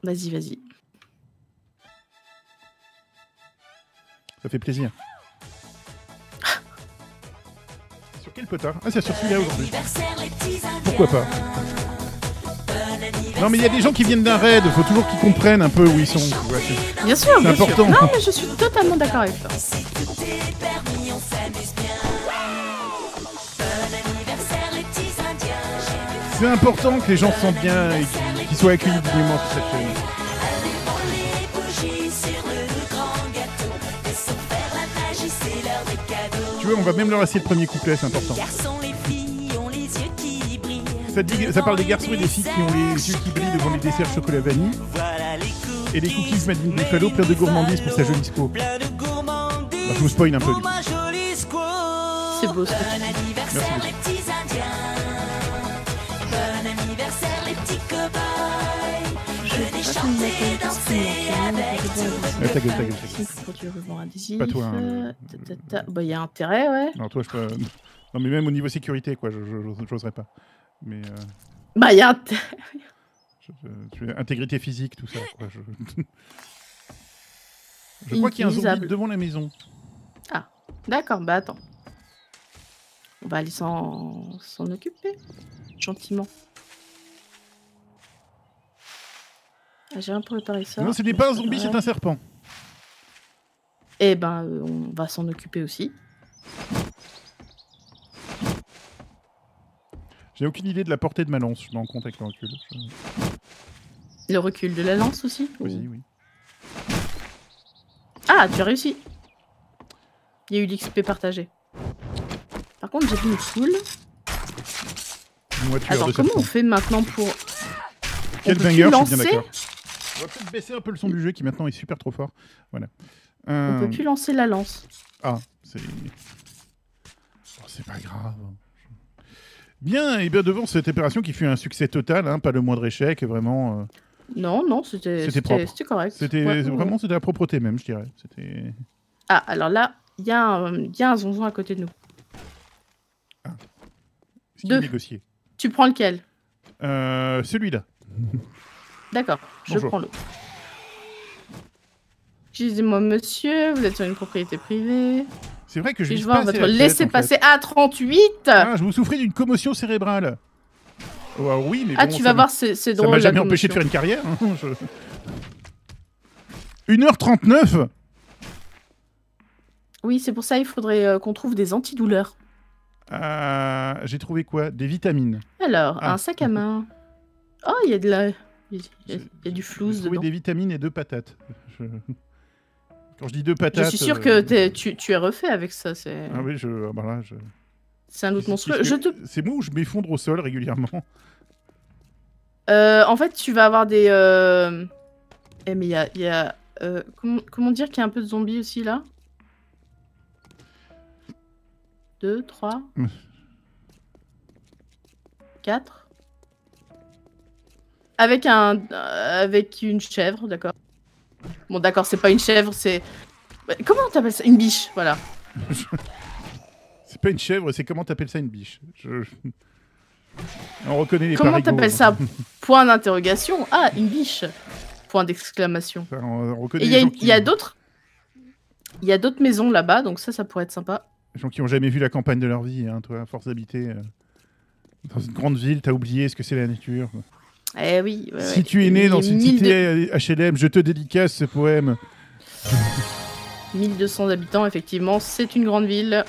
Vas-y, vas-y. Ça fait plaisir. sur quel potard Ah, c'est sur celui-là aujourd'hui. Pourquoi pas non, mais il y a des gens qui viennent d'un raid, faut toujours qu'ils comprennent un peu où ils sont. Bien sûr, c'est important. Non, mais je suis totalement d'accord avec toi. C'est important que les gens se sentent bien et qu'ils soient accueillis dignement sur cette chaîne. Tu vois, on va même leur laisser le premier couplet, c'est important. Ça, dit, ça parle des garçons et des filles qui ont les yeux qui brillent devant les desserts chocolat vanille. Et les cookies Made in Buffalo, plein de gourmandise pour sa jolie sco. Bah, je vous spoil un peu. C'est beau ça. Merci. danser avec ah, gueule, ta gueule, ta gueule. Pas toi. Hein. Bah, il y a intérêt, ouais. Non, toi, je Non, mais même au niveau sécurité, quoi, je n'oserais pas. Mais. Euh, bah, y a... [LAUGHS] intégrité physique, tout ça. Quoi. [LAUGHS] Je, crois qu'il y a un zombie devant la maison. Ah, d'accord, bah attends. On va aller s'en occuper. Gentiment. Ah, j'ai rien pour le ça. Non, ce n'est pas un zombie, c'est un serpent. Eh ben, euh, on va s'en occuper aussi. J'ai aucune idée de la portée de ma lance, je m'en compte avec le recul. Le recul de la lance aussi Oui, oui. Ah, tu as réussi Il y a eu l'XP partagé. Par contre, j'ai une foule. Alors, comment on fait maintenant pour. Quel banger, On va peut-être baisser un peu le son du jeu qui maintenant est super trop fort. Voilà. On peut euh, plus lancer la lance. Ah, c'est. Oh, c'est pas grave. Bien, et bien devant cette opération qui fut un succès total, hein, pas le moindre échec, vraiment. Euh, non, non, c'était correct. C'était vraiment, c'était la propreté même, je dirais. Ah, alors là, il y, y, a un zonzon à côté de nous. Ah. Deux. Négocier tu prends lequel euh, Celui-là. [LAUGHS] D'accord, je prends l'autre. Excusez-moi, monsieur, vous êtes sur une propriété privée. C'est vrai que je, si je pas laisser passer à ah, 38 ah, Je vous souffrais d'une commotion cérébrale. Oh, ah oui, mais ah, tu vas voir, c'est drôle. Ça m'a jamais empêché de faire une carrière. 1h39 hein, Oui, c'est pour ça il faudrait euh, qu'on trouve des antidouleurs. Ah, j'ai trouvé quoi Des vitamines. Alors, un sac à main. Oh, il y a de la... Il y, a du flouze dedans. des vitamines et deux patates. Je... Quand je dis deux patates. Je suis sûr que euh, tu, tu, es refait avec ça. C'est... Ah oui, je. Ah bah c'est un doute monstrueux. Je te... C'est moi où je m'effondre au sol régulièrement. Euh, en fait, tu vas avoir des. Euh, eh, mais il y a. comment, dire qu'il y a un peu de zombies aussi là 2, 3, 4. Avec un. Avec une chèvre, d'accord. Bon, d'accord, [LAUGHS] c'est pas une chèvre, c'est. Comment t'appelles ça Une biche, voilà. c'est pas une chèvre, c'est comment t'appelles ça une biche On reconnaît les Comment t'appelles ça [LAUGHS] Point d'interrogation. Ah, une biche. Point d'exclamation. il y a, d'autres. Il y a d'autres maisons là-bas, donc ça, ça pourrait être sympa. Les gens qui ont jamais vu la campagne de leur vie, hein, force d'habiter euh, dans une grande ville, t'as oublié ce que c'est la nature. Eh oui. si tu es né dans une cité HLM, euh, je te dédicace ce poème. 1200 habitants, effectivement, c'est une grande ville.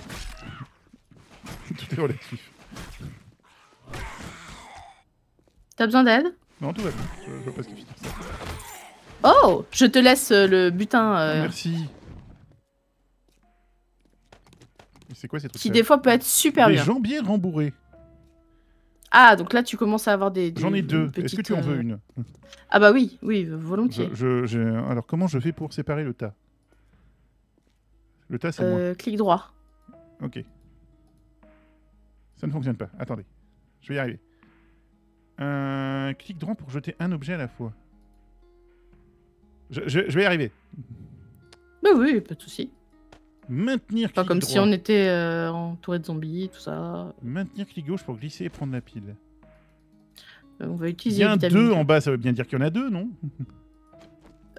Tout est relatif. T'as besoin d'aide Non, tout va bien. Oh Je te laisse euh, le butin. Euh. Ah, merci. C'est quoi ces trucs Qui des fois peut être super bien. Les jambiers rembourrés. Ah, donc là, tu commences à avoir des. des J'en ai deux. Est-ce que tu en veux euh, une Ah, bah oui, oui, volontiers. Alors, comment je fais pour séparer le tas Le tas, c'est euh, moi. Clic droit. Ok. Ça ne fonctionne pas. Attendez. Je vais y arriver. Un euh, clic droit pour jeter un objet à la fois. Je, vais y arriver. Bah oui, pas de souci. Maintenir Pas comme si on était euh, entouré de zombies, tout ça. Maintenir clic gauche pour glisser et prendre la pile. Euh, on va utiliser. Il y a un en bas, ça veut bien dire qu'il y en a deux, non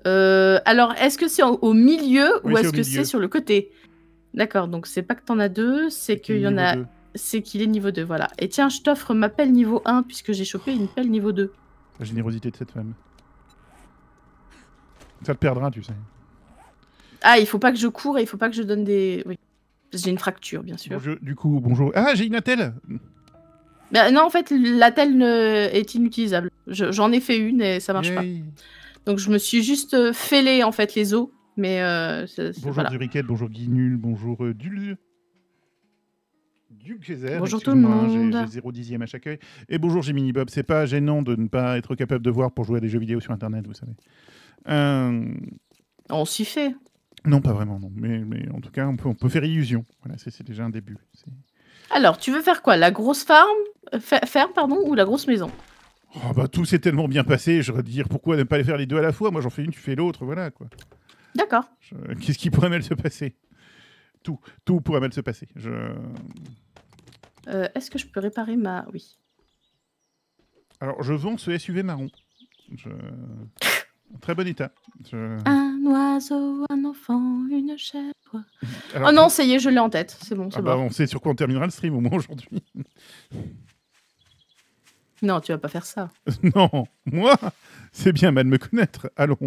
euh, Alors, est-ce que c'est au milieu ou est-ce que c'est sur le côté D'accord, donc c'est pas que t'en as deux, c'est qu'il y en a. C'est qu'il est niveau 2, voilà. Et tiens, je t'offre ma pelle niveau 1 puisque j'ai chopé une pelle niveau 2. La générosité de cette femme. Ça te perdra, tu sais. Ah, il faut pas que je cours et il faut pas que je donne des. Oui. J'ai une fracture, bien sûr. du coup, bonjour. Ah, j'ai une attelle bah, Non, en fait, l'attelle ne... est inutilisable. J'en ai fait une et ça marche pas. Donc, je me suis juste euh, fêlée, en fait, les os. Mais. Euh, bonjour voilà. Nul, bonjour Guinul, bonjour euh, Dul. bonjour tout le monde. J'ai 0 dixième à chaque Et bonjour mini Bob. C'est pas gênant de ne pas être capable de voir pour jouer à des jeux vidéo sur Internet, vous savez. Euh, On s'y fait. Non, pas vraiment, non. Mais, en tout cas, on peut, on peut faire illusion. Voilà, c'est déjà un début. Alors, tu veux faire quoi La grosse ferme, euh, ferme pardon, ou la grosse maison oh, bah, Tout s'est tellement bien passé, j'aurais dire pourquoi ne pas les faire les deux à la fois Moi, j'en fais une, tu fais l'autre, voilà quoi. D'accord. Qu'est-ce qui pourrait mal se passer Tout, tout pourrait mal se passer. Euh, est-ce que je peux réparer ma... Oui. Alors, je vends ce SUV marron. Je... Très bon état. Un oiseau, un enfant, une chèvre. [LAUGHS] oh non, ça y est, je l'ai en tête. C'est bon, ah c'est bah, bon. on sait sur quoi on terminera le stream au moins aujourd'hui. [LAUGHS] Non, tu vas pas faire ça. [LAUGHS] non, moi, c'est bien mal de me connaître. Allons.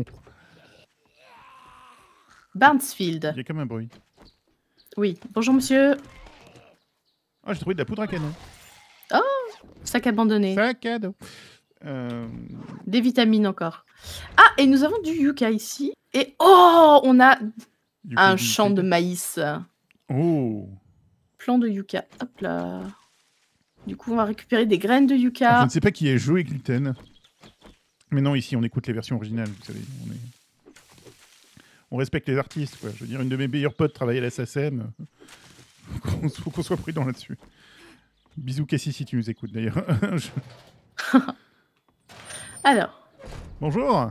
Barnesfield. Il y a comme un bruit. Oui. Bonjour, monsieur. Ah, oh, j'ai trouvé de la poudre à canon. Oh Sac abandonné. Sac à dos. Euh, des vitamines encore. Ah, et nous avons du yucca ici. Et oh, on a un champ de maïs. Oh. Plan de yucca. Hop là. Du coup, on va récupérer des graines de yucca. Ah, je ne sais pas qui est joué Gluten. Mais non, ici, on écoute les versions originales, vous savez. On, respecte les artistes, quoi. Je veux dire, une de mes meilleures potes travaillait à la on Faut qu'on soit prudent là-dessus. Bisous, Cassie, si tu nous écoutes, d'ailleurs. [LAUGHS] [LAUGHS] Alors. Bonjour.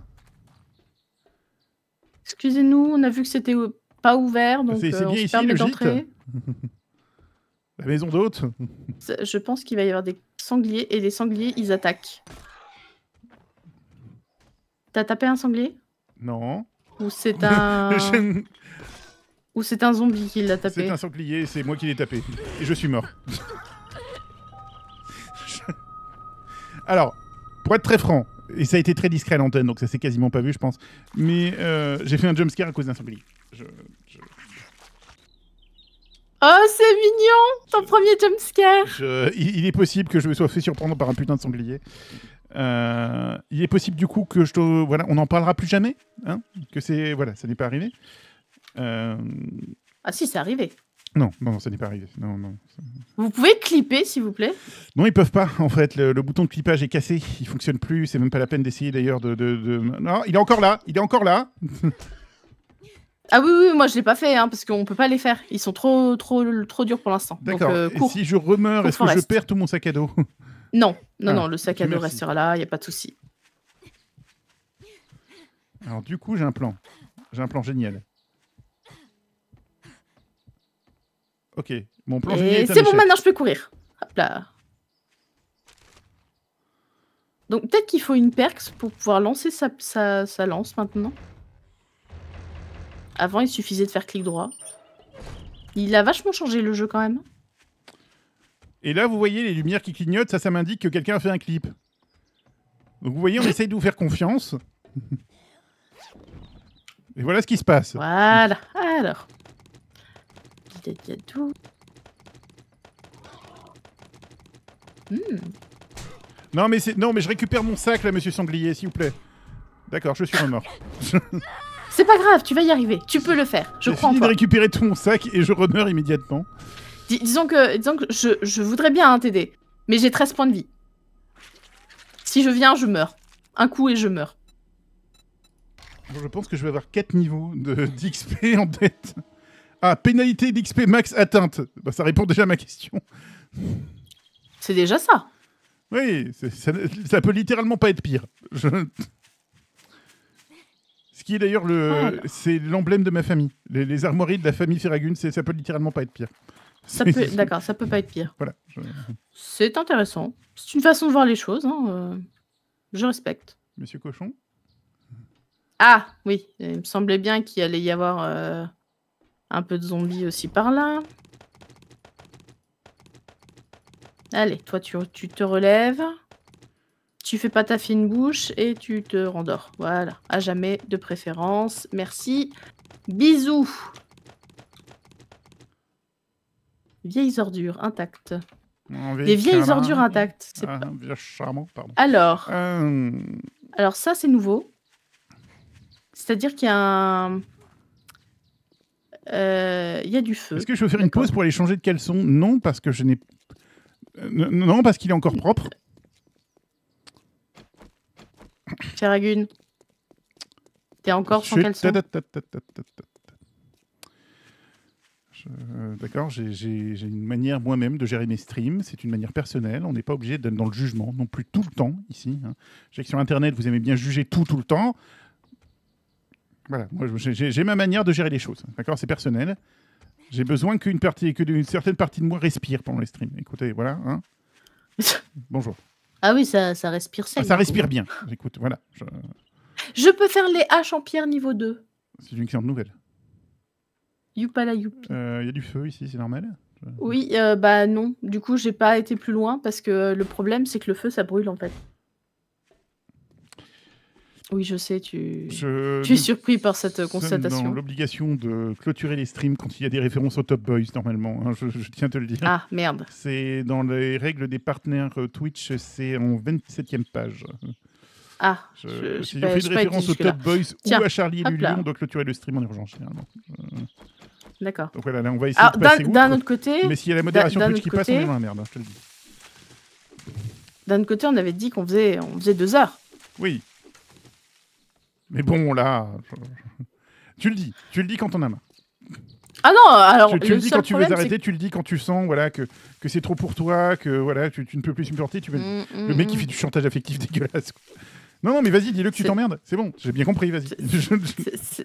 Excusez-nous, on a vu que c'était pas ouvert, donc c'est euh, bien d'entrer. [LAUGHS] La maison d'hôte. Je pense qu'il va y avoir des sangliers et les sangliers, ils attaquent. T'as tapé un sanglier Non. Ou c'est [LAUGHS] un. Ou c'est un zombie qui l'a tapé C'est un sanglier, c'est moi qui l'ai tapé. Et je suis mort. [LAUGHS] Alors, pour être très franc, et ça a été très discret à l'antenne, donc ça s'est quasiment pas vu, je pense. Mais euh, j'ai fait un jumpscare à cause d'un sanglier. Oh, c'est mignon Ton premier jumpscare Il est possible que je me sois fait surprendre par un putain de sanglier. Euh, il est possible, du coup, que je. Te... Voilà, on n'en parlera plus jamais. Hein, que c'est. Voilà, ça n'est pas arrivé. Euh, ah, si, c'est arrivé. Non, non, non, ça n'est pas arrivé. Non, non. Vous pouvez clipper, s'il vous plaît Non, ils peuvent pas, en fait. Le, bouton de clipage est cassé. Il fonctionne plus. C'est même pas la peine d'essayer, d'ailleurs, de, Non, il est encore là Il est encore là [LAUGHS] Ah oui, oui, moi, je l'ai pas fait, hein, parce qu'on peut pas les faire. Ils sont trop, trop, trop durs pour l'instant. D'accord. Euh, Et si je remeurs, est-ce que je perds tout mon sac à dos [LAUGHS] Non, non, ah, non, le sac à dos restera là. Il n'y a pas de souci. Alors, du coup, j'ai un plan. J'ai un plan génial. Ok, mon plan Et c'est bon, maintenant je peux courir. Donc peut-être qu'il faut une perks pour pouvoir lancer sa, sa, lance maintenant. Avant, il suffisait de faire clic droit. Il a vachement changé le jeu quand même. Et là, vous voyez les lumières qui clignotent, ça, ça m'indique que quelqu'un a fait un clip. Donc vous voyez, on [LAUGHS] essaye de vous faire confiance. Et voilà ce qui se passe. Voilà, alors tout. Hmm. Non mais c'est non mais je récupère mon sac là monsieur sanglier s'il vous plaît. D'accord, je suis mort. [LAUGHS] c'est pas grave, tu vas y arriver. Tu peux le faire. Je prends en de récupérer tout mon sac et je remeurs immédiatement. disons que disons que je, voudrais bien hein, t'aider, mais j'ai 13 points de vie. Si je viens, je meurs. Un coup et je meurs. Je pense que je vais avoir 4 niveaux d'XP en tête. Ah, pénalité d'XP max atteinte. Bah, ça répond déjà à ma question. C'est déjà ça. Oui, ça, peut littéralement pas être pire. Ce qui est d'ailleurs le, ah, c'est l'emblème de ma famille. Les, armoiries de la famille Ferragune, ça peut littéralement pas être pire. Ça [LAUGHS] d'accord, ça peut pas être pire. Voilà. C'est intéressant. C'est une façon de voir les choses. Hein, euh, je respecte. Monsieur Cochon. Ah oui, il me semblait bien qu'il allait y avoir. Euh, un peu de zombies aussi par là. Allez, toi, tu, te relèves. Tu fais pas ta fine bouche et tu te rendors. Voilà, à jamais de préférence. Merci. Bisous. Vieilles ordures intactes. Des vieilles ordures intactes. Ah, alors, euh. alors ça c'est nouveau. C'est-à-dire qu'il y a un... Il euh, y a du feu. Est-ce que je peux faire une pause pour aller changer de caleçon Non, parce que je n'ai. Euh, non, parce qu'il est encore propre. tu t'es encore sans caleçon euh, D'accord, j'ai une manière moi-même de gérer mes streams, c'est une manière personnelle, on n'est pas obligé d'être dans le jugement non plus tout le temps ici. Hein. sais que sur Internet, vous aimez bien juger tout tout le temps, voilà, moi j'ai ma manière de gérer les choses, d'accord C'est personnel. J'ai besoin qu'une partie, que certaine partie de moi respire pendant les streams. Écoutez, voilà. Hein. [LAUGHS] Bonjour. Ah oui, ça, ça respire ah, ça. ça respire bien. Écoute, voilà. Je... peux faire les haches en pierre niveau 2. C'est une excellente nouvelle. la youp. Euh, il y a du feu ici, c'est normal Oui, euh, bah non. Du coup, j'ai pas été plus loin parce que le problème, c'est que le feu, ça brûle en fait. Oui, je sais, tu, tu es surpris par cette constatation. L'obligation de clôturer les streams quand il y a des références aux Top Boys, normalement, hein, je, tiens à te le dire. Ah, merde. C'est dans les règles des partenaires euh, Twitch, c'est en 27e page. Ah, je, si a fait une référence aux Top Boys ou à Charlie et Lully, on doit clôturer le stream en urgence, généralement. D'accord. Donc voilà, là, on va essayer passer D'un autre côté... Mais s'il y a la modération Twitch qui passe, on est dans la merde, hein, je te le dis. D'un autre côté, on avait dit qu'on faisait, faisait deux heures. Oui, mais bon, là, tu le dis, tu le dis quand on a marre. Ah non, alors tu, le, dis quand tu veux arrêter, tu le dis quand tu sens voilà que, que c'est trop pour toi, que voilà tu, ne peux plus supporter, tu veux... Mm, mm, le mec qui mm. fait du chantage affectif [LAUGHS] dégueulasse. Non non mais vas-y dis-le que tu t'emmerdes, c'est bon, j'ai bien compris, vas-y.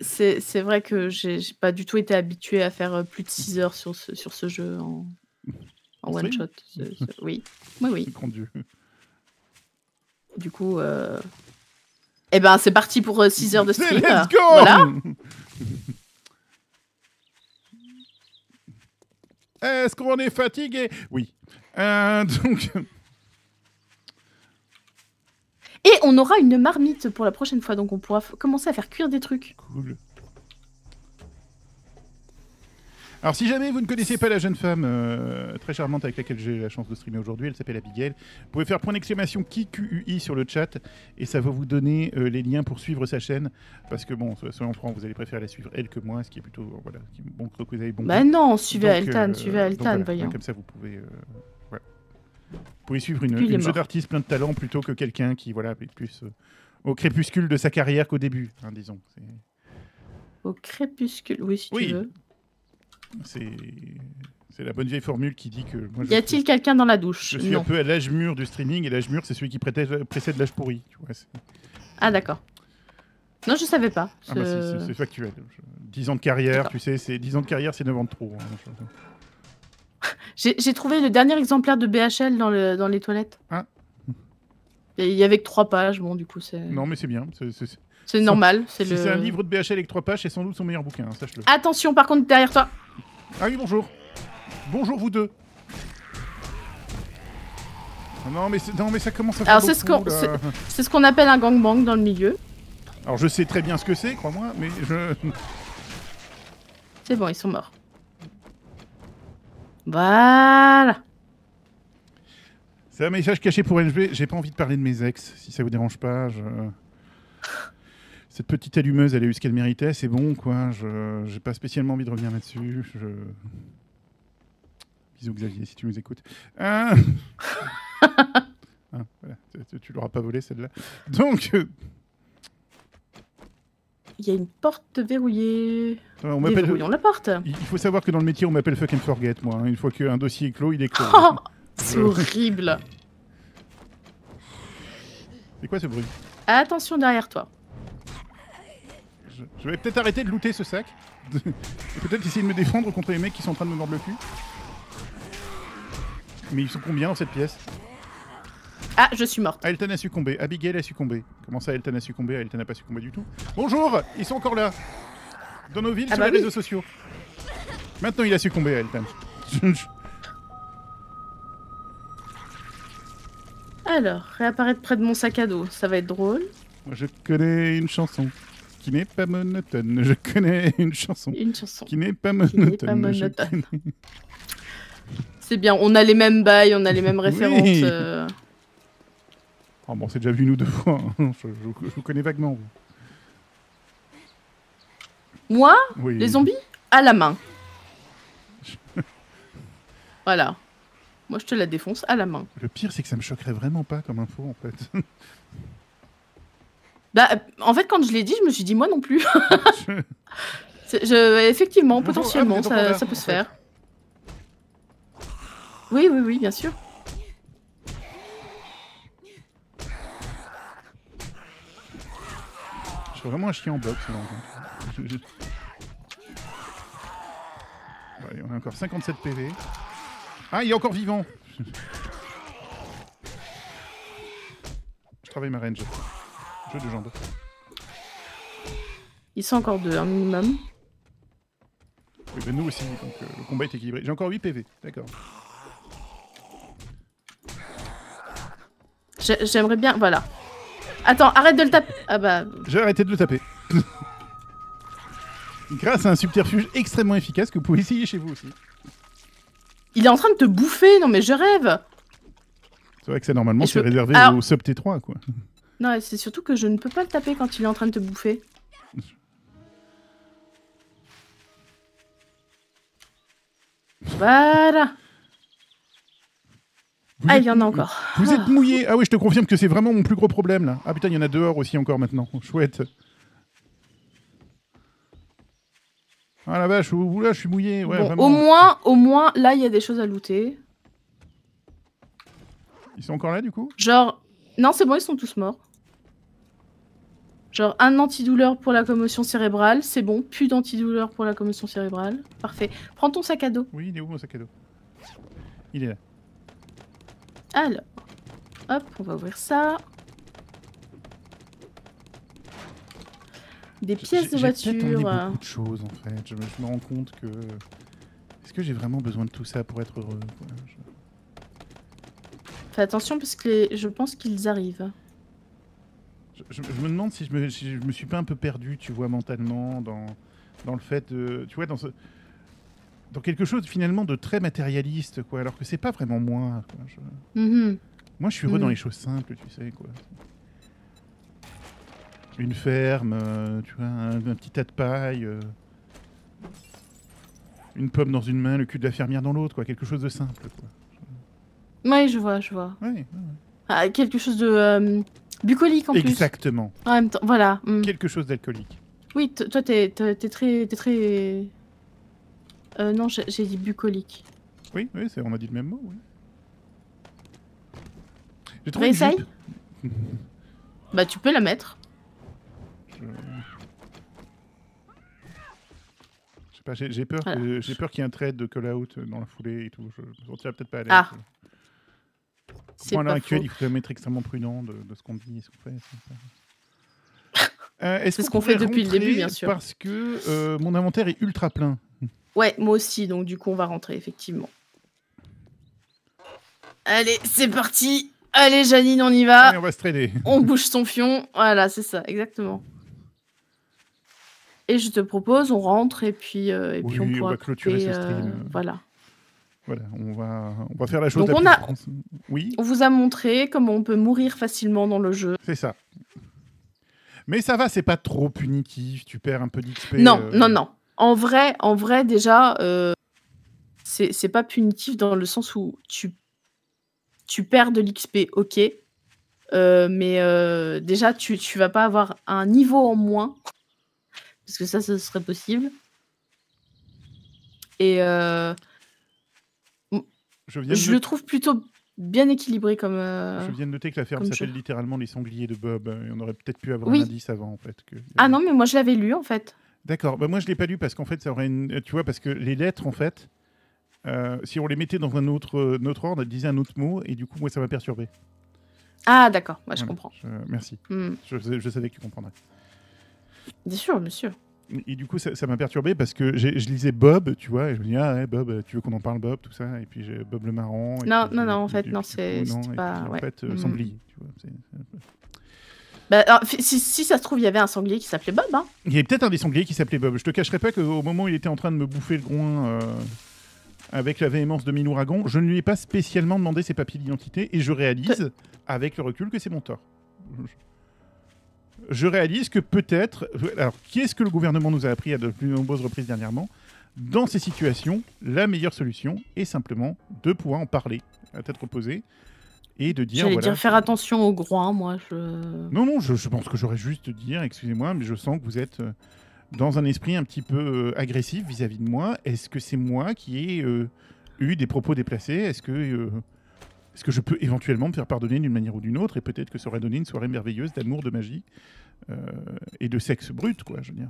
C'est [LAUGHS] vrai que j'ai pas du tout été habitué à faire euh, plus de 6 heures sur ce, sur ce jeu en, one shot. Oui, oui oui. Du coup. Euh, eh ben, c'est parti pour 6 euh, heures de stream. Let's go voilà. [LAUGHS] Est-ce qu'on est fatigué Oui. Euh, Et on aura une marmite pour la prochaine fois, donc on pourra commencer à faire cuire des trucs. Cool. Alors, si jamais vous ne connaissez pas la jeune femme euh, très charmante avec laquelle j'ai la chance de streamer aujourd'hui, elle s'appelle Abigail. Vous pouvez faire point d'exclamation I sur le chat et ça va vous donner euh, les liens pour suivre sa chaîne. Parce que, bon, on prend, vous allez préférer la suivre elle que moi, ce qui est plutôt. voilà, qui est bon que vous avez bon. Ben non, suivez Altan, Altan, euh, suivez Altan, voilà, voyons. Comme ça, vous pouvez. voilà. Vous pouvez suivre une, jeune artiste plein de talent plutôt que quelqu'un qui, voilà, est plus au crépuscule de sa carrière qu'au début, hein, disons. Au crépuscule, oui, si tu veux. C'est. la bonne vieille formule qui dit que. y a-t-il quelqu'un dans la douche Je suis un peu à l'âge mûr du streaming et l'âge mûr, c'est celui qui précède l'âge pourri. ah, d'accord. Non, je savais pas. Ah bah c'est factuel. 10 ans de carrière, tu sais, c'est 10 ans de carrière, c'est 9 ans de trop. Hein, [LAUGHS] j'ai trouvé le dernier exemplaire de BHL dans, les toilettes. Ah. Il y avait que 3 pages, bon, du coup, c'est. Non, mais c'est bien. C'est normal. c'est un livre de BHL avec 3 pages, c'est sans doute son meilleur bouquin, hein, sache-le. Attention, par contre, derrière toi. Ah oui, bonjour. Bonjour, vous deux. Non, mais, non, mais ça commence à faire Alors, c'est ce qu'on ce, appelle un gangbang dans le milieu. Alors, je sais très bien ce que c'est, crois-moi, mais je... C'est bon, ils sont morts. Voilà C'est un message caché pour NGB. J'ai pas envie de parler de mes ex, si ça vous dérange pas, je cette petite allumeuse, elle a eu ce qu'elle méritait, c'est bon, quoi. Je n'ai pas spécialement envie de revenir là-dessus. Bisous, Xavier, si tu nous écoutes. Ah. [LAUGHS] Ah, tu, l'auras pas volé, celle-là. Donc. Euh, il y a une porte verrouillée. Euh, on la porte. Il faut savoir que dans le métier, on m'appelle fuck and forget, moi. Hein. Une fois qu'un dossier est clos, il est clos. Oh, c'est horrible. C'est quoi ce bruit Attention derrière toi je, vais peut-être arrêter de looter ce sac. [LAUGHS] peut-être essayer de me défendre contre les mecs qui sont en train de me mordre le cul. Mais ils sont combien dans cette pièce Ah, je suis morte. Elton a succombé, Abigail a succombé. Comment ça, Elton a succombé Elton n'a pas succombé du tout. Bonjour Ils sont encore là Dans nos villes, ah sur bah les réseaux sociaux. Maintenant, il a succombé, Elton. [LAUGHS] Alors, réapparaître près de mon sac à dos, ça va être drôle. Moi, je connais une chanson qui n'est pas monotone. Je connais une chanson. Une chanson. Qui n'est pas monotone. C'est bien, on a les mêmes bails, on a les mêmes références. on s'est euh. ah bon, c'est déjà vu nous deux fois. [LAUGHS] Je, vous connais vaguement. Moi Les zombies À la main. [LAUGHS] voilà. Moi, je te la défonce à la main. Le pire, c'est que ça me choquerait vraiment pas comme info, en fait. [LAUGHS] Bah, en fait, quand je l'ai dit, je me suis dit moi non plus. [LAUGHS] je... Effectivement, potentiellement, ça, peut se faire. Oui, oui, oui, bien sûr. Je suis vraiment un chien en bloc, on hein. a encore 57 PV. Ah, il est encore vivant [LAUGHS] Je travaille ma range. Jeu de jambes. Ils sont encore deux, un minimum. Et eh ben nous aussi, donc euh, le combat est équilibré. J'ai encore 8 PV, d'accord. J'aimerais bien. Voilà. Attends, arrête de le taper. Ah bah. J'ai arrêté de le taper. Grâce à un subterfuge extrêmement efficace que vous pouvez essayer chez vous aussi. Il est en train de te bouffer, non mais je rêve. C'est vrai que ça normalement c'est réservé ah. au sub T3 quoi. Non, c'est surtout que je ne peux pas le taper quand il est en train de te bouffer. voilà ah, il y en a encore. Vous êtes ah. mouillé. Ah oui, je te confirme que c'est vraiment mon plus gros problème là. Ah putain, il y en a dehors aussi encore maintenant. [LAUGHS] Chouette. Ah la vache, là, je suis mouillé. au moins, au moins, là, il y a des choses à looter. Ils sont encore là du coup Genre, non, c'est bon, ils sont tous morts. Genre un antidouleur pour la commotion cérébrale, c'est bon. Plus d'antidouleur pour la commotion cérébrale. Parfait. Prends ton sac à dos. Oui, il est où mon sac à dos Il est là. Alors, hop, on va ouvrir ça. Des pièces de voiture. J'ai beaucoup de choses en fait. Je, me rends compte que... Est-ce que j'ai vraiment besoin de tout ça pour être heureux Fais attention parce que je pense qu'ils arrivent je, me demande si je me, suis pas un peu perdu, tu vois, mentalement, dans, dans le fait de. Tu vois, dans, ce, dans quelque chose finalement de très matérialiste, quoi, alors que c'est pas vraiment moi. Quoi, mm-hmm. Moi, je suis heureux mm-hmm. dans les choses simples, tu sais, quoi. Une ferme, euh, tu vois, un, petit tas de paille. Euh, une pomme dans une main, le cul de la fermière dans l'autre, quoi. Quelque chose de simple, quoi. Oui, je vois, je vois. Ouais, ah, quelque chose de. Euh, Bucolique en plus. Exactement. En même temps, voilà. Mm. Quelque chose d'alcoolique. Oui, toi, t'es très. Es très... Euh, non, j'ai dit bucolique. Oui, oui on a dit le même mot. Oui. Réessaye [LAUGHS] Bah, tu peux la mettre. Je, sais pas, j'ai peur, j'ai peur qu'il y ait un trade de call-out dans la foulée et tout. Je me peut-être pas à l'aise. Ah à l'heure il faut être extrêmement prudent de, ce qu'on dit et ce qu'on fait. est c'est euh, ce qu'on fait depuis le début, bien sûr. Parce que euh, mon inventaire est ultra plein. Ouais, moi aussi, donc du coup, on va rentrer, effectivement. Allez, c'est parti Allez, Janine, on y va on va se traîner. on bouge son fion. Voilà, c'est ça, exactement. Et je te propose, on rentre et puis, euh, et puis on, va clôturer ce stream. voilà on va, faire la chose. on, a... oui on vous a montré comment on peut mourir facilement dans le jeu. C'est ça. Mais ça va, c'est pas trop punitif, tu perds un peu d'XP. Non, euh. non, non. En vrai, en vrai déjà, euh, c'est pas punitif dans le sens où tu, tu perds de l'XP, ok. Euh, mais déjà, tu, vas pas avoir un niveau en moins. Parce que ça, ce serait possible. Et je, le trouve plutôt bien équilibré comme. Euh, je viens de noter que la ferme s'appelle littéralement Les Sangliers de Bob. on aurait peut-être pu avoir un indice avant, en fait. Que... Ah non, mais moi je l'avais lu, en fait. D'accord. Bah, moi je l'ai pas lu parce qu'en fait, ça aurait une... Tu vois, parce que les lettres, en fait, euh, si on les mettait dans un autre, euh, notre ordre, elles disaient un autre mot, et du coup, moi ça m'a perturbé. Ah d'accord, moi je comprends. Merci. Hmm. Je, je savais que tu comprendrais. Bien sûr, monsieur et du coup, ça m'a perturbé parce que je lisais Bob, tu vois, et je me dis, ah ouais, Bob, tu veux qu'on en parle, Bob, tout ça, et puis j'ai Bob le marron. non, non, non, en fait, non, c'est pas. en fait, sanglier, tu vois. Bah, si, ça se trouve, il y avait un sanglier qui s'appelait Bob. Hein. Il y avait peut-être un des sangliers qui s'appelait Bob. Je te cacherai pas qu'au moment où il était en train de me bouffer le groin euh, avec la véhémence de Minouragon, je ne lui ai pas spécialement demandé ses papiers d'identité et je réalise, avec le recul, que c'est mon tort je réalise que peut-être. Alors, quest ce que le gouvernement nous a appris à de plus nombreuses reprises dernièrement Dans ces situations, la meilleure solution est simplement de pouvoir en parler, à tête reposée, et de dire. J'allais dire faire attention aux groins, moi. Je... Non, non, je, pense que j'aurais juste dire, excusez-moi, mais je sens que vous êtes euh, dans un esprit un petit peu euh, agressif vis-à-vis de moi. Est-ce que c'est moi qui ai euh, eu des propos déplacés Est-ce que. Est-ce que je peux éventuellement me faire pardonner d'une manière ou d'une autre Et peut-être que ça aurait donné une soirée merveilleuse d'amour, de magie euh, et de sexe brut, quoi. Je veux dire,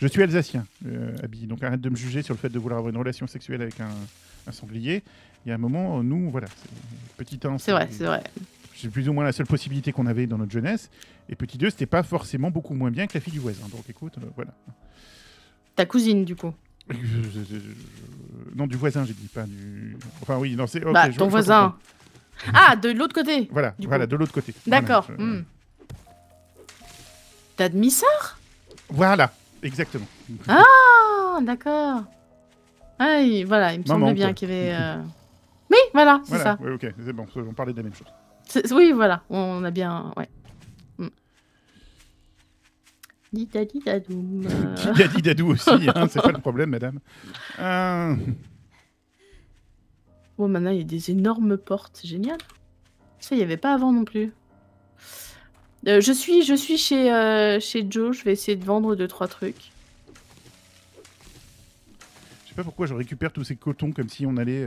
Je suis alsacien, euh, Abby, donc arrête de me juger sur le fait de vouloir avoir une relation sexuelle avec un, un sanglier. Il y a un moment, euh, nous, voilà, petit 1. C'est vrai, c'est vrai. C'est plus ou moins la seule possibilité qu'on avait dans notre jeunesse. Et petit 2, c'était pas forcément beaucoup moins bien que la fille du voisin. Donc écoute, voilà. Ta cousine, du coup non, du voisin, j'ai dit, pas du. Enfin, oui, non, c'est. bah, ton voisin. Ah, de l'autre côté Voilà, voilà, de l'autre côté. D'accord. T'as demi-sœur Voilà, exactement. Ah, d'accord. Ah, voilà, il me semblait bien qu'il y avait. Oui, voilà, c'est ça. Oui, ok, c'est bon, on parlait de la même chose. Oui, voilà, on a bien. Ouais. Didadidadoum. [LAUGHS] Didadidadou aussi, hein, c'est pas le problème, madame. Bon, euh. oh, maintenant, il y a des énormes portes. Génial. Ça, il n'y avait pas avant non plus. Euh, je suis, je suis chez, euh, chez Joe. Je vais essayer de vendre deux, trois trucs. Je sais pas pourquoi je récupère tous ces cotons comme si on allait...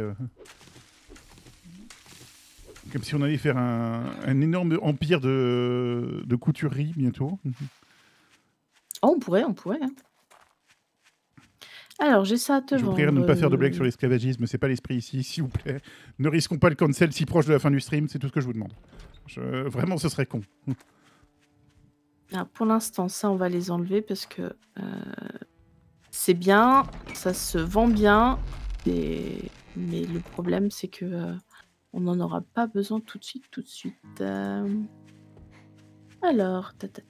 Comme si on allait faire un, énorme empire de, de couturerie bientôt. Oh, on pourrait, on pourrait. Hein. Alors, j'ai ça à te Je vous de ne pas faire de blagues sur l'esclavagisme, c'est pas l'esprit ici, s'il vous plaît. Ne risquons pas le cancel si proche de la fin du stream, c'est tout ce que je vous demande. Vraiment, ce serait con. [LAUGHS] pour l'instant, ça, on va les enlever parce que euh, c'est bien, ça se vend bien, mais le problème, c'est que euh, on n'en aura pas besoin tout de suite, tout de suite. Euh, alors, tata.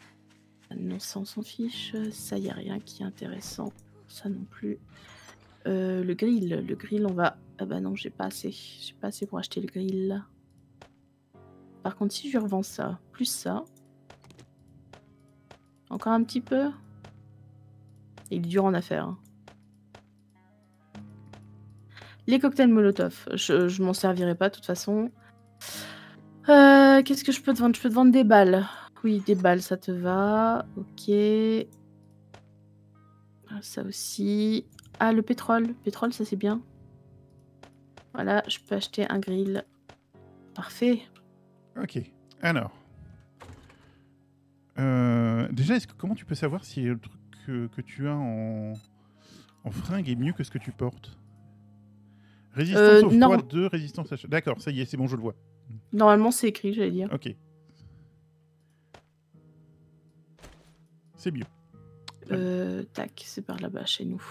Non, ça on s'en fiche. Ça, y a rien qui est intéressant. Ça non plus. Euh, le grill, le grill, on va... Ah bah non, j'ai pas assez. J'ai pas assez pour acheter le grill. Par contre, si je revends ça, plus ça... Encore un petit peu Il dure en affaire. Hein. Les cocktails Molotov. Je, m'en servirai pas, de toute façon. Euh, qu'est-ce que je peux te vendre Je peux te vendre des balles. Oui, des balles, ça te va. Ok. Ah, ça aussi. Ah, le pétrole. pétrole, ça c'est bien. Voilà, je peux acheter un grill. Parfait. Ok. Alors. Euh, déjà, est-ce que, comment tu peux savoir si le truc que, tu as en, en, fringue est mieux que ce que tu portes Résistance euh, au froid 2, résistance à... D'accord, ça y est, c'est bon, je le vois. Normalement, c'est écrit, j'allais dire. Ok. C'est mieux. Euh, tac, c'est par là-bas chez nous.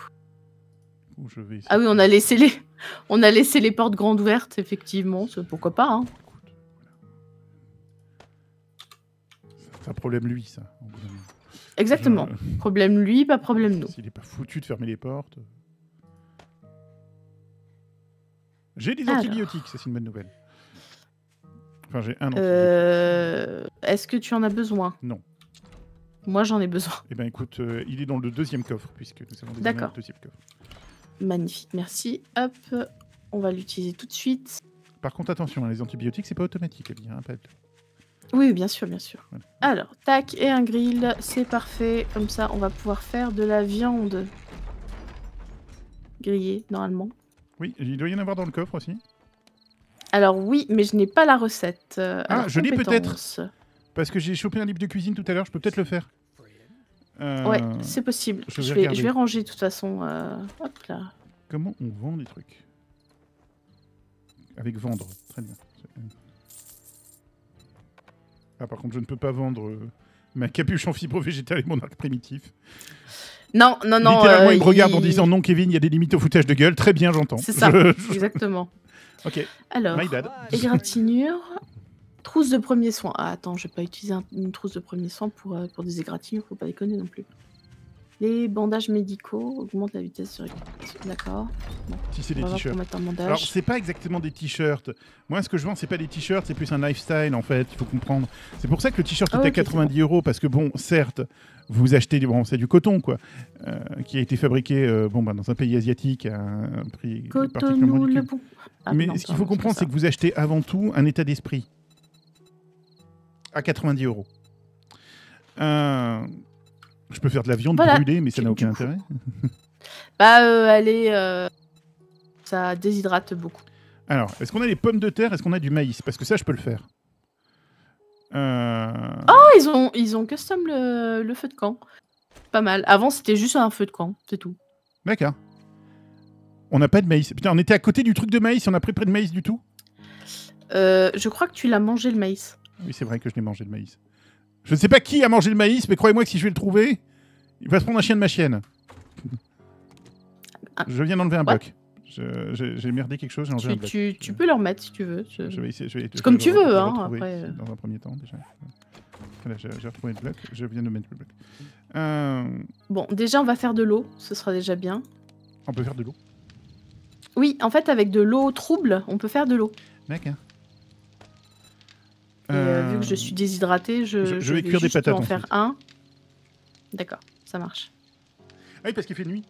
je vais ah oui, on a laissé les, [LAUGHS] on a laissé les portes grandes ouvertes, effectivement. Pourquoi pas hein. C'est un problème lui, ça. Exactement. Problème lui, pas problème nous. S'il n'est pas foutu de fermer les portes. J'ai des antibiotiques, c'est une bonne nouvelle. Enfin, j'ai un euh, Est-ce que tu en as besoin Non. Moi, j'en ai besoin. Eh bien, écoute, euh, il est dans le deuxième coffre, puisque nous avons déjà le deuxième coffre. Magnifique, merci. Hop, on va l'utiliser tout de suite. Par contre, attention, hein, les antibiotiques, c'est pas automatique, hein, Oui, bien sûr, bien sûr. Alors, tac, et un grill, c'est parfait. Comme ça, on va pouvoir faire de la viande grillée, normalement. Oui, il doit y en avoir dans le coffre aussi. Alors oui, mais je n'ai pas la recette. Euh, ah, je l'ai peut-être. Parce que j'ai chopé un livre de cuisine tout à l'heure, je peux peut-être le faire ouais, euh, c'est possible. Je, vais je vais, ranger de toute façon. Euh, hop là. Comment on vend des trucs Avec vendre, très bien. Ah, par contre, je ne peux pas vendre euh, ma capuche en fibre végétale et mon arc primitif. Non, non, non. Littéralement, il me regarde en disant non, Kevin, il y a des limites au foutage de gueule. Très bien, j'entends. C'est ça, exactement. ok. Alors, ah, égratignure. Trousse de premier soin. Ah, attends, je vais pas utiliser une trousse de premier soin pour, euh, pour des égratignures, faut pas déconner non plus. Les bandages médicaux augmentent la vitesse sur D'accord. Si c'est des t-shirts. Alors, c'est pas exactement des t-shirts. Moi, ce que je vends, c'est pas des t-shirts, c'est plus un lifestyle, en fait. Il faut comprendre. C'est pour ça que le t-shirt est ah à 90 euros, parce que, bon, certes, vous achetez du, bon, du coton, quoi, euh, qui a été fabriqué euh, bon, bah, dans un pays asiatique à un prix ah, Mais ce qu'il faut comprendre, c'est que vous achetez avant tout un état d'esprit à 90 euros. Euh, je peux faire de la viande brûlée, mais ça n'a aucun intérêt. [LAUGHS] bah, allez euh, euh, ça déshydrate beaucoup. Alors, est-ce qu'on a des pommes de terre Est-ce qu'on a du maïs Parce que ça, je peux le faire. Oh, ils ont, ils ont custom le, feu de camp. Pas mal. Avant, c'était juste un feu de camp, c'est tout. D'accord. On n'a pas de maïs. Putain, on était à côté du truc de maïs, on a pris près de maïs du tout Je crois que tu l'as mangé le maïs. Oui, c'est vrai que je l'ai mangé de maïs. Je ne sais pas qui a mangé le maïs, mais croyez-moi que si je vais le trouver, il va se prendre un chien de ma chienne. Ah. Je viens d'enlever un bloc. J'ai merdé quelque chose, j'ai enlevé un bloc. Tu, peux le remettre si tu veux. comme tu veux, hein, Dans un premier temps, déjà. Voilà, j'ai retrouvé le bloc, je viens de mettre le bloc. Euh, bon, déjà, on va faire de l'eau, ce sera déjà bien. On peut faire de l'eau Oui, en fait, avec de l'eau trouble, on peut faire de l'eau. D'accord. Euh, euh, vu que je suis déshydratée, je, vais, cuire des patates. en faire un. D'accord, ça marche. Ah oui, parce qu'il fait nuit.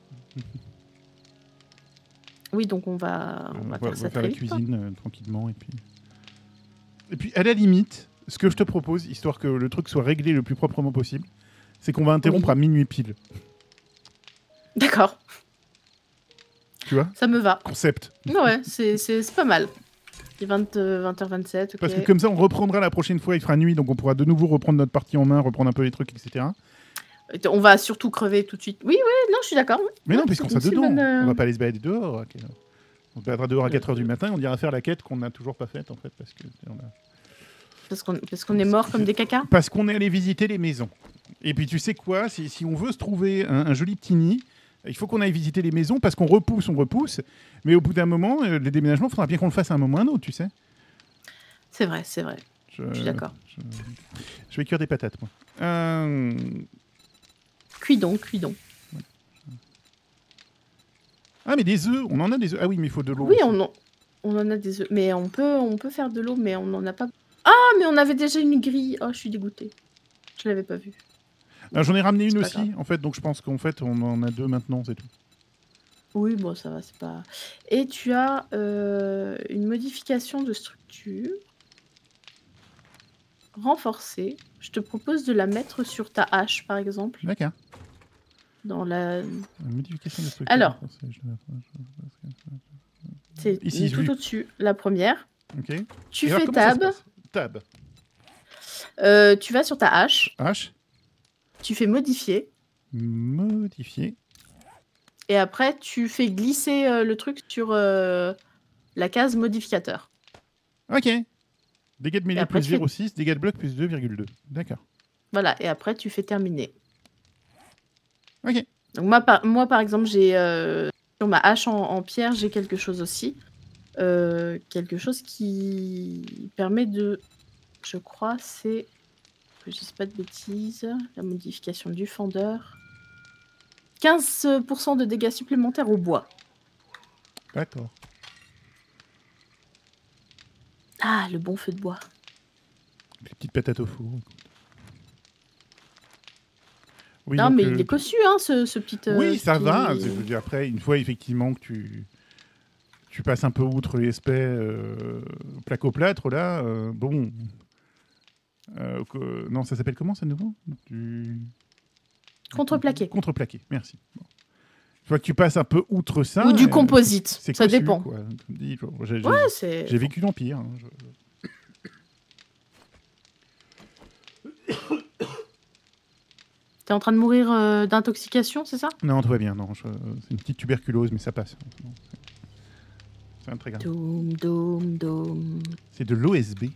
oui, donc on va, euh, on, va, faire, la cuisine tranquillement. Et puis... et puis, à la limite, ce que je te propose, histoire que le truc soit réglé le plus proprement possible, c'est qu'on va interrompre à minuit pile. D'accord. Tu vois Ça me va. Concept. Ouais, c'est pas mal. 20, h 27 Parce que comme ça, on reprendra la prochaine fois, il fera nuit, donc on pourra de nouveau reprendre notre partie en main, reprendre un peu les trucs, etc. On va surtout crever tout de suite. Oui, oui, non, je suis d'accord. Mais non, puisqu'on sera dedans, on euh, on va pas aller se balader dehors. On perdra dehors à 4h du matin, on ira faire la quête qu'on n'a toujours pas faite, en fait, parce que... Parce qu'on est mort comme des cacas Parce qu'on est allé visiter les maisons. Et puis tu sais quoi, si, si on veut se trouver un, un joli petit nid, il faut qu'on aille visiter les maisons parce qu'on repousse, on repousse. Mais au bout d'un moment, euh, les déménagements, il faudra bien qu'on le fasse à un moment ou à un autre, tu sais. C'est vrai, c'est vrai. Je, suis d'accord. Je, vais cuire des patates, moi. Euh... donc. Ah, mais des œufs, on en a des œufs. Ah oui, mais il faut de l'eau. Oui, on en, on en a des œufs. Mais on peut, on peut faire de l'eau, mais on n'en a pas. Ah, mais on avait déjà une grille. Oh, je suis dégoûtée. Je l'avais pas vue. J'en ai ramené une aussi, en fait, donc je pense qu'en fait, on en a deux maintenant, c'est tout. Oui, bon, ça va, c'est pas. Et tu as euh, une modification de structure renforcée. Je te propose de la mettre sur ta hache, par exemple. D'accord. Dans la. modification de structure. Alors. C'est Ici, tout au-dessus, la première. Ok. Tu fais tab. Tab. Euh, tu vas sur ta hache. Hache tu fais modifier. Modifier. Et après, tu fais glisser euh, le truc sur euh, la case modificateur. Ok. Dégâts de mêlée plus 0,6, dégâts de bloc plus 2,2. D'accord. Voilà, et après, tu fais terminer. Ok. Donc moi, par, moi, par exemple, j'ai euh, sur ma hache en, en pierre, j'ai quelque chose aussi. quelque chose qui permet de... Je crois, c'est... Je ne sais pas de bêtises. La modification du fendeur. 15% de dégâts supplémentaires au bois. D'accord. Ah, le bon feu de bois. Les petites patates au four. Oui, non, mais euh, il est cossu, hein, ce, petit. Euh, oui, ça va. Je veux dire, après, une fois effectivement que tu, tu passes un peu outre les spets euh, plâtre là, euh, bon, euh, non, ça s'appelle comment ça nouveau Contreplaqué. Contreplaqué, merci. je vois que tu passes un peu outre ça. Ou du composite, ça dépend. J'ai vécu l'Empire. Hein, [COUGHS] T'es en train de mourir euh, d'intoxication, c'est ça Non, tout va bien, non. C'est une petite tuberculose, mais ça passe. C'est un très grave. C'est de l'OSB.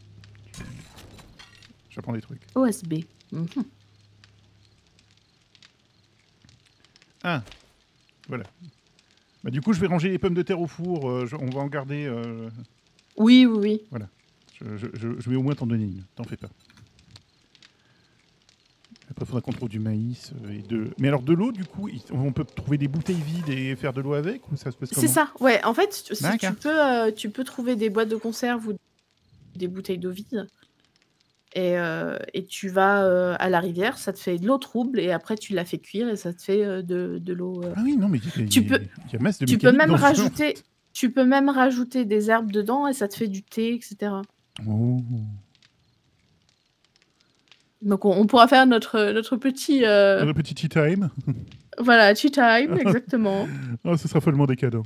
J'apprends des trucs. OSB. Mhm. Ah, voilà. Bah, du coup, je vais ranger les pommes de terre au four. Euh, on va en garder. Euh, oui, oui, oui. Voilà. Je, vais au moins t'en donner une. T'en fais pas. Après, il faudra qu'on trouve du maïs euh, et de. Mais alors, de l'eau, du coup, on peut trouver des bouteilles vides et faire de l'eau avec ça C'est ça. Ouais. En fait, si tu peux, tu peux trouver des boîtes de conserve ou des bouteilles d'eau vide. Euh, et, tu vas euh, à la rivière, ça te fait de l'eau trouble, et après tu la fais cuire et ça te fait euh, de, l'eau. Ah oui, non, mais tu peux, tu peux même rajouter, tu peux même rajouter des herbes dedans et ça te fait du thé, etc. Oh. Donc on, pourra faire notre notre petit. Notre petit tea time. voilà, tea time, [LAUGHS] exactement. Oh, ce sera follement des cadeaux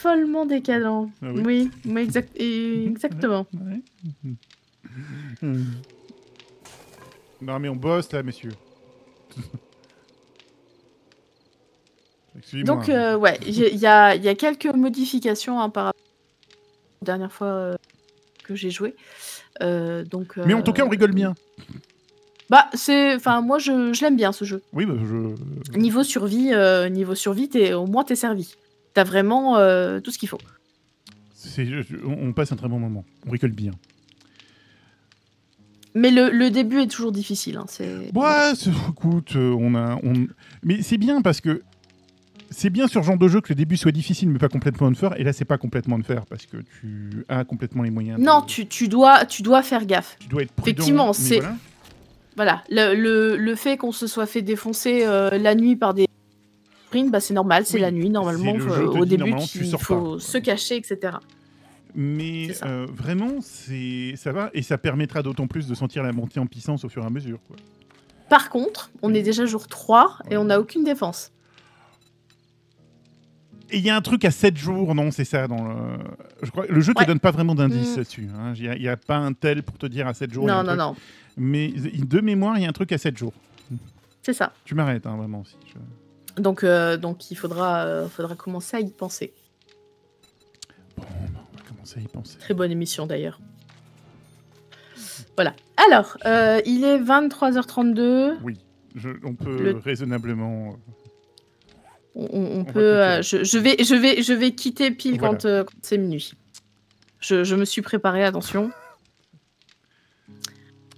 follement décadent. Ah oui. mais exactement. Hmm. non, mais on bosse là, messieurs. [LAUGHS] Donc, euh, ouais, il y, a, quelques modifications hein, par rapport à la dernière fois euh, que j'ai joué. Euh, donc, Mais en tout cas, on rigole bien. Bah, c'est. Enfin, moi, je, l'aime bien ce jeu. Oui, bah, je. Niveau survie, niveau survie, au moins, t'es servi t'as vraiment euh, tout ce qu'il faut. On passe un très bon moment. On rigole bien. Mais le, début est toujours difficile. Hein, Ouais, écoute, euh, on a, mais c'est bien parce que c'est bien sur ce genre de jeu que le début soit difficile, mais pas complètement de faire. Et là, c'est pas complètement de faire parce que tu as complètement les moyens. Non, tu, dois, tu dois faire gaffe. Tu dois être prudent. Effectivement, c'est. Voilà. le, fait qu'on se soit fait défoncer euh, la nuit par des bah, c'est normal, c'est la nuit. Normalement, au début, il faut se cacher, etc. Mais euh, vraiment vraiment, ça va et ça permettra d'autant plus de sentir la montée en puissance au fur et à mesure. Quoi. Par contre, on est déjà jour 3 et on n'a aucune défense. Et il y a un truc à 7 jours, non, c'est ça. Dans le... Je crois... le jeu ne te donne pas vraiment d'indice mm. là-dessus. Hein. Il hein. n'y a, pas un tel pour te dire à 7 jours. Non, non, non. Mais de mémoire, il y a un truc à 7 jours. C'est ça. Tu m'arrêtes, hein, vraiment. Si je... Donc, euh, donc il faudra, euh, faudra commencer à y penser. Bon, on va commencer à y penser. Très bonne émission d'ailleurs. Voilà. Alors, euh, il est 23h32. Oui, on peut raisonnablement. On, peut. Je, vais, je, vais, je vais quitter pile quand, c'est minuit. Je, me suis préparé, attention.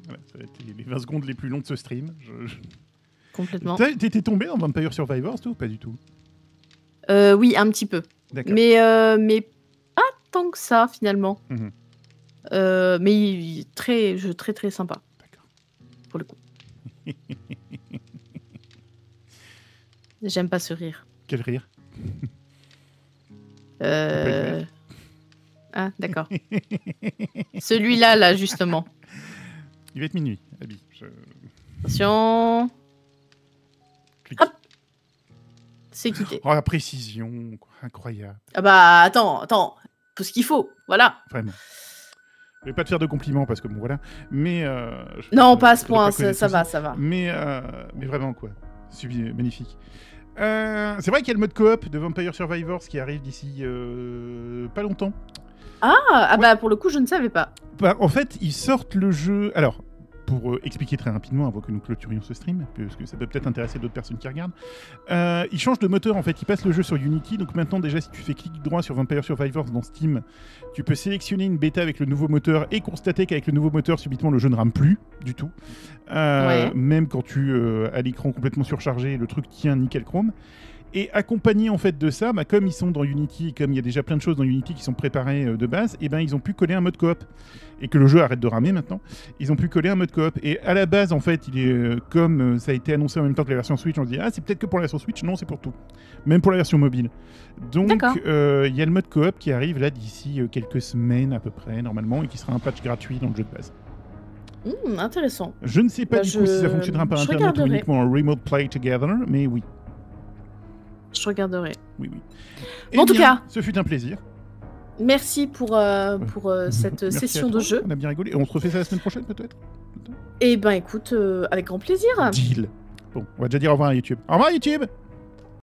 ça va être les 20 secondes les plus longues de ce stream. Je, complètement. T'étais tombé dans Vampire Survivors, tout Pas du tout euh, Oui, un petit peu. Mais, euh, mais pas tant que ça, finalement. Mhm. Euh, mais très, jeu très, très sympa. Pour le coup. J'aime pas ce rire. Quel rire euh... Ah, d'accord. Celui-là, là, justement. Il va être minuit, Abby. Attention ah. C'est oh, quitté. Oh, la précision, incroyable. Ah bah attends, attends, tout ce qu'il faut, voilà. Vraiment. Je vais pas te faire de compliments parce que bon voilà, mais euh, non, pas à ce point, ça, va, ça va. Mais euh, mais vraiment quoi, Subi, magnifique. Euh, c'est vrai qu'il y a le mode coop de Vampire Survivors qui arrive d'ici pas longtemps. Ah, ah bah pour le coup je ne savais pas. Bah, en fait ils sortent le jeu. Alors pour euh, expliquer très rapidement avant que nous clôturions ce stream, parce que ça peut peut-être intéresser d'autres personnes qui regardent, euh, il change de moteur en fait, il passe le jeu sur Unity, donc maintenant déjà si tu fais clic droit sur Vampire Survivors dans Steam, tu peux sélectionner une bêta avec le nouveau moteur et constater qu'avec le nouveau moteur subitement le jeu ne rame plus du tout, euh, même quand tu as l'écran complètement surchargé, le truc tient nickel chrome. Et accompagné en fait de ça, bah, comme ils sont dans Unity, comme il y a déjà plein de choses dans Unity qui sont préparées euh, de base, et eh ben ils ont pu coller un mode coop et que le jeu arrête de ramer maintenant. Ils ont pu coller un mode coop et à la base en fait, il est euh, comme euh, ça a été annoncé en même temps que la version Switch, on se dit ah c'est peut-être que pour la version Switch, non c'est pour tout, même pour la version mobile. Donc il y a le mode coop qui arrive là d'ici quelques semaines à peu près normalement et qui sera un patch gratuit dans le jeu de base. Hmm, intéressant. Je ne sais pas bah, du tout coup si ça fonctionnera par internet ou uniquement en remote play together, mais oui. Je regarderai. Oui, oui. en eh tout cas, ce fut un plaisir. Merci pour, euh, pour euh, [LAUGHS] cette euh, session de jeu. On a bien rigolé. et On se refait ça la semaine prochaine, peut-être Eh ben, écoute, avec grand plaisir. Deal. Bon, on va déjà dire au revoir à YouTube. Au revoir, YouTube